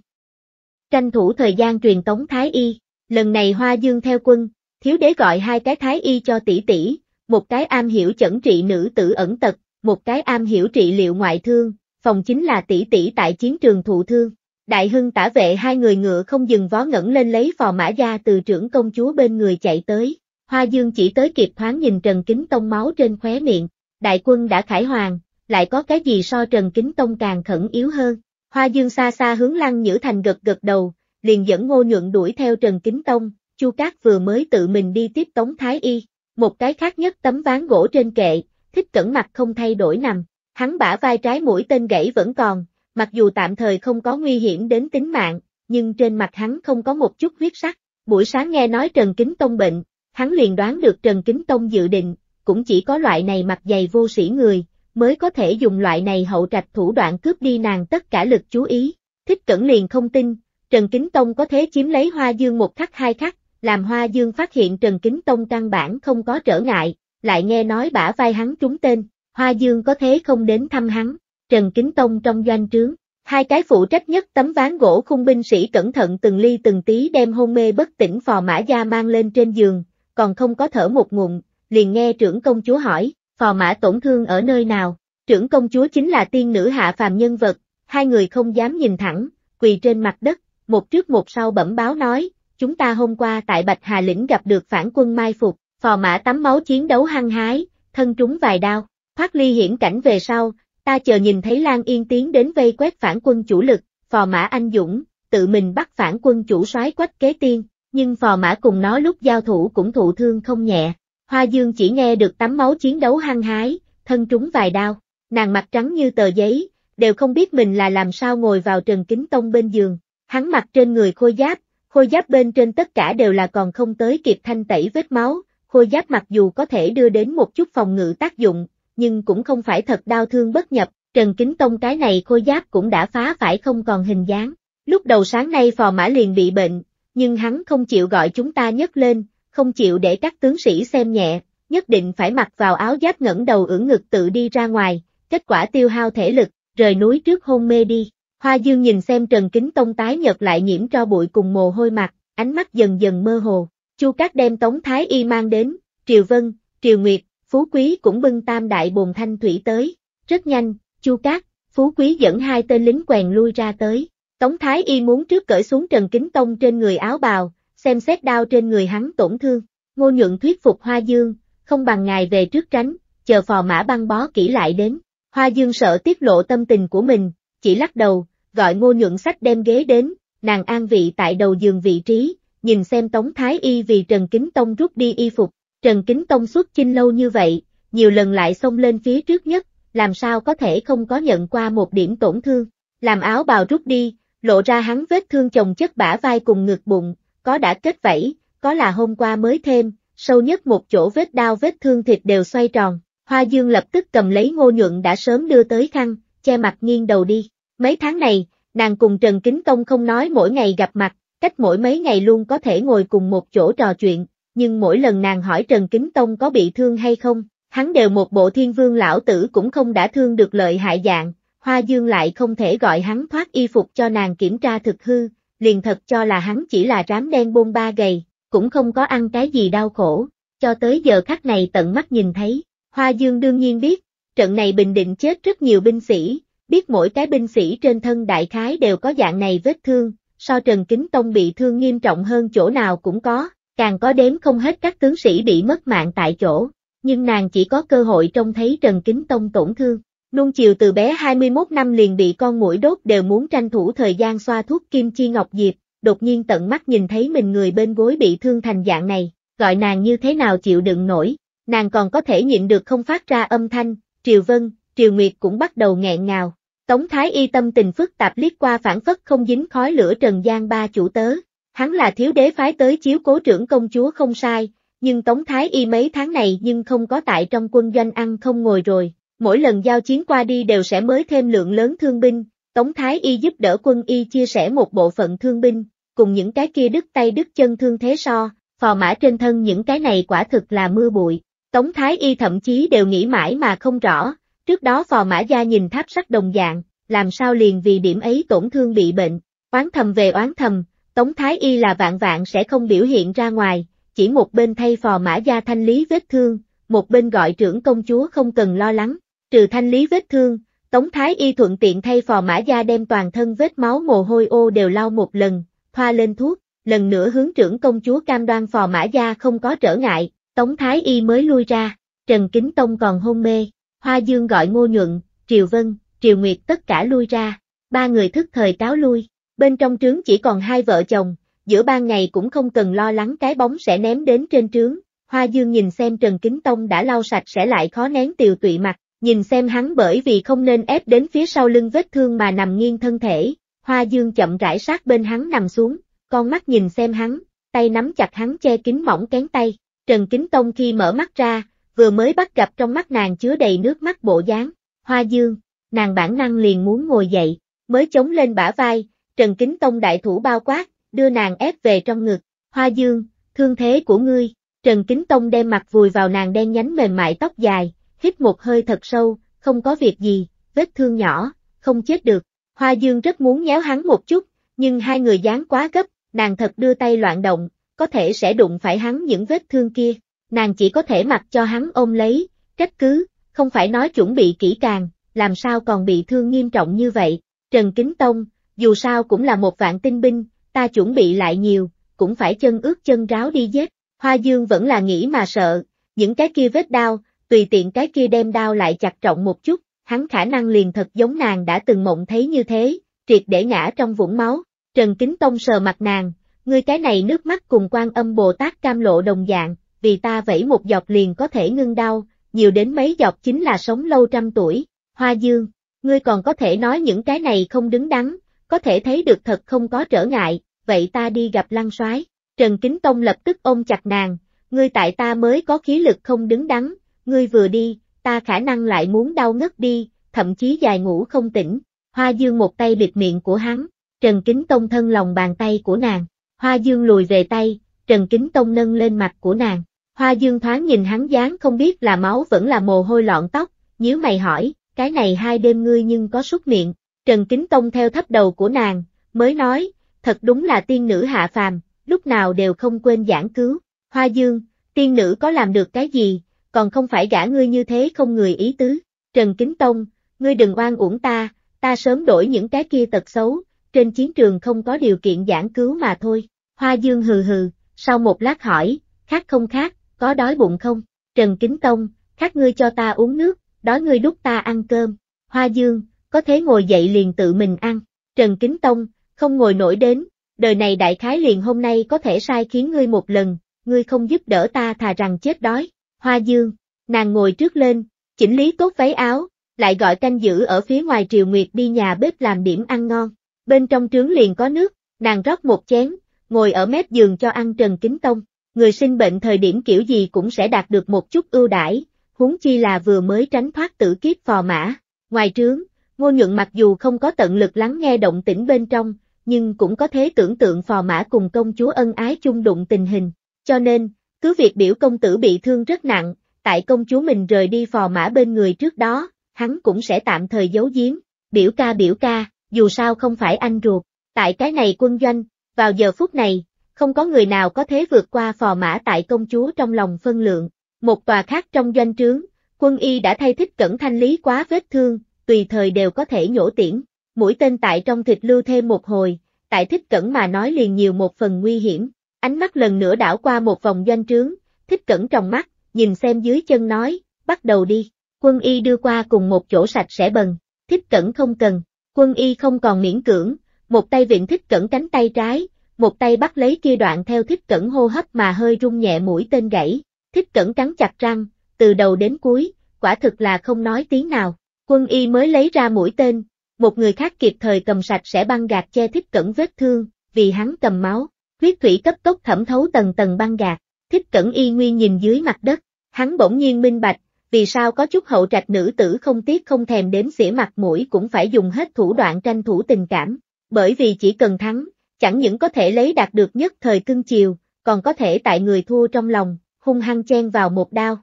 Tranh thủ thời gian truyền tống Thái Y, lần này Hoa Dương theo quân, thiếu đế gọi hai cái Thái Y cho tỷ tỷ, một cái am hiểu chẩn trị nữ tử ẩn tật, một cái am hiểu trị liệu ngoại thương, phòng chính là tỷ tỷ tại chiến trường thụ thương. Đại hưng tả vệ hai người ngựa không dừng vó ngẩng lên lấy phò mã gia từ trưởng công chúa bên người chạy tới. Hoa dương chỉ tới kịp thoáng nhìn Trần Kính Tông máu trên khóe miệng. Đại quân đã khải hoàng, lại có cái gì so Trần Kính Tông càng khẩn yếu hơn. Hoa dương xa xa hướng lăng nhữ thành gật gật đầu, liền dẫn ngô nhuận đuổi theo Trần Kính Tông. Chu Cát vừa mới tự mình đi tiếp Tống Thái Y. Một cái khác nhất tấm ván gỗ trên kệ, thích cẩn mặt không thay đổi nằm, hắn bả vai trái mũi tên gãy vẫn còn, mặc dù tạm thời không có nguy hiểm đến tính mạng, nhưng trên mặt hắn không có một chút huyết sắc. Buổi sáng nghe nói Trần Kính Tông bệnh, hắn liền đoán được Trần Kính Tông dự định, cũng chỉ có loại này mặt dày vô sĩ người, mới có thể dùng loại này hậu trạch thủ đoạn cướp đi nàng tất cả lực chú ý. Thích Cẩn liền không tin, Trần Kính Tông có thế chiếm lấy Hoa Dương một khắc hai khắc, làm Hoa Dương phát hiện Trần Kính Tông căn bản không có trở ngại, lại nghe nói bả vai hắn trúng tên, Hoa Dương có thế không đến thăm hắn, Trần Kính Tông trong doanh trướng, hai cái phụ trách nhất tấm ván gỗ khung binh sĩ cẩn thận từng ly từng tí đem hôn mê bất tỉnh phò mã gia mang lên trên giường, còn không có thở một ngụm, liền nghe trưởng công chúa hỏi, phò mã tổn thương ở nơi nào, trưởng công chúa chính là tiên nữ hạ phàm nhân vật, hai người không dám nhìn thẳng, quỳ trên mặt đất, một trước một sau bẩm báo nói, chúng ta hôm qua tại Bạch Hà Lĩnh gặp được phản quân mai phục, Phò mã tắm máu chiến đấu hăng hái, thân trúng vài đao, thoát ly hiển cảnh về sau, ta chờ nhìn thấy Lan Yên tiến đến vây quét phản quân chủ lực, phò mã anh dũng, tự mình bắt phản quân chủ soái quách kế tiên, nhưng phò mã cùng nó lúc giao thủ cũng thụ thương không nhẹ. Hoa Dương chỉ nghe được tắm máu chiến đấu hăng hái, thân trúng vài đao, nàng mặt trắng như tờ giấy, đều không biết mình là làm sao ngồi vào Trần Kính Tông bên giường, hắn mặt trên người khôi giáp, khôi giáp bên trên tất cả đều là còn không tới kịp thanh tẩy vết máu, khôi giáp mặc dù có thể đưa đến một chút phòng ngự tác dụng, nhưng cũng không phải thật đau thương bất nhập, Trần Kính Tông cái này khôi giáp cũng đã phá phải không còn hình dáng. Lúc đầu sáng nay phò mã liền bị bệnh, nhưng hắn không chịu gọi chúng ta nhấc lên, không chịu để các tướng sĩ xem nhẹ, nhất định phải mặc vào áo giáp ngẩng đầu ưỡn ngực tự đi ra ngoài, kết quả tiêu hao thể lực, rời núi trước hôn mê đi. Hoa Dương nhìn xem Trần Kính Tông tái nhật lại nhiễm cho bụi cùng mồ hôi mặt, ánh mắt dần dần mơ hồ. Chu Cát đem Tống Thái Y mang đến, Triều Vân, Triều Nguyệt, Phú Quý cũng bưng tam đại bồn thanh thủy tới. Rất nhanh, Chu Cát, Phú Quý dẫn hai tên lính quèn lui ra tới. Tống Thái Y muốn trước cởi xuống Trần Kính Tông trên người áo bào, xem xét đau trên người hắn tổn thương. Ngô Nhuận thuyết phục Hoa Dương, không bằng ngài về trước tránh, chờ phò mã băng bó kỹ lại đến. Hoa Dương sợ tiết lộ tâm tình của mình, chỉ lắc đầu, gọi Ngô Nhuận sách đem ghế đến, nàng an vị tại đầu giường vị trí, nhìn xem Tống Thái Y vì Trần Kính Tông rút đi y phục, Trần Kính Tông xuất chinh lâu như vậy, nhiều lần lại xông lên phía trước nhất, làm sao có thể không có nhận qua một điểm tổn thương, làm áo bào rút đi, lộ ra hắn vết thương chồng chất bả vai cùng ngực bụng, có đã kết vảy, có là hôm qua mới thêm, sâu nhất một chỗ vết đau vết thương thịt đều xoay tròn, Hoa Dương lập tức cầm lấy ngô nhuận đã sớm đưa tới khăn, che mặt nghiêng đầu đi, mấy tháng này, nàng cùng Trần Kính Tông không nói mỗi ngày gặp mặt, cách mỗi mấy ngày luôn có thể ngồi cùng một chỗ trò chuyện, nhưng mỗi lần nàng hỏi Trần Kính Tông có bị thương hay không, hắn đều một bộ thiên vương lão tử cũng không đã thương được lợi hại dạng, Hoa Dương lại không thể gọi hắn thoát y phục cho nàng kiểm tra thực hư, liền thật cho là hắn chỉ là rám đen bôn ba gầy, cũng không có ăn cái gì đau khổ, cho tới giờ khắc này tận mắt nhìn thấy, Hoa Dương đương nhiên biết, trận này Bình Định chết rất nhiều binh sĩ, biết mỗi cái binh sĩ trên thân đại khái đều có dạng này vết thương, so Trần Kính Tông bị thương nghiêm trọng hơn chỗ nào cũng có, càng có đếm không hết các tướng sĩ bị mất mạng tại chỗ, nhưng nàng chỉ có cơ hội trông thấy Trần Kính Tông tổn thương. Nuông chiều từ bé 21 năm liền bị con mũi đốt đều muốn tranh thủ thời gian xoa thuốc kim chi ngọc diệp, đột nhiên tận mắt nhìn thấy mình người bên gối bị thương thành dạng này, gọi nàng như thế nào chịu đựng nổi, nàng còn có thể nhịn được không phát ra âm thanh, Triều Vân, Triều Nguyệt cũng bắt đầu nghẹn ngào, Tống Thái Y tâm tình phức tạp liếc qua phản phất không dính khói lửa trần gian ba chủ tớ. Hắn là thiếu đế phái tới chiếu cố trưởng công chúa không sai, nhưng Tống Thái Y mấy tháng này nhưng không có tại trong quân doanh ăn không ngồi rồi. Mỗi lần giao chiến qua đi đều sẽ mới thêm lượng lớn thương binh, Tống Thái Y giúp đỡ quân Y chia sẻ một bộ phận thương binh, cùng những cái kia đứt tay đứt chân thương thế so, phò mã trên thân những cái này quả thực là mưa bụi. Tống Thái Y thậm chí đều nghĩ mãi mà không rõ, Trước đó phò mã gia nhìn tháp sắt đồng dạng, làm sao liền vì điểm ấy tổn thương bị bệnh, oán thầm về oán thầm, Tống Thái Y là vạn vạn sẽ không biểu hiện ra ngoài, chỉ một bên thay phò mã gia thanh lý vết thương, một bên gọi trưởng công chúa không cần lo lắng, trừ thanh lý vết thương, Tống Thái Y thuận tiện thay phò mã gia đem toàn thân vết máu mồ hôi ô đều lau một lần, thoa lên thuốc, lần nữa hướng trưởng công chúa cam đoan phò mã gia không có trở ngại, Tống Thái Y mới lui ra, Trần Kính Tông còn hôn mê, Hoa Dương gọi Ngô Nhuận, Triều Vân, Triều Nguyệt tất cả lui ra, ba người thức thời cáo lui, bên trong trướng chỉ còn hai vợ chồng, giữa ban ngày cũng không cần lo lắng cái bóng sẽ ném đến trên trướng, Hoa Dương nhìn xem Trần Kính Tông đã lau sạch sẽ lại khó nén tiều tụy mặt, nhìn xem hắn bởi vì không nên ép đến phía sau lưng vết thương mà nằm nghiêng thân thể, Hoa Dương chậm rãi sát bên hắn nằm xuống, con mắt nhìn xem hắn, tay nắm chặt hắn che kín mỏng kén tay, Trần Kính Tông khi mở mắt ra, vừa mới bắt gặp trong mắt nàng chứa đầy nước mắt bộ dáng, hoa dương, nàng bản năng liền muốn ngồi dậy, mới chống lên bả vai, Trần Kính Tông đại thủ bao quát, đưa nàng ép về trong ngực, hoa dương, thương thế của ngươi, Trần Kính Tông đem mặt vùi vào nàng đen nhánh mềm mại tóc dài, hít một hơi thật sâu, không có việc gì, vết thương nhỏ, không chết được, hoa dương rất muốn nhéo hắn một chút, nhưng hai người dáng quá gấp, nàng thật đưa tay loạn động, có thể sẽ đụng phải hắn những vết thương kia nàng chỉ có thể mặc cho hắn ôm lấy, trách cứ, không phải nói chuẩn bị kỹ càng, làm sao còn bị thương nghiêm trọng như vậy. Trần Kính Tông, dù sao cũng là một vạn tinh binh, ta chuẩn bị lại nhiều, cũng phải chân ướt chân ráo đi giết. Hoa Dương vẫn là nghĩ mà sợ, những cái kia vết đau, tùy tiện cái kia đem đau lại chặt trọng một chút, hắn khả năng liền thật giống nàng đã từng mộng thấy như thế, triệt để ngã trong vũng máu. Trần Kính Tông sờ mặt nàng, ngươi cái này nước mắt cùng quan âm Bồ Tát cam lộ đồng dạng, vì ta vẫy một giọt liền có thể ngưng đau, nhiều đến mấy giọt chính là sống lâu trăm tuổi. Hoa Dương, ngươi còn có thể nói những cái này không đứng đắn, có thể thấy được thật không có trở ngại, vậy ta đi gặp lăng soái. Trần Kính Tông lập tức ôm chặt nàng, ngươi tại ta mới có khí lực không đứng đắn, ngươi vừa đi, ta khả năng lại muốn đau ngất đi, thậm chí dài ngủ không tỉnh. Hoa Dương một tay bịt miệng của hắn, Trần Kính Tông thân lòng bàn tay của nàng, Hoa Dương lùi về tay, Trần Kính Tông nâng lên mặt của nàng. Hoa Dương thoáng nhìn hắn dáng không biết là máu vẫn là mồ hôi lọn tóc, nhíu mày hỏi, cái này hai đêm ngươi nhưng có xuất miệng. Trần Kính Tông theo thấp đầu của nàng, mới nói, thật đúng là tiên nữ hạ phàm, lúc nào đều không quên giảng cứu. Hoa Dương, tiên nữ có làm được cái gì, còn không phải gã ngươi như thế không người ý tứ. Trần Kính Tông, ngươi đừng oan uổng ta, ta sớm đổi những cái kia tật xấu, trên chiến trường không có điều kiện giảng cứu mà thôi. Hoa Dương hừ hừ, sau một lát hỏi, khát không khát, có đói bụng không? Trần Kính Tông, khát ngươi cho ta uống nước, đói ngươi đút ta ăn cơm. Hoa Dương, có thế ngồi dậy liền tự mình ăn. Trần Kính Tông, không ngồi nổi đến, đời này đại khái liền hôm nay có thể sai khiến ngươi một lần, ngươi không giúp đỡ ta thà rằng chết đói. Hoa Dương, nàng ngồi trước lên, chỉnh lý tốt váy áo, lại gọi canh giữ ở phía ngoài Triều Nguyệt đi nhà bếp làm điểm ăn ngon. Bên trong trướng liền có nước, nàng rót một chén, ngồi ở mép giường cho ăn Trần Kính Tông. Người sinh bệnh thời điểm kiểu gì cũng sẽ đạt được một chút ưu đãi, huống chi là vừa mới tránh thoát tử kiếp phò mã. Ngoài trướng, Ngô Nhượng mặc dù không có tận lực lắng nghe động tĩnh bên trong, nhưng cũng có thể tưởng tượng phò mã cùng công chúa ân ái chung đụng tình hình. Cho nên, cứ việc biểu công tử bị thương rất nặng, tại công chúa mình rời đi phò mã bên người trước đó, hắn cũng sẽ tạm thời giấu giếm. Biểu ca biểu ca, dù sao không phải anh ruột, tại cái này quân doanh, vào giờ phút này, không có người nào có thế vượt qua phò mã tại công chúa trong lòng phân lượng. Một tòa khác trong doanh trướng, quân y đã thay thích cẩn thanh lý quá vết thương, tùy thời đều có thể nhổ tiễn. Mũi tên tại trong thịt lưu thêm một hồi, tại thích cẩn mà nói liền nhiều một phần nguy hiểm. Ánh mắt lần nữa đảo qua một vòng doanh trướng, thích cẩn trong mắt, nhìn xem dưới chân nói, bắt đầu đi. Quân y đưa qua cùng một chỗ sạch sẽ bần, thích cẩn không cần, quân y không còn miễn cưỡng, một tay viện thích cẩn cánh tay trái, một tay bắt lấy kia đoạn theo thích cẩn hô hấp mà hơi rung nhẹ mũi tên gãy, thích cẩn cắn chặt răng, từ đầu đến cuối, quả thực là không nói tiếng nào, quân y mới lấy ra mũi tên, một người khác kịp thời cầm sạch sẽ băng gạt che thích cẩn vết thương, vì hắn cầm máu, huyết thủy cấp tốc thẩm thấu tầng tầng băng gạt, thích cẩn y nguyên nhìn dưới mặt đất, hắn bỗng nhiên minh bạch, vì sao có chút hậu trạch nữ tử không tiếc không thèm đếm xỉa mặt mũi cũng phải dùng hết thủ đoạn tranh thủ tình cảm, bởi vì chỉ cần thắng, chẳng những có thể lấy đạt được nhất thời cưng chiều, còn có thể tại người thua trong lòng, hung hăng chen vào một đao.